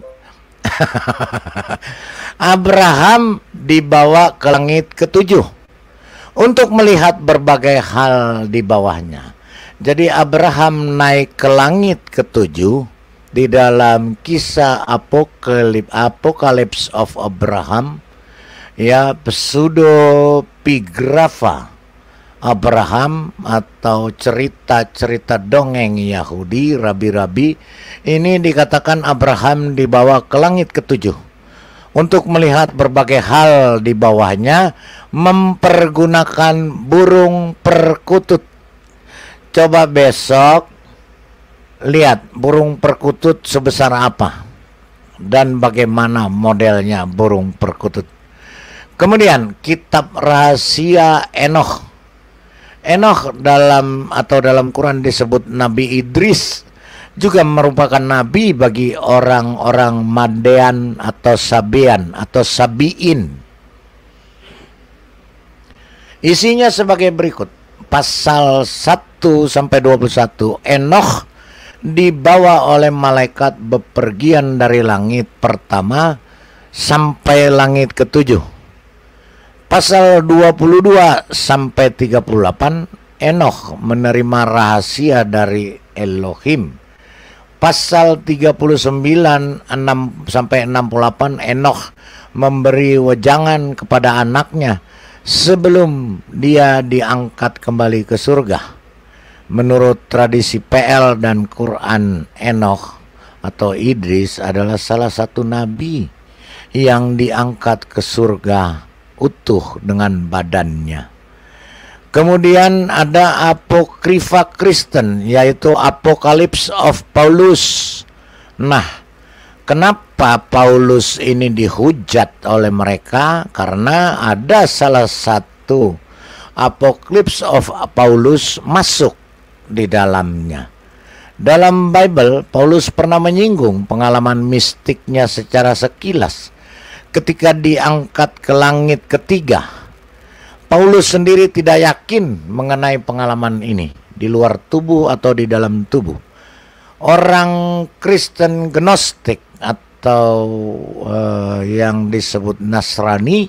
Speaker 3: Abraham dibawa ke langit ketujuh untuk melihat berbagai hal di bawahnya. Jadi Abraham naik ke langit ketujuh di dalam kisah Apokalip Apokalips of Abraham ya pseudo pigrafa Abraham atau cerita-cerita dongeng Yahudi, rabi-rabi, ini dikatakan Abraham dibawa ke langit ketujuh untuk melihat berbagai hal di bawahnya mempergunakan burung perkutut. Coba besok lihat burung perkutut sebesar apa dan bagaimana modelnya burung perkutut. Kemudian kitab rahasia Enoch. Enoch dalam atau dalam Quran disebut Nabi Idris juga merupakan nabi bagi orang-orang Madean atau Sabian atau Sabiin. Isinya sebagai berikut. Pasal 1 sampai 21 Enoch dibawa oleh malaikat bepergian dari langit pertama sampai langit ketujuh. Pasal 22 sampai 38 Enoch menerima rahasia dari Elohim pasal 39 6 sampai 68 Enoch memberi wejangan kepada anaknya sebelum dia diangkat kembali ke surga. Menurut tradisi PL dan Quran Enoch atau Idris adalah salah satu nabi yang diangkat ke surga utuh dengan badannya. Kemudian ada apokrifa Kristen yaitu Apokalips of Paulus. Nah, kenapa Paulus ini dihujat oleh mereka? Karena ada salah satu Apokalips of Paulus masuk di dalamnya. Dalam Bible, Paulus pernah menyinggung pengalaman mistiknya secara sekilas ketika diangkat ke langit ketiga Paulus sendiri tidak yakin mengenai pengalaman ini di luar tubuh atau di dalam tubuh. Orang Kristen Gnostik atau uh, yang disebut Nasrani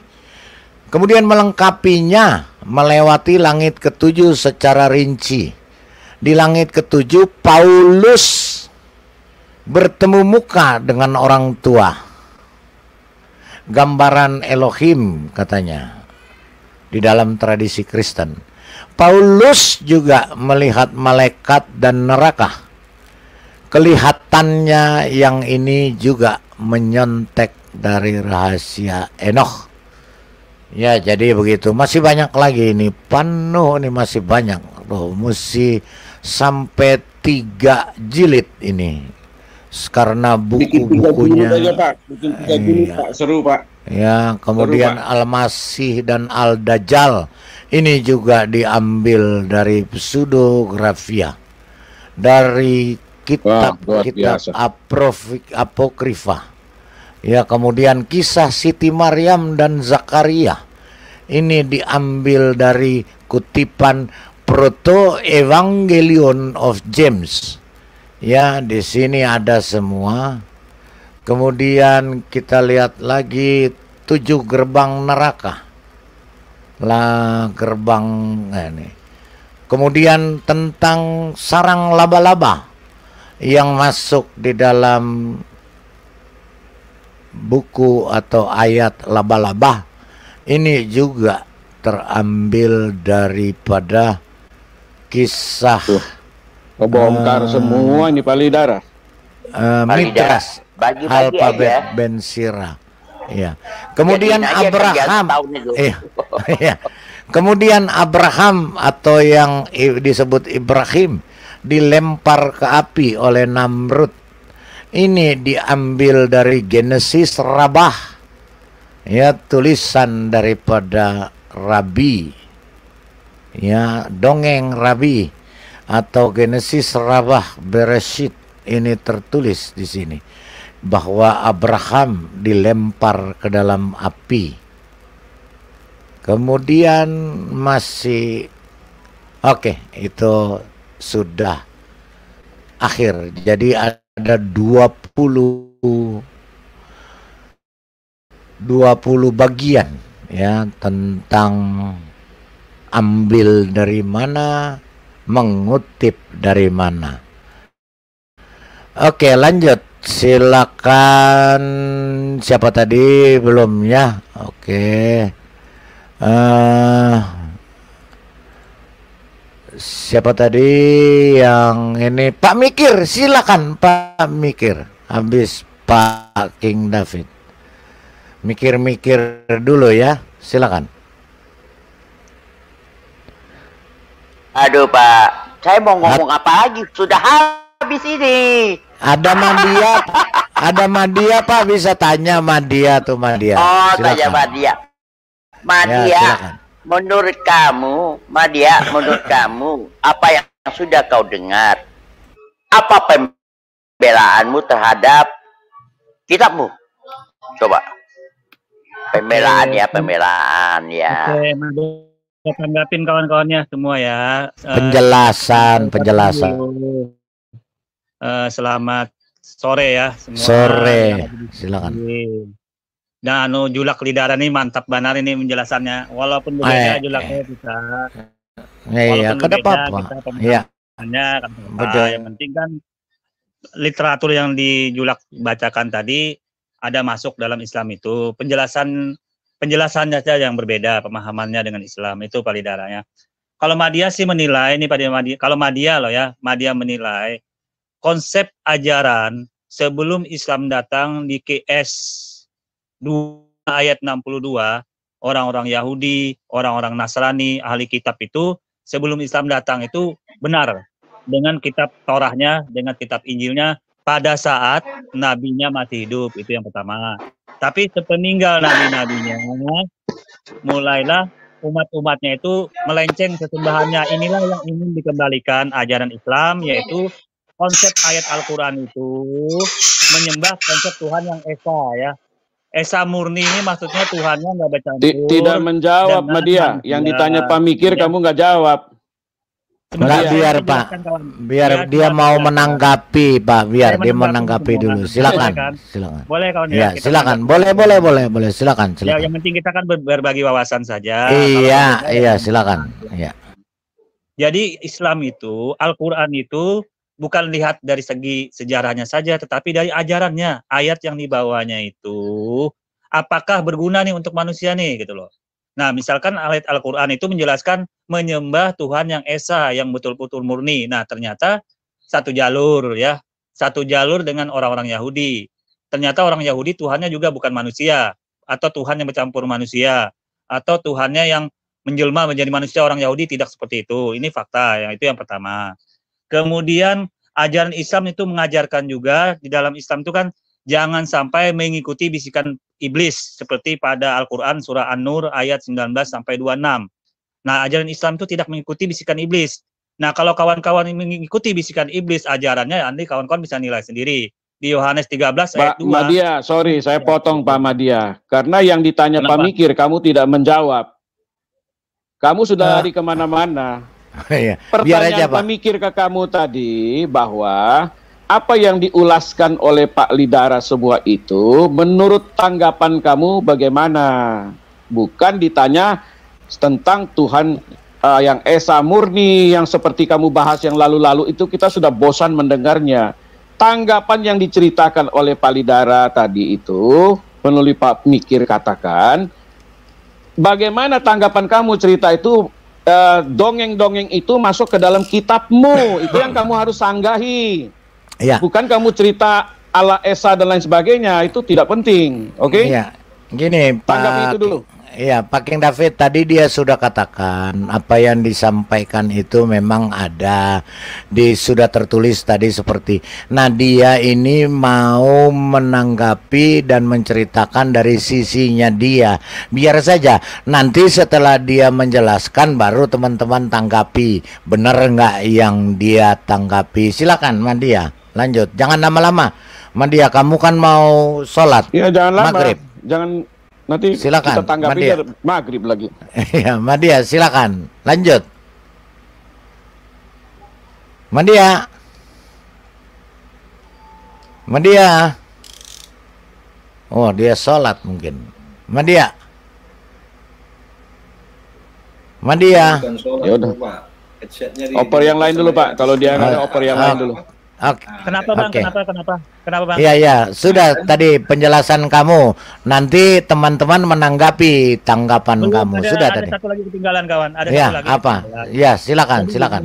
Speaker 3: kemudian melengkapinya melewati langit ketujuh secara rinci. Di langit ketujuh Paulus bertemu muka dengan orang tua. Gambaran Elohim katanya di dalam tradisi Kristen. Paulus juga melihat malaikat dan neraka. Kelihatannya yang ini juga menyontek dari rahasia Enoch. Ya, jadi begitu. Masih banyak lagi ini. Penuh ini masih banyak. Loh, mesti sampai tiga jilid ini. Karena buku-bukunya. Bikin tiga jilid Pak.
Speaker 9: Bikin tiga jilid, iya. Pak. Seru, Pak
Speaker 3: ya kemudian Al-Masih dan Al-Dajjal ini juga diambil dari pseudografia dari kitab-kitab apokrifa ya kemudian kisah Siti Maryam dan Zakaria ini diambil dari kutipan Proto Evangelion of James ya di sini ada semua Kemudian kita lihat lagi tujuh gerbang neraka. Lah gerbang ini. Eh, Kemudian tentang sarang laba-laba yang masuk di dalam buku atau ayat laba-laba ini juga terambil daripada kisah kebongkar uh, eh, semua
Speaker 9: ini palidara
Speaker 3: uh, Mitras alfabet aja. Ya. Ben Sira. Ya. Kemudian Jadiin Abraham. Kan iya. ya. Kemudian Abraham atau yang disebut Ibrahim dilempar ke api oleh Namrud. Ini diambil dari Genesis Rabah. Ya, tulisan daripada Rabi. Ya, dongeng Rabi atau Genesis Rabah Beresit ini tertulis di sini bahwa Abraham dilempar ke dalam api. Kemudian masih oke, okay, itu sudah akhir. Jadi ada 20 20 bagian ya tentang ambil dari mana, mengutip dari mana. Oke, lanjut. Silakan siapa tadi belum ya? Oke. Uh, siapa tadi yang ini Pak Mikir? Silakan Pak Mikir. Habis Pak King David. Mikir-mikir dulu ya. Silakan.
Speaker 4: Aduh Pak, saya mau ngomong apa lagi? Sudah habis habis ini.
Speaker 3: Ada Madia, ada Madia Pak bisa tanya Madia tuh Madia. Oh, silakan. tanya
Speaker 4: Madia. Madia, ya, menurut kamu, Madia, menurut kamu apa yang sudah kau dengar? Apa pembelaanmu terhadap
Speaker 11: kitabmu? Coba. Pembelaan ya, pembelaan ya. Oke, tanggapin kawan-kawannya semua ya. Eh,
Speaker 3: penjelasan,
Speaker 11: penjelasan. Uh, selamat sore ya semua. Sore, iya. silakan. Nah, anu julak lidara ini mantap banar ini penjelasannya. Walaupun eh, berbeda eh. julaknya iya, kita.
Speaker 1: Iya, Kada apa? Iya.
Speaker 11: Hanya yang penting kan literatur yang dijulak bacakan tadi ada masuk dalam Islam itu penjelasan penjelasannya saja yang berbeda pemahamannya dengan Islam itu palidaranya. Kalau Madia sih menilai ini pada Madia, kalau Madia loh ya, Madia menilai konsep ajaran sebelum Islam datang di KS 2 ayat 62 orang-orang Yahudi, orang-orang Nasrani, ahli kitab itu sebelum Islam datang itu benar dengan kitab Torahnya, dengan kitab Injilnya pada saat nabinya mati hidup itu yang pertama. Tapi sepeninggal nabi-nabinya mulailah umat-umatnya itu melenceng kesembahannya. Inilah yang ingin dikembalikan ajaran Islam yaitu konsep ayat Al-Quran itu menyembah konsep Tuhan yang Esa ya. Esa murni ini maksudnya Tuhannya nggak baca Tidak menjawab Madia. Yang ditanya Pak Mikir ya.
Speaker 9: kamu nggak jawab. Enggak biar Pak.
Speaker 3: Biar ya, dia mau ya. menanggapi Pak, biar dia menanggapi dulu. Silakan. Kan.
Speaker 11: Silakan. Boleh kawan ya. ya silakan. Boleh,
Speaker 3: boleh, boleh, boleh. Silakan, ya, silakan. Ya, yang
Speaker 11: penting kita kan berbagi wawasan saja. Iya, iya, ya.
Speaker 3: silakan. Iya.
Speaker 11: Jadi Islam itu, Al-Qur'an itu bukan lihat dari segi sejarahnya saja, tetapi dari ajarannya, ayat yang dibawanya itu apakah berguna nih untuk manusia nih gitu loh. Nah, misalkan ayat Al-Qur'an itu menjelaskan menyembah Tuhan yang esa, yang betul-betul murni. Nah, ternyata satu jalur ya, satu jalur dengan orang-orang Yahudi. Ternyata orang Yahudi Tuhannya juga bukan manusia atau Tuhan yang bercampur manusia atau Tuhannya yang menjelma menjadi manusia orang Yahudi tidak seperti itu. Ini fakta yang itu yang pertama. Kemudian ajaran Islam itu mengajarkan juga di dalam Islam itu kan jangan sampai mengikuti bisikan iblis seperti pada Al-Qur'an surah An-Nur ayat 19 sampai 26. Nah, ajaran Islam itu tidak mengikuti bisikan iblis. Nah, kalau kawan-kawan mengikuti bisikan iblis ajarannya nanti kawan-kawan bisa nilai sendiri. Di Yohanes 13 ayat 2. Pak Madia,
Speaker 9: sorry saya ya. potong Pak Madia. Karena yang ditanya Kenapa? Pak Mikir kamu tidak menjawab. Kamu sudah nah. lari di kemana-mana. Iya. Pertanyaan pemikir ke kamu tadi bahwa apa yang diulaskan oleh Pak Lidara sebuah itu menurut tanggapan kamu bagaimana? Bukan ditanya tentang Tuhan uh, yang esa murni yang seperti kamu bahas yang lalu-lalu itu kita sudah bosan mendengarnya. Tanggapan yang diceritakan oleh Pak Lidara tadi itu menulis Pak Mikir katakan Bagaimana tanggapan kamu cerita itu Eh, dongeng-dongeng itu masuk ke dalam kitabmu. Itu yang kamu harus sanggahi. Ya. Bukan kamu cerita ala Esa dan lain sebagainya, itu tidak penting. Oke? Okay? Ya. Gini, Pak. Tanggap itu dulu. Iya, Pak
Speaker 3: King David tadi dia sudah katakan apa yang disampaikan itu memang ada di sudah tertulis tadi seperti. Nah, dia ini mau menanggapi dan menceritakan dari sisinya dia. Biar saja nanti setelah dia menjelaskan baru teman-teman tanggapi. Benar nggak yang dia tanggapi? Silakan, Mandia. Lanjut. Jangan lama-lama. Mandia, kamu kan mau sholat. Iya, jangan lama. Maghrib.
Speaker 9: Jangan Nanti silakan. kita tanggapi Madia. maghrib lagi.
Speaker 3: Iya, Madia silakan. Lanjut. Madia. Madia. Oh, dia sholat mungkin. Madia. Madia. Ya udah.
Speaker 9: Oper yang lain dulu Pak. Kalau dia ah. nggak ada oper yang lain ah. dulu.
Speaker 3: Okay.
Speaker 11: Ah. Kenapa bang? Okay. Kenapa? Kenapa? Kenapa bang? Iya iya sudah tadi
Speaker 3: penjelasan kamu. Nanti teman-teman menanggapi tanggapan Belum, kamu ada, sudah ada tadi. Satu
Speaker 11: lagi ketinggalan kawan. Ada ya, satu lagi. Apa? Ya silakan Jadi, silakan.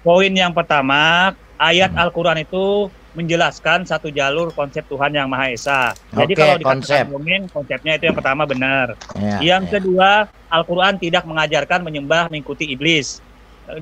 Speaker 11: Poin yang pertama ayat hmm. Al-Quran itu menjelaskan satu jalur konsep Tuhan yang Maha Esa. Jadi okay, kalau dikatakan konsep. mungkin konsepnya itu yang pertama benar.
Speaker 3: Ya,
Speaker 1: yang
Speaker 11: ya. kedua Al-Quran tidak mengajarkan menyembah mengikuti iblis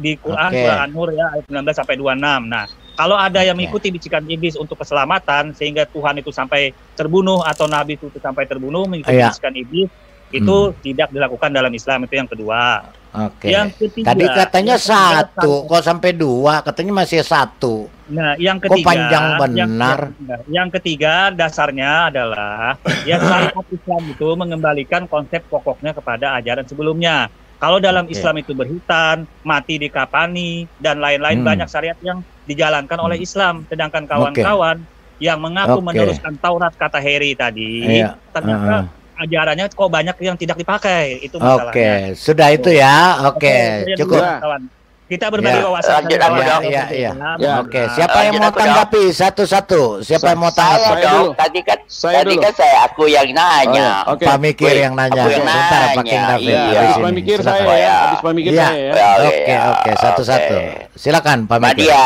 Speaker 11: di Quran okay. Quran Nur ya ayat 19 sampai 26. Nah kalau ada yang mengikuti bisikan iblis untuk keselamatan sehingga Tuhan itu sampai terbunuh atau Nabi itu sampai terbunuh mengikuti ya. bisikan iblis itu hmm. tidak dilakukan dalam Islam itu yang kedua.
Speaker 3: Oke. Yang ketiga. Tadi katanya satu, kok sampai dua? Katanya masih satu.
Speaker 11: Nah, yang ketiga. Kok panjang benar? Yang, yang ketiga dasarnya adalah ya syariat Islam itu mengembalikan konsep pokoknya kepada ajaran sebelumnya. Kalau dalam okay. Islam itu berhutan, mati di kapani dan lain-lain hmm. banyak syariat yang dijalankan oleh hmm. Islam. Sedangkan kawan-kawan okay. yang mengaku okay. meneruskan Taurat kata Heri tadi, iya. ternyata uh -huh ajarannya kok banyak yang tidak dipakai itu masalahnya. Oke, okay.
Speaker 3: sudah itu ya. Oke, okay. okay. cukup. Kawan.
Speaker 11: Kita berbagi iya. wawasan. Ya. Ya, ya, Ya, ya.
Speaker 3: ya. Oke, nah, siapa yang mau tanggapi satu-satu? Siapa yang mau tanggapi? Saya
Speaker 4: Tadi kan saya tadi kan saya aku yang nanya.
Speaker 3: Oh, okay. Pak Mikir yang nanya. Aku yang nanya.
Speaker 8: Iya. Bentar Pak King Iya.
Speaker 3: Habis Pak Mikir iya. saya ya. Habis Pak saya ya. Oke, oke, satu-satu. Silakan Pak Mikir. ya,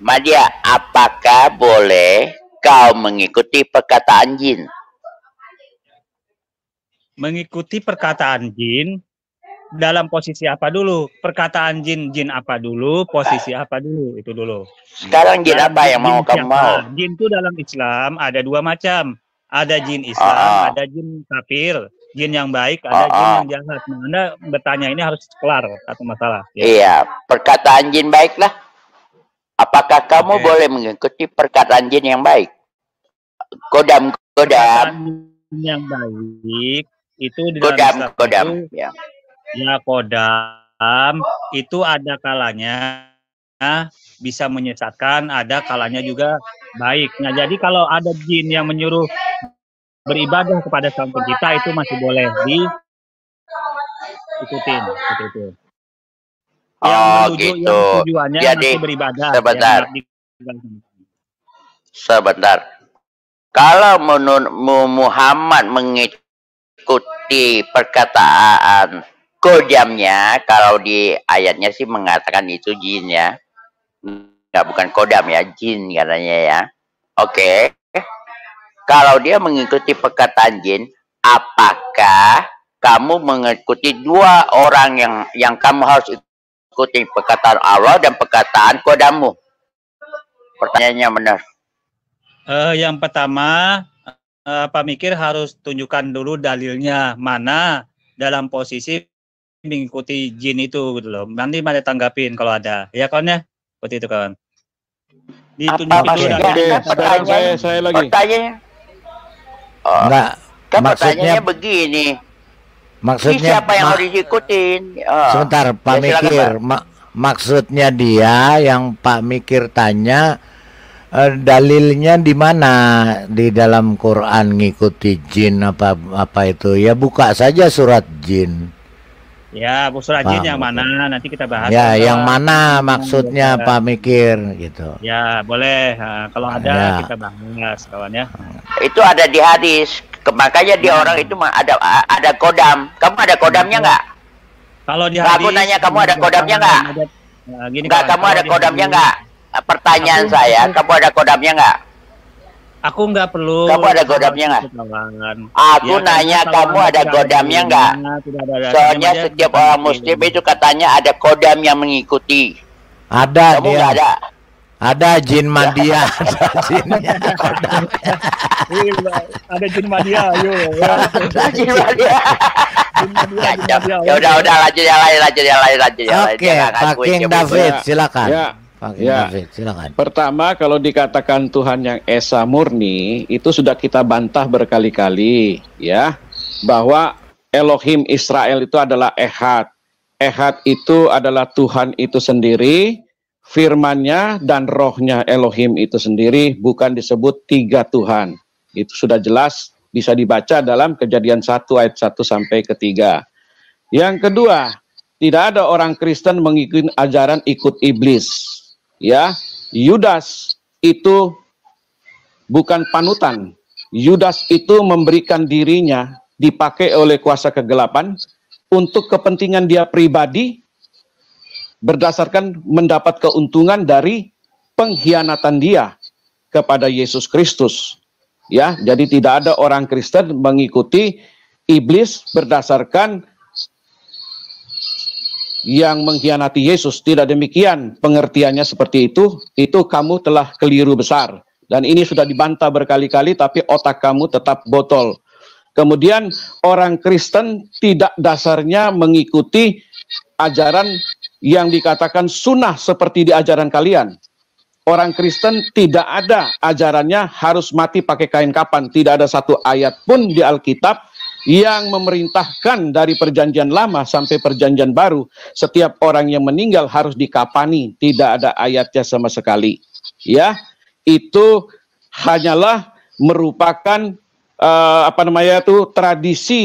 Speaker 4: Madya, apakah boleh kau mengikuti perkataan jin?
Speaker 11: Mengikuti perkataan jin dalam posisi apa dulu? Perkataan jin, jin apa dulu? Posisi apa dulu? Itu dulu. Sekarang jin apa yang mau kamu mau? Jin itu dalam Islam ada dua macam. Ada jin Islam, oh. ada jin kafir jin yang baik, ada oh, jin ah, ah. yang jahat. anda bertanya ini harus kelar atau masalah.
Speaker 4: Ya. Iya, perkataan jin baiklah. lah. Apakah kamu okay. boleh mengikuti perkataan jin yang baik? Kodam kodam
Speaker 11: perkataan yang baik itu di kodam dalam kodam itu, ya. ya kodam itu ada kalanya bisa menyesatkan, ada kalanya juga baik. Nah, jadi kalau ada jin yang menyuruh beribadah kepada sang pencipta itu masih boleh diikutin seperti itu yang oh, gitu. Jadi, iya, beribadah. Sebentar. Ya,
Speaker 4: sebentar. Kalau Muhammad mengikuti perkataan kodamnya, kalau di ayatnya sih mengatakan itu jin ya. Nggak bukan kodam ya, jin katanya ya. Oke. Okay. Kalau dia mengikuti perkataan jin, apakah kamu mengikuti dua orang yang yang kamu harus ikuti? ikuti perkataan Allah dan perkataan kodamu. Pertanyaannya benar.
Speaker 11: Uh, yang pertama, uh, Mikir harus tunjukkan dulu dalilnya mana dalam posisi mengikuti jin itu gitu loh. Nanti mana tanggapin kalau ada. Ya kawan ya, seperti itu kawan. Ditunjuk Apa itu maksudnya? Pertanyaan, saya, saya lagi. Pertanyaan.
Speaker 3: Oh, kan pertanyaannya
Speaker 4: begini
Speaker 3: Maksudnya siapa yang
Speaker 4: harus ikutin? Oh. Ah. Sebentar, ya, Pak ya, Mikir. Ma
Speaker 3: maksudnya dia yang Pak Mikir tanya eh, dalilnya di mana di dalam Quran ngikuti jin apa apa itu? Ya buka saja surat jin.
Speaker 11: Ya, busur rajin yang mana nanti kita bahas. Ya, yang mana maksudnya ya. Pak
Speaker 3: Mikir gitu.
Speaker 11: Ya, boleh. kalau ah, ada ya. kita bahas kawan ya. Ah. Itu ada di
Speaker 4: hadis. Makanya di hmm. orang itu ada ada kodam. Kamu ada kodamnya hmm. nggak? Kalau di hadis. Aku nanya kamu ada kodamnya nggak? Nah, gini, enggak, kamu ada kodamnya nggak? Pertanyaan aku, saya, kamu ada kodamnya nggak?
Speaker 11: Aku nggak perlu. Kamu ada godamnya nggak?
Speaker 4: Aku ya, nanya kamu ada godamnya nggak? Soalnya ada setiap
Speaker 3: orang muslim
Speaker 4: itu katanya ada kodam yang mengikuti.
Speaker 3: Ada kamu dia. ada. Ada jin Madia, ada jin Madia,
Speaker 2: iya, Ada jin Madia. Iya, iya. ya, ya udah, udah
Speaker 1: lanjut yang lain, lanjut yang lain, lanjut yang lain. Ya, ya. Oke, Pak King David, silakan. Ya, Pak ya,
Speaker 4: silakan.
Speaker 9: Pertama, kalau dikatakan Tuhan yang esa murni, itu sudah kita bantah berkali-kali, ya, bahwa Elohim Israel itu adalah Ehad. Ehad itu adalah Tuhan itu sendiri, firmannya dan rohnya Elohim itu sendiri, bukan disebut tiga Tuhan. Itu sudah jelas bisa dibaca dalam kejadian 1 ayat 1 sampai ketiga. Yang kedua, tidak ada orang Kristen mengikuti ajaran ikut iblis ya Yudas itu bukan panutan. Yudas itu memberikan dirinya dipakai oleh kuasa kegelapan untuk kepentingan dia pribadi berdasarkan mendapat keuntungan dari pengkhianatan dia kepada Yesus Kristus. Ya, jadi tidak ada orang Kristen mengikuti iblis berdasarkan yang mengkhianati Yesus. Tidak demikian pengertiannya seperti itu. Itu kamu telah keliru besar. Dan ini sudah dibantah berkali-kali tapi otak kamu tetap botol. Kemudian orang Kristen tidak dasarnya mengikuti ajaran yang dikatakan sunnah seperti di ajaran kalian. Orang Kristen tidak ada ajarannya harus mati pakai kain kapan. Tidak ada satu ayat pun di Alkitab yang memerintahkan dari perjanjian lama sampai perjanjian baru setiap orang yang meninggal harus dikapani tidak ada ayatnya sama sekali ya itu hanyalah merupakan uh, apa namanya itu tradisi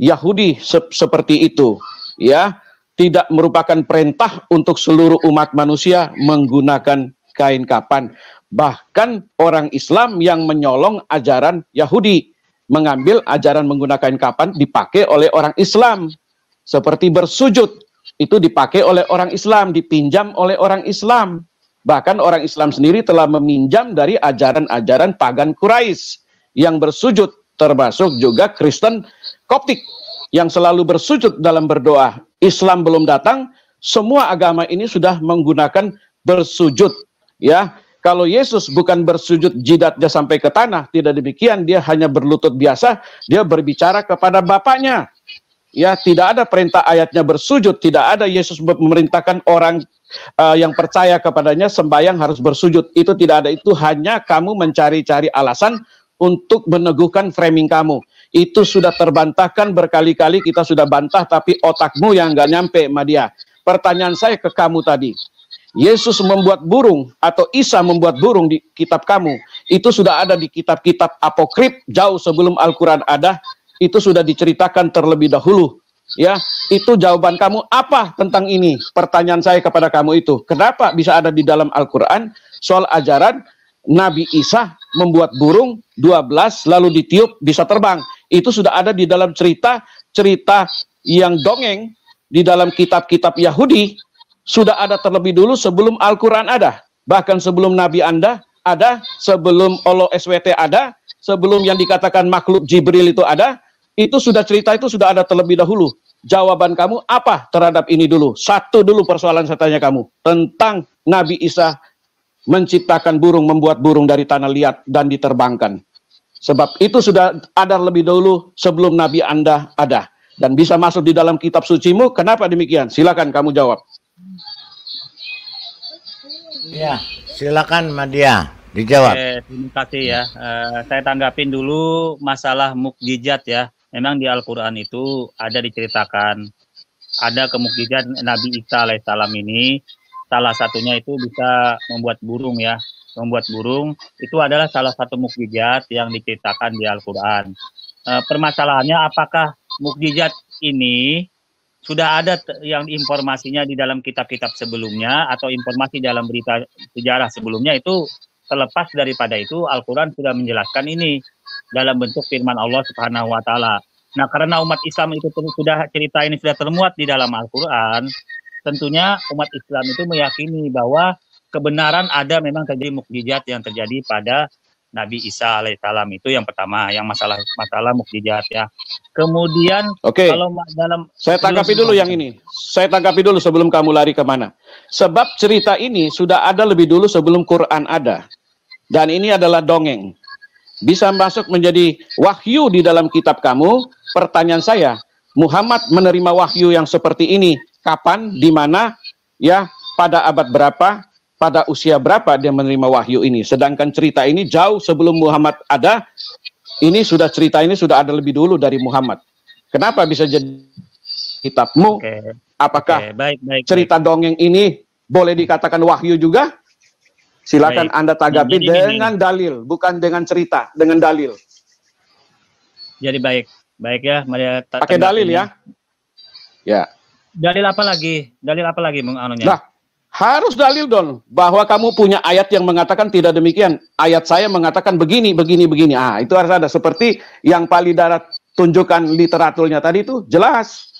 Speaker 9: Yahudi se seperti itu ya tidak merupakan perintah untuk seluruh umat manusia menggunakan kain kapan bahkan orang Islam yang menyolong ajaran Yahudi mengambil ajaran menggunakan kapan dipakai oleh orang Islam seperti bersujud itu dipakai oleh orang Islam dipinjam oleh orang Islam bahkan orang Islam sendiri telah meminjam dari ajaran-ajaran pagan Quraisy yang bersujud termasuk juga Kristen Koptik yang selalu bersujud dalam berdoa Islam belum datang semua agama ini sudah menggunakan bersujud ya kalau Yesus bukan bersujud jidatnya sampai ke tanah, tidak demikian, dia hanya berlutut biasa, dia berbicara kepada Bapaknya. Ya, tidak ada perintah ayatnya bersujud, tidak ada Yesus memerintahkan orang uh, yang percaya kepadanya sembahyang harus bersujud. Itu tidak ada, itu hanya kamu mencari-cari alasan untuk meneguhkan framing kamu. Itu sudah terbantahkan berkali-kali kita sudah bantah tapi otakmu yang nggak nyampe, Madia. Pertanyaan saya ke kamu tadi, Yesus membuat burung atau Isa membuat burung di kitab kamu itu sudah ada di kitab-kitab apokrip jauh sebelum Al-Qur'an ada itu sudah diceritakan terlebih dahulu ya itu jawaban kamu apa tentang ini pertanyaan saya kepada kamu itu kenapa bisa ada di dalam Al-Qur'an soal ajaran Nabi Isa membuat burung 12 lalu ditiup bisa terbang itu sudah ada di dalam cerita cerita yang dongeng di dalam kitab-kitab Yahudi sudah ada terlebih dulu sebelum Al-Quran ada. Bahkan sebelum Nabi Anda ada, sebelum Allah SWT ada, sebelum yang dikatakan makhluk Jibril itu ada, itu sudah cerita itu sudah ada terlebih dahulu. Jawaban kamu apa terhadap ini dulu? Satu dulu persoalan saya tanya kamu. Tentang Nabi Isa menciptakan burung, membuat burung dari tanah liat dan diterbangkan. Sebab itu sudah ada lebih dulu sebelum Nabi Anda ada. Dan bisa masuk di dalam kitab sucimu, kenapa demikian? Silakan kamu jawab.
Speaker 1: Ya,
Speaker 11: silakan Madia dijawab. Eh, terima kasih ya. Eh, saya tanggapin dulu masalah mukjizat ya. Memang di Al-Qur'an itu ada diceritakan ada kemukjizat Nabi Isa alaihissalam ini salah satunya itu bisa membuat burung ya membuat burung itu adalah salah satu mukjizat yang diceritakan di Al-Quran. Eh, permasalahannya apakah mukjizat ini sudah ada yang informasinya di dalam kitab-kitab sebelumnya atau informasi dalam berita sejarah sebelumnya itu terlepas daripada itu Al-Qur'an sudah menjelaskan ini dalam bentuk firman Allah Subhanahu wa taala. Nah, karena umat Islam itu sudah cerita ini sudah termuat di dalam Al-Qur'an, tentunya umat Islam itu meyakini bahwa kebenaran ada memang terjadi mukjizat yang terjadi pada Nabi Isa alaihissalam itu yang pertama yang masalah masalah mukjizat ya. Kemudian okay. kalau dalam saya tanggapi dulu yang ini.
Speaker 9: Saya tanggapi dulu sebelum kamu lari kemana. Sebab cerita ini sudah ada lebih dulu sebelum Quran ada. Dan ini adalah dongeng. Bisa masuk menjadi wahyu di dalam kitab kamu. Pertanyaan saya, Muhammad menerima wahyu yang seperti ini kapan, di mana, ya, pada abad berapa, pada usia berapa dia menerima wahyu ini. Sedangkan cerita ini jauh sebelum Muhammad ada, ini sudah cerita ini sudah ada lebih dulu dari Muhammad. Kenapa bisa jadi kitabmu? Okay. Apakah okay. Baik, baik, cerita baik. dongeng ini boleh dikatakan wahyu juga?
Speaker 11: Silakan baik. Anda tagapi nah, dengan
Speaker 9: ini. dalil, bukan dengan cerita, dengan dalil.
Speaker 11: Jadi baik, baik ya, Maria. Pakai dalil ini. ya. Ya. Dalil apa lagi? Dalil apa lagi, Bung Nah, harus dalil dong bahwa kamu punya
Speaker 9: ayat yang mengatakan tidak demikian. Ayat saya mengatakan begini, begini, begini. Ah, itu harus ada seperti yang paling darat tunjukkan literaturnya tadi itu jelas.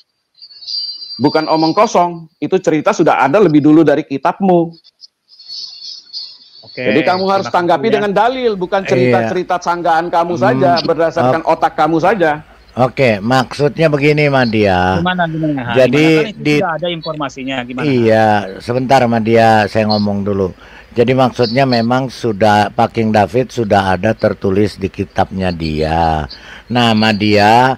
Speaker 9: Bukan omong kosong, itu cerita sudah ada lebih dulu dari kitabmu. Oke, Jadi kamu harus tanggapi ya. dengan dalil, bukan iya. cerita-cerita sanggaan kamu hmm. saja berdasarkan otak kamu saja.
Speaker 3: Oke, maksudnya begini Madia.
Speaker 9: Gimana, gimana? Jadi gimana?
Speaker 3: di ada
Speaker 11: informasinya gimana? Iya,
Speaker 3: sebentar Madia, saya ngomong dulu. Jadi maksudnya memang sudah Paking David sudah ada tertulis di kitabnya dia. Nah, Madia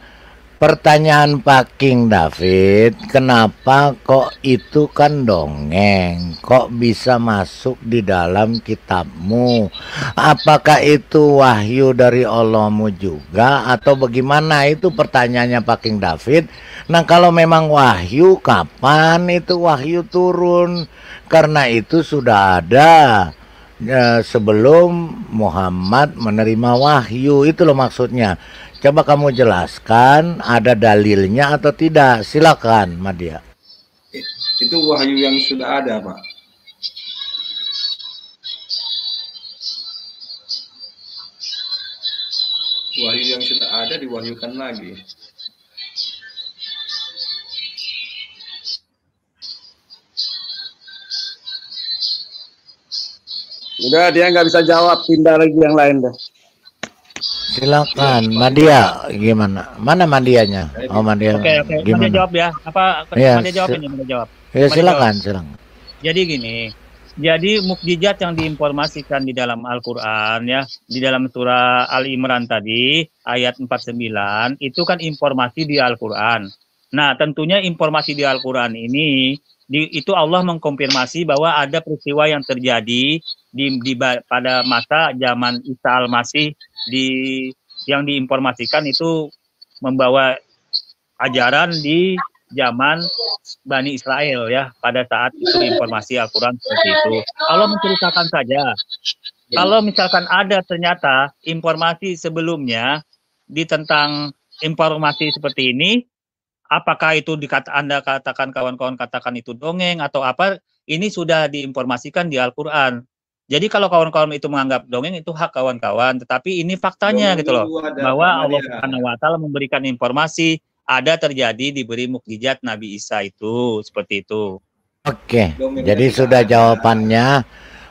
Speaker 3: Pertanyaan Pak King David, kenapa kok itu kan dongeng? Kok bisa masuk di dalam kitabmu? Apakah itu wahyu dari Allahmu juga atau bagaimana itu pertanyaannya Pak King David? Nah, kalau memang wahyu, kapan itu wahyu turun? Karena itu sudah ada eh, sebelum Muhammad menerima wahyu itu loh maksudnya Coba kamu jelaskan ada dalilnya atau tidak. Silakan, Madia.
Speaker 5: Itu wahyu yang sudah ada, Pak. Wahyu yang sudah ada diwahyukan lagi.
Speaker 9: Udah dia nggak bisa jawab, pindah lagi yang lain deh.
Speaker 3: Silakan, iya, Madia iya. gimana? Mana mandiannya? Oh, mandiannya. Oke, oke. Gimana? Madia
Speaker 11: jawab ya. Apa ya, Madia jawab ini, Madia jawab. Ya, silakan, jawab. silakan. Jadi gini, jadi mukjizat yang diinformasikan di dalam Al-Qur'an ya, di dalam surah Al-Imran tadi ayat 49 itu kan informasi di Al-Qur'an. Nah, tentunya informasi di Al-Qur'an ini di, itu Allah mengkonfirmasi bahwa ada peristiwa yang terjadi di, di pada masa zaman Isa Al-Masih di yang diinformasikan itu membawa ajaran di zaman Bani Israel ya pada saat itu informasi Al-Quran seperti itu. Kalau menceritakan saja, kalau misalkan ada ternyata informasi sebelumnya di tentang informasi seperti ini, apakah itu dikata Anda katakan kawan-kawan katakan itu dongeng atau apa? Ini sudah diinformasikan di Al-Quran jadi kalau kawan-kawan itu menganggap dongeng itu hak kawan-kawan, tetapi ini faktanya dongeng gitu loh bahwa Allah Subhanahu wa taala memberikan informasi ada terjadi diberi mukjizat Nabi Isa itu seperti itu.
Speaker 3: Oke. Okay. jadi sudah jawabannya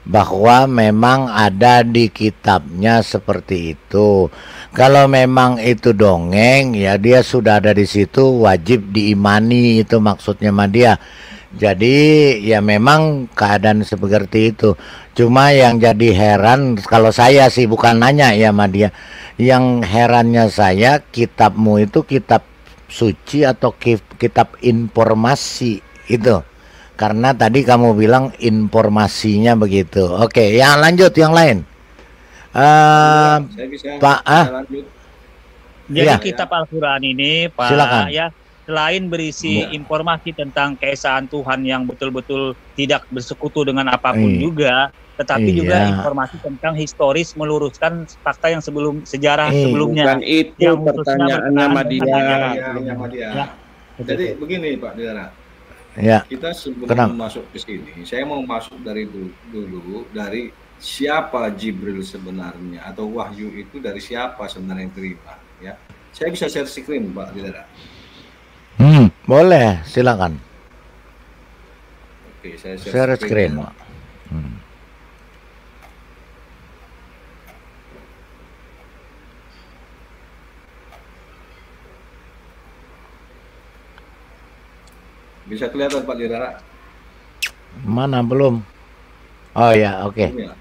Speaker 3: bahwa memang ada di kitabnya seperti itu. Kalau memang itu dongeng, ya dia sudah ada di situ, wajib diimani itu maksudnya sama dia. Jadi ya memang keadaan seperti itu. Cuma yang jadi heran kalau saya sih bukan nanya ya sama dia. Yang herannya saya kitabmu itu kitab suci atau kitab informasi itu. Karena tadi kamu bilang informasinya begitu. Oke, yang lanjut yang lain. Uh, ya, saya bisa Pak, ah. Jadi ya. kitab
Speaker 11: Al-Qur'an ini Pak Silakan. ya selain berisi ya. informasi tentang keesaan Tuhan yang betul-betul tidak bersekutu dengan apapun iya. juga, tetapi iya. juga informasi tentang historis meluruskan fakta yang sebelum sejarah eh, sebelumnya. Bukan
Speaker 9: itu yang pertanyaannya dia. Ya, ya. Ya.
Speaker 11: Jadi begini Pak Dara.
Speaker 3: Ya.
Speaker 5: Kita sebelum Kenang. masuk ke sini, saya mau masuk dari dulu, dulu dari siapa Jibril sebenarnya atau wahyu itu dari siapa sebenarnya yang terima ya. Saya bisa share screen Pak Dara.
Speaker 3: Hmm, boleh, silakan.
Speaker 5: Oke, saya share, share screen, screen
Speaker 3: ya. Hmm.
Speaker 5: Bisa kelihatan Pak Dirara?
Speaker 3: Mana belum? Oh ya, oke. Okay. Ya?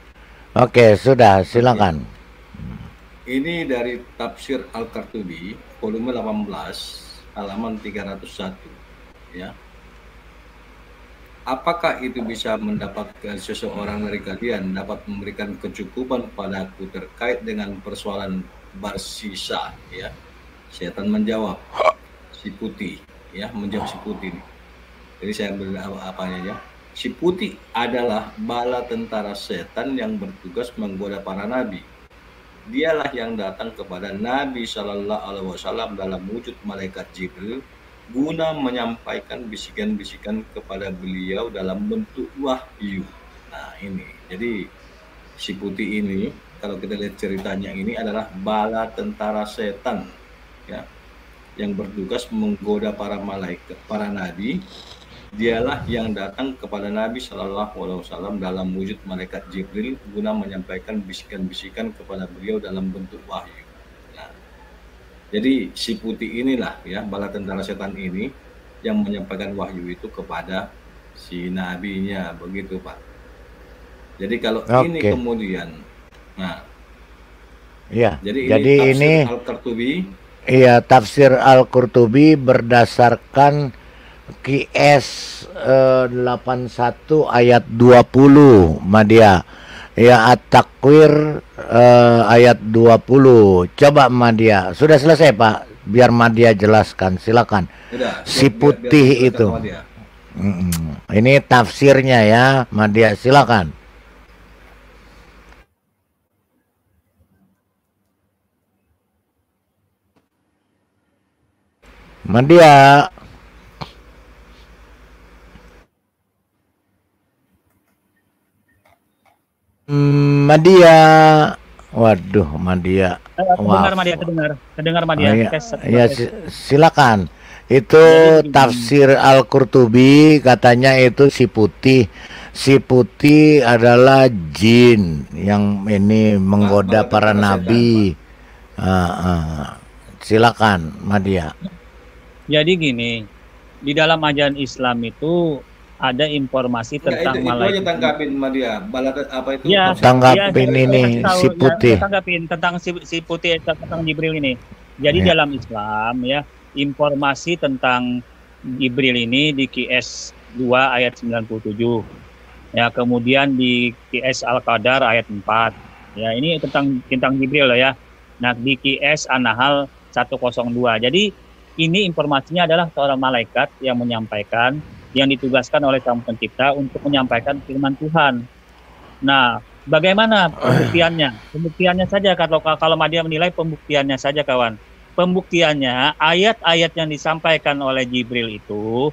Speaker 3: Oke, okay, sudah, silakan.
Speaker 5: Ini dari tafsir Al-Kartubi, volume 18, halaman 301 ya apakah itu bisa mendapatkan seseorang dari kalian dapat memberikan kecukupan padaku terkait dengan persoalan barsisa ya setan menjawab si putih ya menjawab si putih nih. jadi saya ambil apa ya si putih adalah bala tentara setan yang bertugas menggoda para nabi dialah yang datang kepada Nabi Shallallahu Alaihi Wasallam dalam wujud malaikat Jibril guna menyampaikan bisikan-bisikan kepada beliau dalam bentuk wahyu. Nah ini, jadi si putih ini kalau kita lihat ceritanya ini adalah bala tentara setan ya yang bertugas menggoda para malaikat, para nabi dialah yang datang kepada Nabi Shallallahu Alaihi Wasallam dalam wujud malaikat Jibril guna menyampaikan bisikan-bisikan kepada beliau dalam bentuk wahyu. Nah, jadi si putih inilah ya bala tentara setan ini yang menyampaikan wahyu itu kepada si nabinya begitu Pak. Jadi kalau okay. ini kemudian, nah,
Speaker 3: ya, jadi, jadi ini, ini
Speaker 5: Al-Qurtubi.
Speaker 3: Iya, tafsir Al-Qurtubi berdasarkan QS eh, 81 ayat 20 Madia ya at-takwir eh, ayat 20 coba Madia sudah selesai Pak biar Madia jelaskan silakan Tidak, si putih biar, biar itu ini tafsirnya ya Madia silakan Madia Hmm, Madia. Waduh, Madia. Eh, kedengar Madia,
Speaker 11: kedengar. Kedengar Madia. Oh, iya. Ya,
Speaker 3: silakan. Itu iya, iya, iya. tafsir Al-Qurtubi katanya itu si putih. Si putih adalah jin yang ini menggoda para nabi. Uh, uh. Silakan, Madia.
Speaker 11: Jadi gini, di dalam ajaran Islam itu ada informasi tentang nah, itu, malaikat. Itu aja
Speaker 5: tanggapin Maria. Balat
Speaker 11: apa itu? Ya, tanggapin ya, ini tahu, si putih. Ya, tanggapin tentang si, si putih tentang Jibril ini. Jadi ya. dalam Islam ya informasi tentang Jibril ini di QS 2 ayat 97. Ya, kemudian di QS Al-Qadar ayat 4. Ya, ini tentang tentang Jibril loh ya. Nah, di QS An-Nahl 102. Jadi ini informasinya adalah seorang malaikat yang menyampaikan yang ditugaskan oleh Sang Pencipta untuk menyampaikan firman Tuhan. Nah, bagaimana ah. pembuktiannya? Pembuktiannya saja kalau kalau Madia menilai pembuktiannya saja kawan. Pembuktiannya ayat-ayat yang disampaikan oleh Jibril itu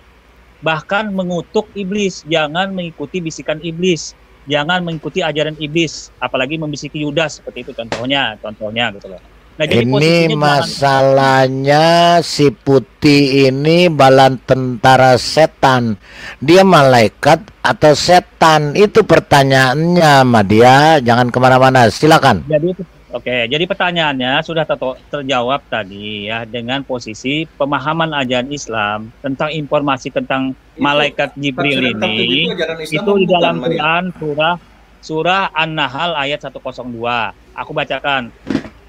Speaker 11: bahkan mengutuk iblis, jangan mengikuti bisikan iblis, jangan mengikuti ajaran iblis, apalagi membisiki Yudas seperti itu contohnya, contohnya gitu loh. Nah, jadi ini
Speaker 3: masalahnya jalan. si putih ini balan tentara setan. Dia malaikat atau setan? Itu pertanyaannya, Madia. Jangan kemana-mana. Silakan. Jadi
Speaker 11: Oke, jadi pertanyaannya sudah terjawab tadi ya dengan posisi pemahaman ajaran Islam tentang informasi tentang itu, malaikat Jibril ini itu, itu di dalam Quran surah surah An-Nahl ayat 102. Aku bacakan.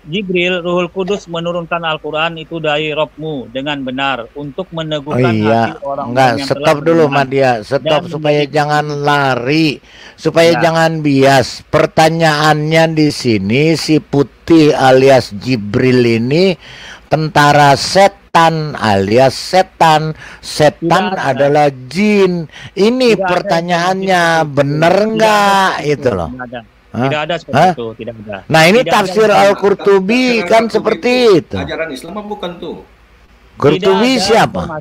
Speaker 11: Jibril Ruhul Kudus menurunkan Al-Qur'an itu dari Robmu dengan benar untuk meneguhkan oh, iya. hati orang Enggak, yang stop telah dulu Madia, stop supaya
Speaker 3: menjadi... jangan lari, supaya ya. jangan bias. Pertanyaannya di sini si Putih alias Jibril ini tentara setan alias setan. Setan tidak, adalah jin. Ini pertanyaannya ada. benar enggak itu loh. Tidak tidak ada seperti Hah? itu, tidak ada. Nah, ini tidak tafsir Al-Qurtubi kan Al seperti itu. Ajaran
Speaker 11: Islam bukan tuh. Qurtubi siapa?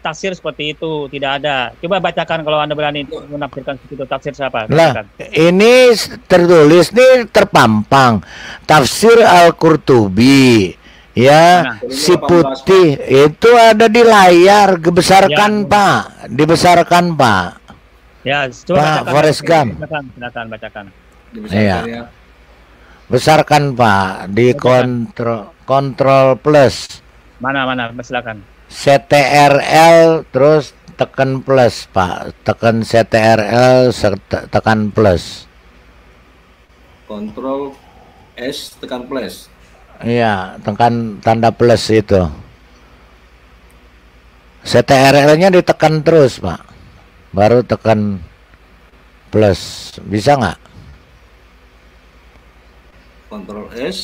Speaker 11: Tafsir seperti itu tidak ada. Coba bacakan kalau Anda berani menafsirkan seperti itu tafsir siapa? Bacakan. Nah,
Speaker 3: ini tertulis nih terpampang tafsir Al-Qurtubi. Ya, nah, si putih itu ada di layar, dibesarkan ya, Pak, dibesarkan Pak.
Speaker 11: Ya, coba
Speaker 3: Pak bacakan Gump.
Speaker 1: Silakan, silakan bacakan dibesarkan
Speaker 3: iya. ya besarkan pak di kontrol kontrol plus
Speaker 11: mana mana silakan
Speaker 3: CTRL terus tekan plus pak tekan CTRL tekan plus
Speaker 5: kontrol S tekan plus
Speaker 3: iya tekan tanda plus itu CTRL nya ditekan terus pak baru tekan plus bisa nggak
Speaker 5: Ctrl S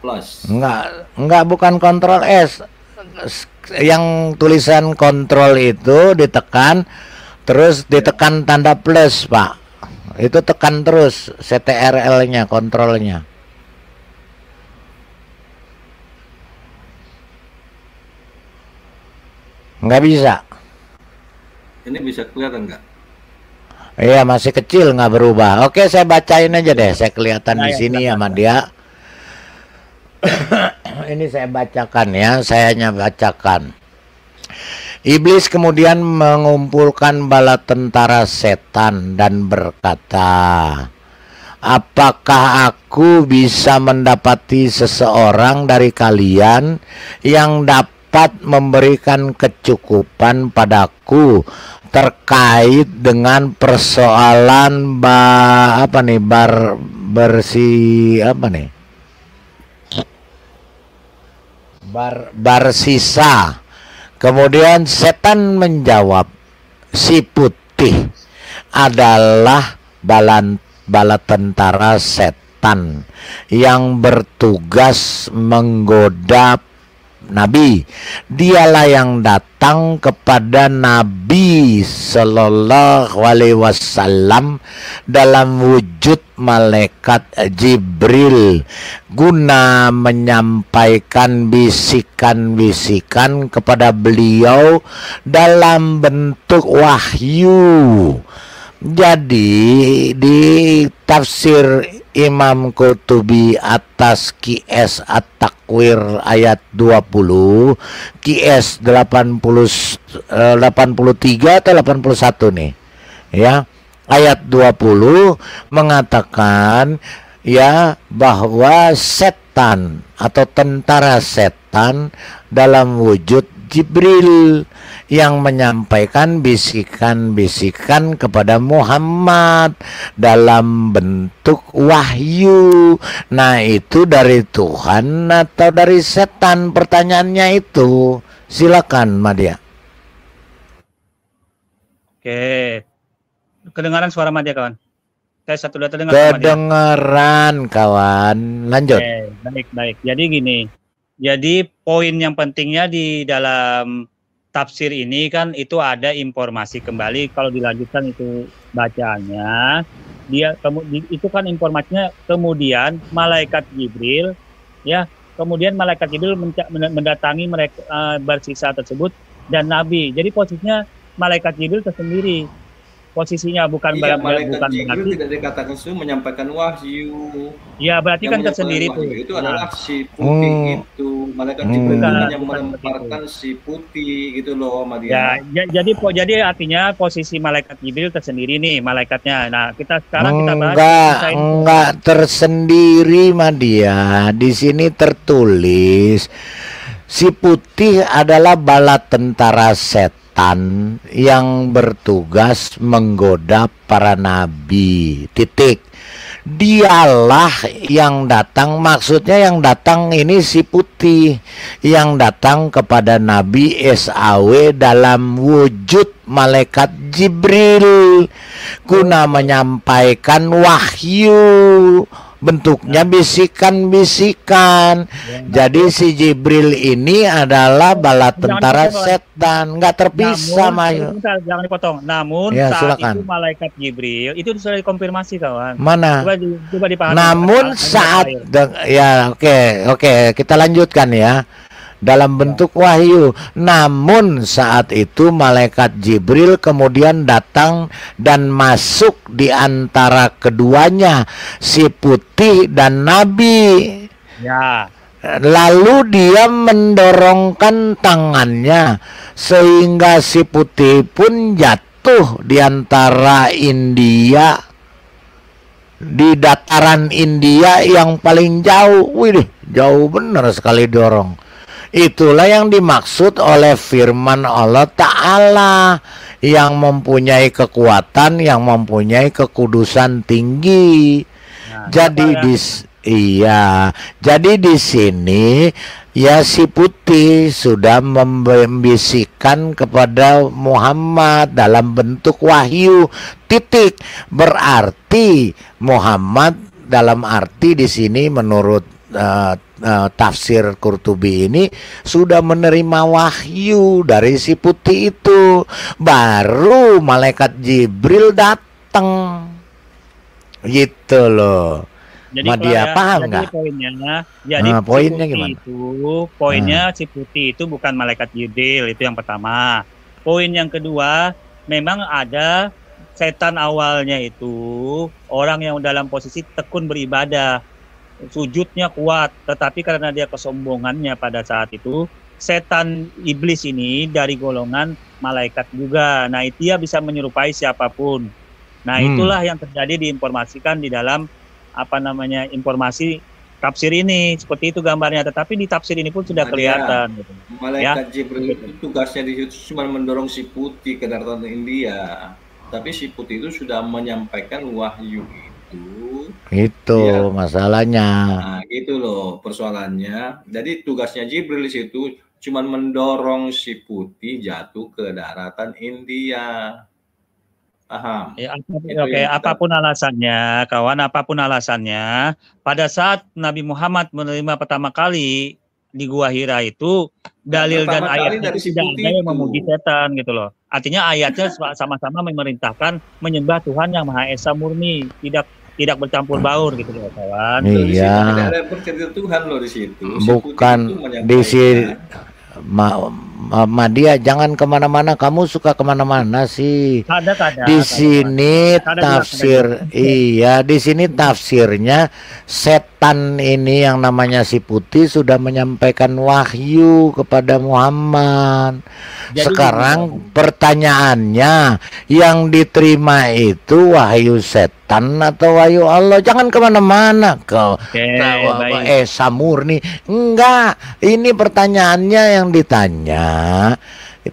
Speaker 5: plus. Enggak,
Speaker 3: enggak bukan Ctrl S. Yang tulisan Ctrl itu ditekan terus ditekan tanda plus, Pak. Itu tekan terus CTRL-nya, kontrolnya. Enggak bisa.
Speaker 5: Ini bisa kelihatan enggak?
Speaker 3: Iya masih kecil nggak berubah. Oke saya bacain aja deh. Saya kelihatan nah, di ya, sini ya sama dia. Ini saya bacakan ya. Saya hanya bacakan. Iblis kemudian mengumpulkan bala tentara setan dan berkata, Apakah aku bisa mendapati seseorang dari kalian yang dapat memberikan kecukupan padaku terkait dengan persoalan ba apa nih bar bersih apa nih bar bar sisa kemudian setan menjawab si putih adalah balan bala tentara setan yang bertugas menggoda nabi. Dialah yang datang kepada Nabi Shallallahu Alaihi Wasallam dalam wujud malaikat Jibril guna menyampaikan bisikan-bisikan kepada beliau dalam bentuk wahyu jadi di tafsir Imam Qurtubi atas Qs At-Takwir ayat 20 Qs 80 83 atau 81 nih ya ayat 20 mengatakan ya bahwa setan atau tentara setan dalam wujud Jibril yang menyampaikan bisikan-bisikan kepada Muhammad dalam bentuk wahyu. Nah, itu dari Tuhan atau dari setan? Pertanyaannya itu. Silakan, Madia.
Speaker 11: Oke. Kedengaran suara Madia, kawan? Saya satu dua dengan Kedengaran,
Speaker 3: kawan. Lanjut. Oke,
Speaker 11: baik, baik. Jadi gini. Jadi poin yang pentingnya di dalam tafsir ini kan itu ada informasi kembali kalau dilanjutkan itu bacaannya dia itu kan informasinya kemudian malaikat Jibril ya kemudian malaikat Jibril mendatangi mereka uh, bersisa tersebut dan nabi jadi posisinya malaikat Jibril tersendiri posisinya bukan iya, barang malaikat bukan Jibril berarti. tidak
Speaker 5: dikatakan itu menyampaikan wahyu.
Speaker 11: ya berarti kan tersendiri itu. Itu adalah nah. si putih oh. gitu. kan hmm.
Speaker 5: itu. Malaikat hmm. Jibril hanya melemparkan si putih gitu loh sama dia. Ya,
Speaker 11: ya, jadi po, jadi artinya posisi malaikat Jibril tersendiri nih malaikatnya. Nah, kita sekarang kita bahas enggak enggak
Speaker 3: tersendiri Madia. Di sini tertulis si putih adalah bala tentara set setan yang bertugas menggoda para nabi. Titik. Dialah yang datang, maksudnya yang datang ini si putih yang datang kepada Nabi SAW dalam wujud malaikat Jibril guna menyampaikan wahyu bentuknya bisikan-bisikan. Jadi si Jibril ini adalah bala tentara setan, Enggak terpisah Mayu.
Speaker 11: Eh, jangan dipotong. Namun ya, saat silakan. itu malaikat Jibril itu sudah dikonfirmasi kawan. Mana? Coba, coba dipahami. Namun saat
Speaker 3: ya oke okay, oke okay, kita lanjutkan ya dalam ya. bentuk wahyu. Namun saat itu malaikat Jibril kemudian datang dan masuk di antara keduanya si putih dan nabi. Ya. Lalu dia mendorongkan tangannya sehingga si putih pun jatuh di antara India di dataran India yang paling jauh. Wih, jauh benar sekali dorong Itulah yang dimaksud oleh firman Allah Ta'ala yang mempunyai kekuatan, yang mempunyai kekudusan tinggi. Nah, jadi di ya? iya, jadi di sini ya si putih sudah membisikkan kepada Muhammad dalam bentuk wahyu titik berarti Muhammad dalam arti di sini menurut Eh, eh, tafsir Kurtubi ini sudah menerima wahyu dari si putih itu baru malaikat Jibril datang gitu loh
Speaker 11: jadi Ma dia paham nggak? Poinnya, jadi nah, poinnya si gimana? Itu poinnya hmm. si putih itu bukan malaikat Jibril itu yang pertama. Poin yang kedua, memang ada setan awalnya itu orang yang dalam posisi tekun beribadah sujudnya kuat, tetapi karena dia kesombongannya pada saat itu, setan iblis ini dari golongan malaikat juga. Nah, dia bisa menyerupai siapapun. Nah, hmm. itulah yang terjadi diinformasikan di dalam apa namanya informasi tafsir ini seperti itu gambarnya tetapi di tafsir ini pun sudah Ada, kelihatan
Speaker 5: gitu. malaikat ya. Jibril itu tugasnya di situ cuma mendorong si putih ke daratan India tapi si putih itu sudah menyampaikan wahyu itu.
Speaker 12: Itu
Speaker 3: ya. masalahnya. Nah,
Speaker 5: gitu loh persoalannya. Jadi tugasnya Jibril itu cuman mendorong si putih jatuh ke daratan India.
Speaker 11: Aha. Ya, ya, oke, okay. apapun alasannya, kawan, apapun alasannya, pada saat Nabi Muhammad menerima pertama kali di Gua Hira itu dalil dan ayat dari tidak ada yang memuji setan gitu loh. Artinya ayatnya sama-sama memerintahkan menyembah Tuhan yang Maha Esa murni, tidak tidak bercampur hmm. baur gitu loh kawan. Iya. Ada Tuhan loh di
Speaker 5: situ. Bukan di sini.
Speaker 3: Kan? Ma, ma, ma dia jangan kemana-mana kamu suka kemana-mana sih ada, ada, di sini tafsir iya di sini tafsirnya set setan ini yang namanya si putih sudah menyampaikan wahyu kepada Muhammad. Jadi Sekarang ini. pertanyaannya yang diterima itu wahyu setan atau wahyu Allah? Jangan kemana-mana kau. Okay, nah, eh samurni. Enggak, ini pertanyaannya yang ditanya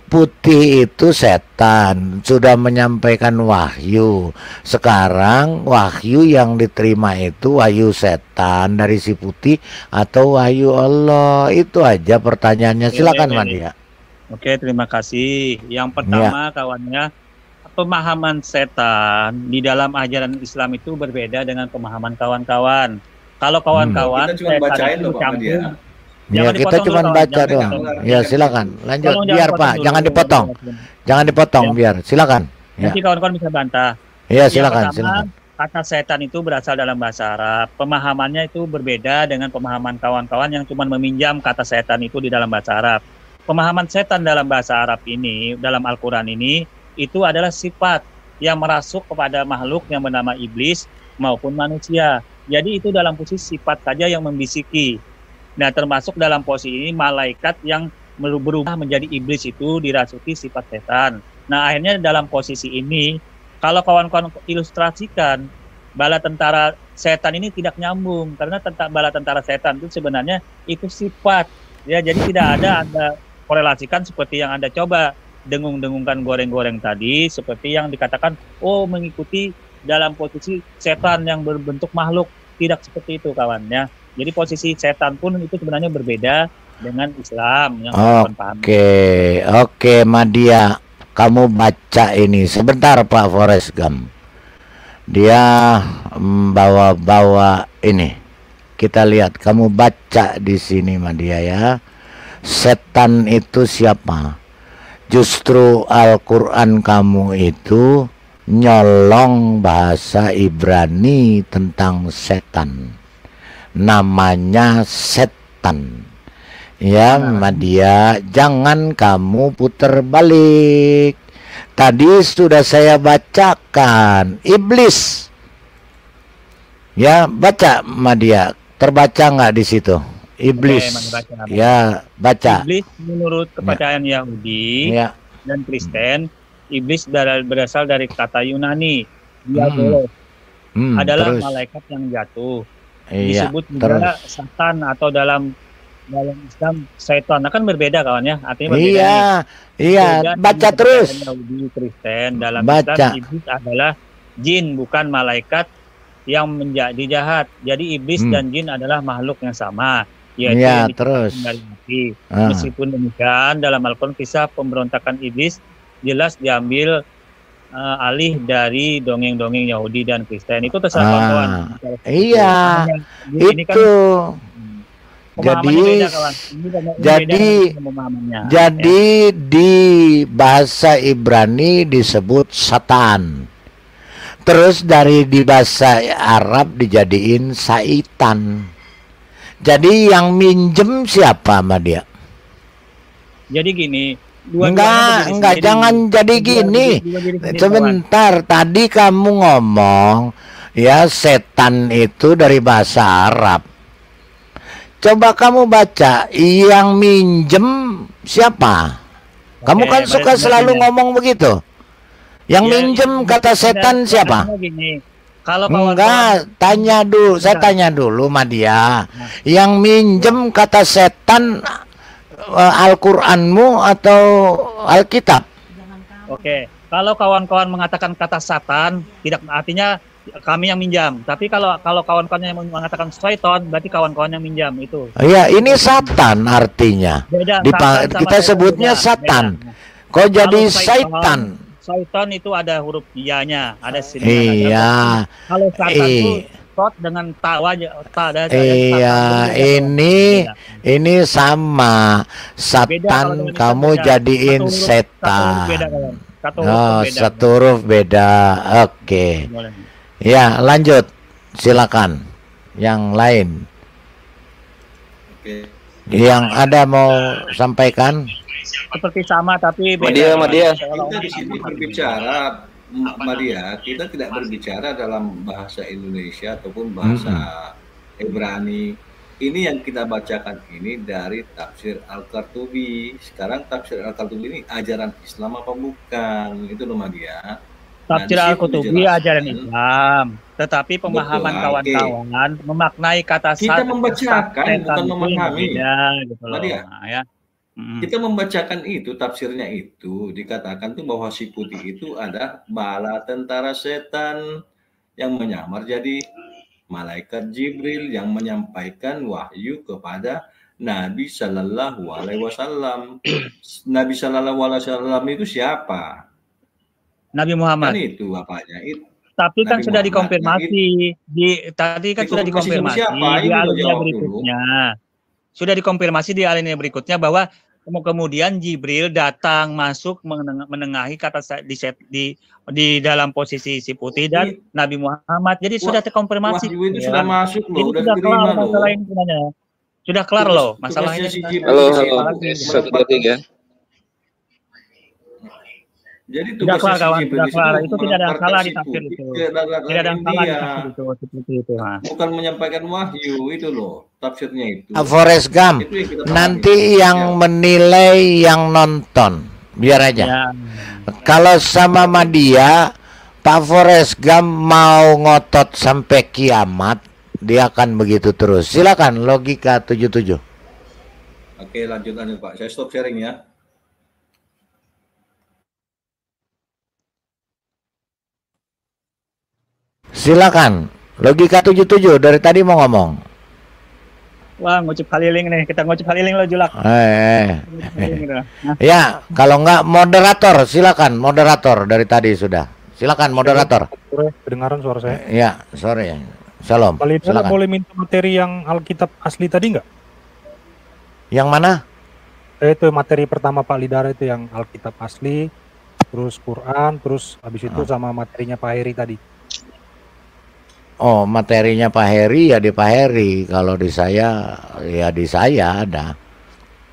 Speaker 3: putih itu setan sudah menyampaikan wahyu. Sekarang wahyu yang diterima itu wahyu setan dari si putih atau wahyu Allah. Itu aja pertanyaannya. Silakan oke, Mandia.
Speaker 11: Oke, terima kasih. Yang ya. pertama ya. kawannya pemahaman setan di dalam ajaran Islam itu berbeda dengan pemahaman kawan-kawan. Kalau hmm. kawan-kawan hmm. bacain loh campur Jangan ya, ya kita cuma baca doang. Ya, ya
Speaker 3: silakan. Lanjut. Tolong biar Pak, dulu. jangan dipotong. Jangan dipotong ya. biar. Silakan. Ya. Nanti
Speaker 11: kawan-kawan bisa bantah. Iya silakan. Pertama, Kata setan itu berasal dalam bahasa Arab. Pemahamannya itu berbeda dengan pemahaman kawan-kawan yang cuma meminjam kata setan itu di dalam bahasa Arab. Pemahaman setan dalam bahasa Arab ini, dalam Al-Quran ini, itu adalah sifat yang merasuk kepada makhluk yang bernama iblis maupun manusia. Jadi itu dalam posisi sifat saja yang membisiki Nah, termasuk dalam posisi ini malaikat yang berubah menjadi iblis itu dirasuki sifat setan. Nah, akhirnya dalam posisi ini kalau kawan-kawan ilustrasikan bala tentara setan ini tidak nyambung karena tentang bala tentara setan itu sebenarnya itu sifat ya jadi tidak ada anda korelasikan seperti yang anda coba dengung-dengungkan goreng-goreng tadi seperti yang dikatakan oh mengikuti dalam posisi setan yang berbentuk makhluk tidak seperti itu kawannya jadi posisi setan pun itu sebenarnya berbeda dengan Islam yang Oke, okay.
Speaker 3: oke okay, Madia, kamu baca ini sebentar Pak Forest Gam. Dia membawa-bawa ini. Kita lihat, kamu baca di sini Madia ya. Setan itu siapa? Justru Al-Qur'an kamu itu nyolong bahasa Ibrani tentang setan namanya setan. Ya, nah. Madia, jangan kamu putar balik. Tadi sudah saya bacakan iblis. Ya, baca Madia. Terbaca nggak di situ? Iblis. Oke, ya, baca. Iblis
Speaker 11: menurut kepercayaan ya. Yahudi ya. dan Kristen, hmm. iblis berasal dari kata Yunani, diabolos. Hmm. Hmm, Adalah terus. malaikat yang jatuh Iya, disebut juga terus. setan atau dalam dalam Islam setan nah, kan berbeda kawan ya artinya berbeda iya nih. iya berbeda baca terus Yahudi Kristen dalam baca. Islam iblis adalah jin bukan malaikat yang menjadi jahat jadi iblis hmm. dan jin adalah makhluk yang sama
Speaker 3: yaitu iya, terus dari
Speaker 11: mati. Ah. meskipun demikian dalam Al-Quran kisah pemberontakan iblis jelas diambil uh, alih dari dongeng-dongeng Yahudi dan Kristen itu terserah ah, kawan.
Speaker 3: Iya, kan itu. Hmm. jadi, jadi, jadi ya. di bahasa Ibrani disebut Satan. Terus dari di bahasa Arab dijadiin Saitan. Jadi yang minjem siapa sama dia?
Speaker 11: Jadi gini, dua enggak enggak jangan jadi gini sebentar
Speaker 3: tadi kamu ngomong ya setan itu dari bahasa Arab coba kamu baca yang minjem siapa kamu Oke, kan suka selalu ngomong begitu yang ya, minjem ya, kata setan ya, siapa Kalau enggak tanya dulu, saya tanya dulu madia nah. Yang minjem kata setan Eh, Al-Qur'anmu atau Alkitab.
Speaker 11: Oke. Kalau kawan-kawan mengatakan kata setan, tidak artinya kami yang minjam. Tapi kalau kalau kawan-kawan yang mengatakan syaitan, berarti kawan-kawan yang minjam itu. Iya,
Speaker 3: ini setan artinya. Beda, Dipa kita sebutnya setan. Kok kalau jadi syaitan?
Speaker 11: Syaitan itu ada huruf ianya, ada sini. Iya.
Speaker 3: Kalau setan itu iya
Speaker 11: otot dengan
Speaker 1: tawanya ta ada iya
Speaker 3: ini ini sama setan kamu jadiin setan satu huruf beda, oh, satu huruf beda. oke okay. ya lanjut silakan yang lain
Speaker 1: Oke. yang
Speaker 3: ada mau sampaikan seperti sama tapi beda. Media,
Speaker 5: media. Kita di sini berbicara Mbak Maria, kita tidak berbicara dalam bahasa Indonesia ataupun bahasa hmm. Ibrani. Ini yang kita bacakan ini dari tafsir Al-Qartubi. Sekarang tafsir Al-Qartubi ini ajaran Islam apa bukan? Itu loh Maria.
Speaker 11: Nah, tafsir al qartubi ajaran Islam, tetapi pemahaman kawan-kawan memaknai kata kita membacakan bukan memahami. Ya, gitu loh. Maria.
Speaker 1: Nah, ya.
Speaker 5: Kita membacakan itu tafsirnya itu dikatakan tuh bahwa si putih itu ada bala tentara setan yang menyamar jadi malaikat Jibril yang menyampaikan wahyu kepada Nabi Shallallahu Alaihi Wasallam. Nabi Shallallahu Alaihi Wasallam itu siapa? Nabi Muhammad. Kan itu bapaknya itu.
Speaker 11: Tapi kan sudah dikonfirmasi di tadi kan sudah dikonfirmasi siapa? di alinea berikutnya. Sudah dikonfirmasi di alinea berikutnya bahwa kemudian Jibril datang masuk menengahi kata di di di dalam posisi si putih dan iya. Nabi Muhammad. Jadi Wah, sudah terkonfirmasi. Wahyu itu ya. sudah masuk loh, Jadi sudah, kelar masalah ini sebenarnya. Sudah kelar loh masalahnya. Halo, halo, Satu detik
Speaker 1: ya.
Speaker 5: Jadi tidak salah kawan, tidak salah. Itu tidak ada salah di tafsir itu. Tidak ada, salah di tafsir
Speaker 11: itu seperti itu.
Speaker 5: Bukan menyampaikan wahyu itu loh tafsirnya itu. Ah, Forest Gump.
Speaker 11: Nanti yang ya.
Speaker 3: menilai yang nonton. Biar aja. Ya. Kalau sama media, Pak Forest Gump mau ngotot sampai kiamat, dia akan begitu terus. Silakan logika tujuh tujuh.
Speaker 5: Oke, lanjut lanjut Pak. Saya stop sharing ya.
Speaker 3: Silakan. Logika 77 dari tadi mau ngomong.
Speaker 11: Wah, ngucap haliling nih. Kita ngucap haliling lo julak.
Speaker 3: Eh. eh. eh. Nah. Ya, kalau enggak moderator silakan moderator dari tadi sudah.
Speaker 12: Silakan moderator. Kedengaran suara saya? Iya, sore ya.
Speaker 3: Salam. Palidara boleh
Speaker 12: minta materi yang Alkitab asli tadi enggak? Yang mana? Eh, itu materi pertama Pak Lidara itu yang Alkitab asli, terus Quran, terus habis itu oh. sama materinya Pak Heri tadi.
Speaker 3: Oh, materinya Pak Heri ya di Pak Heri. Kalau di saya ya di saya ada.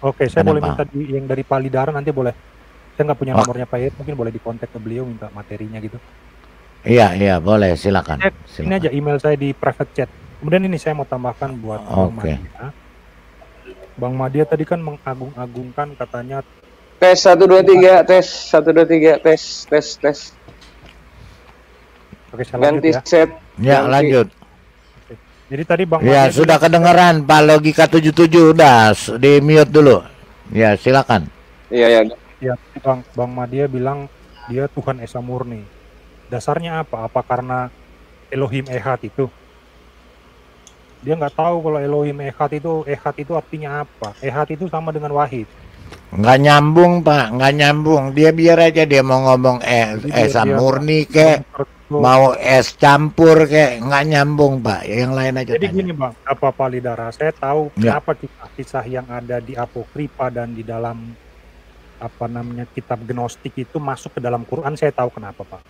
Speaker 12: Oke, saya ada boleh minta di, yang dari Pak Lidara nanti boleh. Saya nggak punya oh. nomornya Pak Heri, mungkin boleh di kontak ke beliau minta materinya gitu.
Speaker 3: Iya, iya, boleh, silakan. Saya, silakan. Ini
Speaker 12: aja email saya di private chat. Kemudian ini saya mau tambahkan buat Bang Madia. Bang Madia tadi kan mengagung-agungkan katanya Tes satu dua tiga tes satu dua tiga tes tes tes Oke, saya lanjut ya. set. Ya, ganti. lanjut. Oke. Jadi tadi Bang Ya, Mane sudah kedengeran
Speaker 3: Pak Logika 77 udah di mute dulu. Ya, silakan.
Speaker 12: Iya, iya. ya. Ya, Bang Bang Madia bilang dia Tuhan Esa murni. Dasarnya apa? Apa karena Elohim ehat itu? Dia nggak tahu kalau Elohim ehat itu ehat itu artinya apa? Ehat itu sama dengan Wahid.
Speaker 3: Nggak nyambung pak, nggak nyambung. Dia biar aja dia mau ngomong eh, Esa murni kek. Ke mau es campur kayak nggak nyambung pak ya, yang lain aja
Speaker 12: jadi tanya. gini bang apa pali palidara saya tahu ya. kenapa kisah-kisah yang ada di Apokripa dan di dalam apa namanya kitab gnostik itu masuk ke dalam Quran saya tahu kenapa pak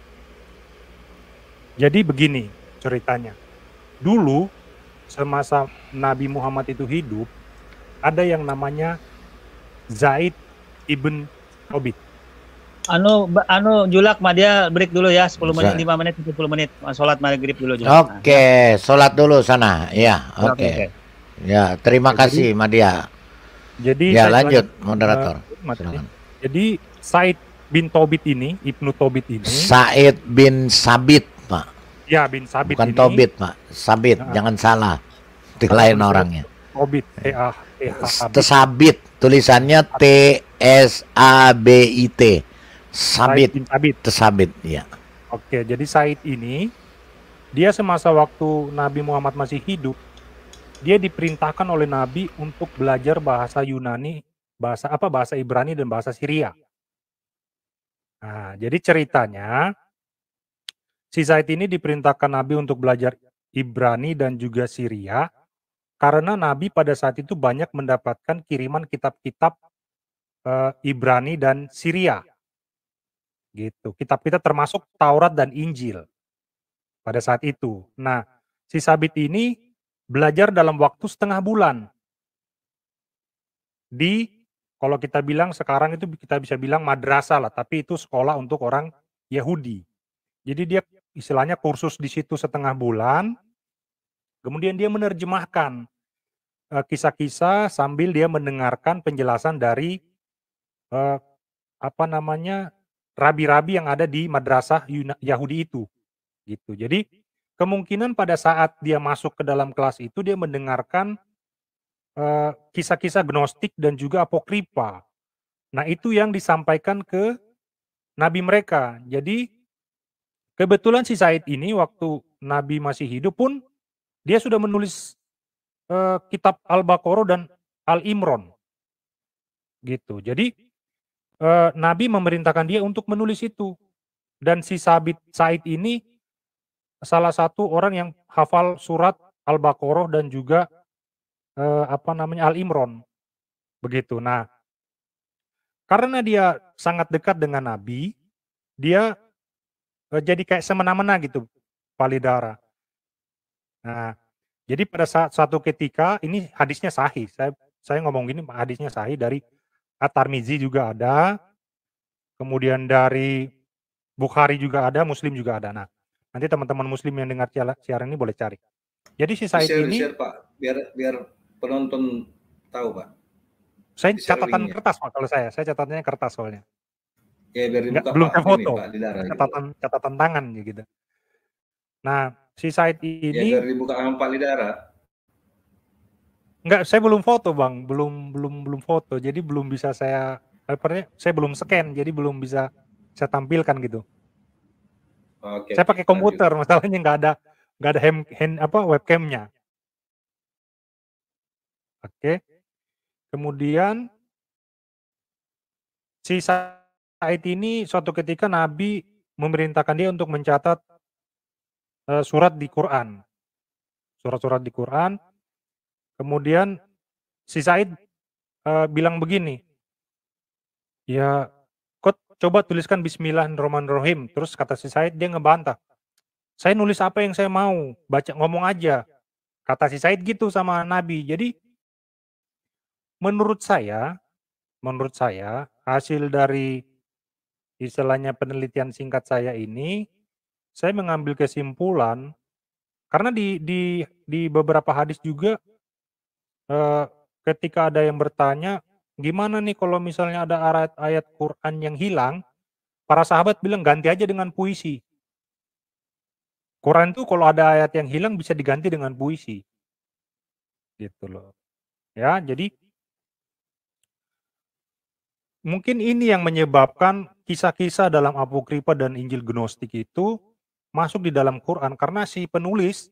Speaker 12: jadi begini ceritanya dulu semasa Nabi Muhammad itu hidup ada yang namanya Zaid ibn Thabit Anu anu julak mah dia
Speaker 11: break dulu ya 10 menit 5 menit 10 menit salat maghrib dulu Oke,
Speaker 3: okay, salat dulu sana.
Speaker 12: Ya, oke. Okay. Okay. Ya, terima jadi, kasih
Speaker 3: Madia. Jadi Ya, lanjut lagi, moderator. Uh,
Speaker 12: jadi Said bin Tobit ini, Ibnu Tobit ini.
Speaker 3: Said bin Sabit, Pak. Ya, bin Sabit Bukan ini. Tobit, Pak. Sabit, nah, jangan salah. Itu lain orangnya.
Speaker 12: Tobit, T A A
Speaker 3: Sabit, tulisannya T S A B I T. Sabit. Said bin Sabit. ya.
Speaker 12: Oke, jadi Said ini dia semasa waktu Nabi Muhammad masih hidup, dia diperintahkan oleh Nabi untuk belajar bahasa Yunani, bahasa apa bahasa Ibrani dan bahasa Syria. Nah, jadi ceritanya si Said ini diperintahkan Nabi untuk belajar Ibrani dan juga Syria karena Nabi pada saat itu banyak mendapatkan kiriman kitab-kitab eh, Ibrani dan Syria Gitu. Kitab kita termasuk Taurat dan Injil pada saat itu. Nah, si Sabit ini belajar dalam waktu setengah bulan. Di kalau kita bilang sekarang itu kita bisa bilang madrasah lah, tapi itu sekolah untuk orang Yahudi. Jadi dia istilahnya kursus di situ setengah bulan, kemudian dia menerjemahkan eh, kisah-kisah sambil dia mendengarkan penjelasan dari eh, apa namanya rabi-rabi yang ada di madrasah Yahudi itu. Gitu. Jadi kemungkinan pada saat dia masuk ke dalam kelas itu dia mendengarkan eh, kisah-kisah uh, gnostik dan juga Apokripa. Nah, itu yang disampaikan ke nabi mereka. Jadi kebetulan si Said ini waktu nabi masih hidup pun dia sudah menulis uh, kitab Al-Baqarah dan Al-Imron. Gitu. Jadi eh, Nabi memerintahkan dia untuk menulis itu. Dan si Sabit Said ini salah satu orang yang hafal surat Al-Baqarah dan juga eh, apa namanya Al-Imron. Begitu. Nah, karena dia sangat dekat dengan Nabi, dia eh, jadi kayak semena-mena gitu Palidara. Nah, jadi pada saat satu ketika ini hadisnya sahih. Saya saya ngomong gini hadisnya sahih dari At-Tarmizi juga ada. Kemudian dari Bukhari juga ada, Muslim juga ada. Nah, nanti teman-teman Muslim yang dengar siaran ini boleh cari. Jadi si Said ini share,
Speaker 5: Pak, biar biar penonton tahu, Pak.
Speaker 12: Saya di catatan kertas Pak kalau saya. Saya catatannya kertas soalnya.
Speaker 5: Ya, biar Nggak, belum ke foto. Ini, Pak, catatan
Speaker 12: gitu. catatan tangan ya, gitu. Nah, si Said ya, ini ya, biar dibuka
Speaker 5: Pak Lidara.
Speaker 12: Enggak, saya belum foto bang, belum belum belum foto, jadi belum bisa saya papernya saya belum scan, jadi belum bisa saya tampilkan gitu.
Speaker 5: Oke. Saya pakai komputer,
Speaker 12: lanjut. masalahnya nggak ada nggak ada hand, hand apa webcamnya. Oke. Kemudian si Said ini suatu ketika Nabi memerintahkan dia untuk mencatat uh, surat di Quran. Surat-surat di Quran Kemudian si Said uh, bilang begini, ya kok coba tuliskan Bismillahirrahmanirrahim. Terus kata si Said dia ngebantah. Saya nulis apa yang saya mau, baca ngomong aja. Kata si Said gitu sama Nabi. Jadi menurut saya, menurut saya hasil dari istilahnya penelitian singkat saya ini, saya mengambil kesimpulan karena di di di beberapa hadis juga ketika ada yang bertanya, gimana nih kalau misalnya ada ayat-ayat Quran yang hilang, para sahabat bilang ganti aja dengan puisi. Quran itu kalau ada ayat yang hilang bisa diganti dengan puisi. Gitu loh. Ya, jadi mungkin ini yang menyebabkan kisah-kisah dalam Apokripa dan Injil Gnostik itu masuk di dalam Quran karena si penulis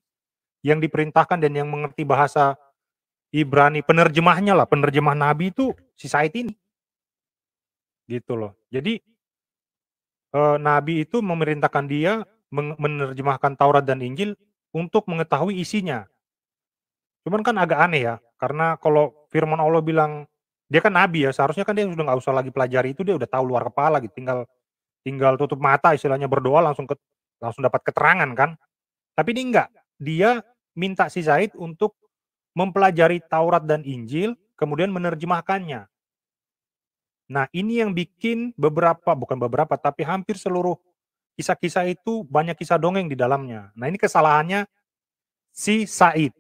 Speaker 12: yang diperintahkan dan yang mengerti bahasa Ibrani penerjemahnya lah, penerjemah Nabi itu si Said ini. Gitu loh. Jadi eh, Nabi itu memerintahkan dia menerjemahkan Taurat dan Injil untuk mengetahui isinya. Cuman kan agak aneh ya, karena kalau firman Allah bilang dia kan nabi ya, seharusnya kan dia sudah nggak usah lagi pelajari itu dia udah tahu luar kepala gitu, tinggal tinggal tutup mata istilahnya berdoa langsung ke, langsung dapat keterangan kan. Tapi ini enggak, dia minta si Zaid untuk mempelajari Taurat dan Injil, kemudian menerjemahkannya. Nah, ini yang bikin beberapa, bukan beberapa, tapi hampir seluruh kisah-kisah itu banyak kisah dongeng di dalamnya. Nah, ini kesalahannya si Said.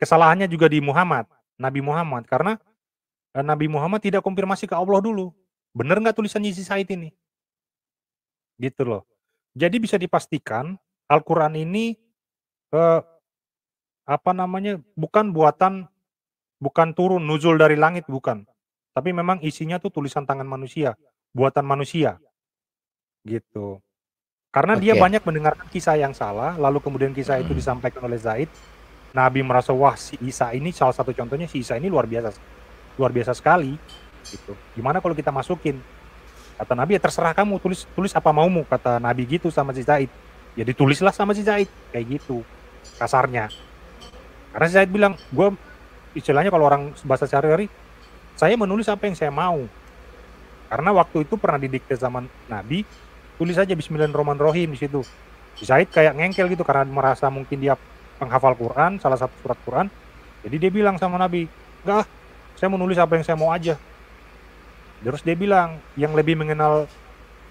Speaker 12: Kesalahannya juga di Muhammad, Nabi Muhammad. Karena eh, Nabi Muhammad tidak konfirmasi ke Allah dulu. Benar nggak tulisannya si Said ini? Gitu loh. Jadi bisa dipastikan Al-Quran ini eh, apa namanya bukan buatan bukan turun nuzul dari langit bukan tapi memang isinya tuh tulisan tangan manusia buatan manusia gitu
Speaker 8: karena okay. dia banyak
Speaker 12: mendengarkan kisah yang salah lalu kemudian kisah itu disampaikan oleh Zaid Nabi merasa wah si Isa ini salah satu contohnya si Isa ini luar biasa luar biasa sekali gitu gimana kalau kita masukin kata Nabi ya terserah kamu tulis tulis apa maumu kata Nabi gitu sama si Zaid ya ditulislah sama si Zaid kayak gitu kasarnya karena saya bilang, gue istilahnya kalau orang bahasa sehari-hari, saya menulis apa yang saya mau. Karena waktu itu pernah didikte zaman Nabi, tulis aja Bismillahirrahmanirrahim di situ. Said kayak ngengkel gitu karena merasa mungkin dia penghafal Quran, salah satu surat Quran. Jadi dia bilang sama Nabi, enggak, ah, saya menulis apa yang saya mau aja. Terus dia bilang, yang lebih mengenal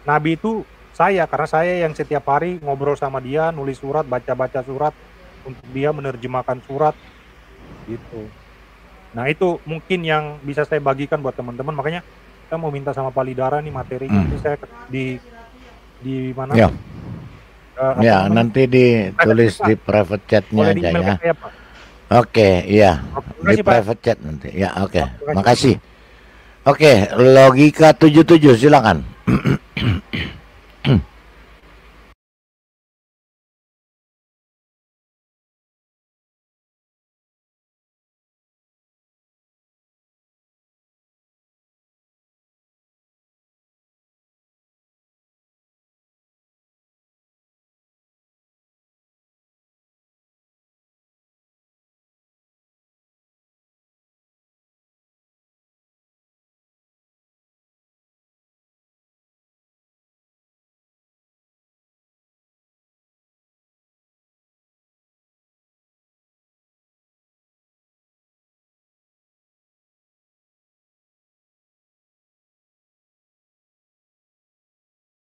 Speaker 12: Nabi itu saya, karena saya yang setiap hari ngobrol sama dia, nulis surat, baca-baca surat, untuk dia menerjemahkan surat gitu. Nah itu mungkin yang bisa saya bagikan buat teman-teman. Makanya kita mau minta sama Palidara nih materi Hmm. Nanti saya di di mana? Ya, uh, ya nanti
Speaker 3: ditulis di private chatnya aja ya. Saya, Pak. Oke, iya. Di private chat nanti. Ya, oke. Okay. Makasih.
Speaker 1: Oke, okay, logika 77 silakan.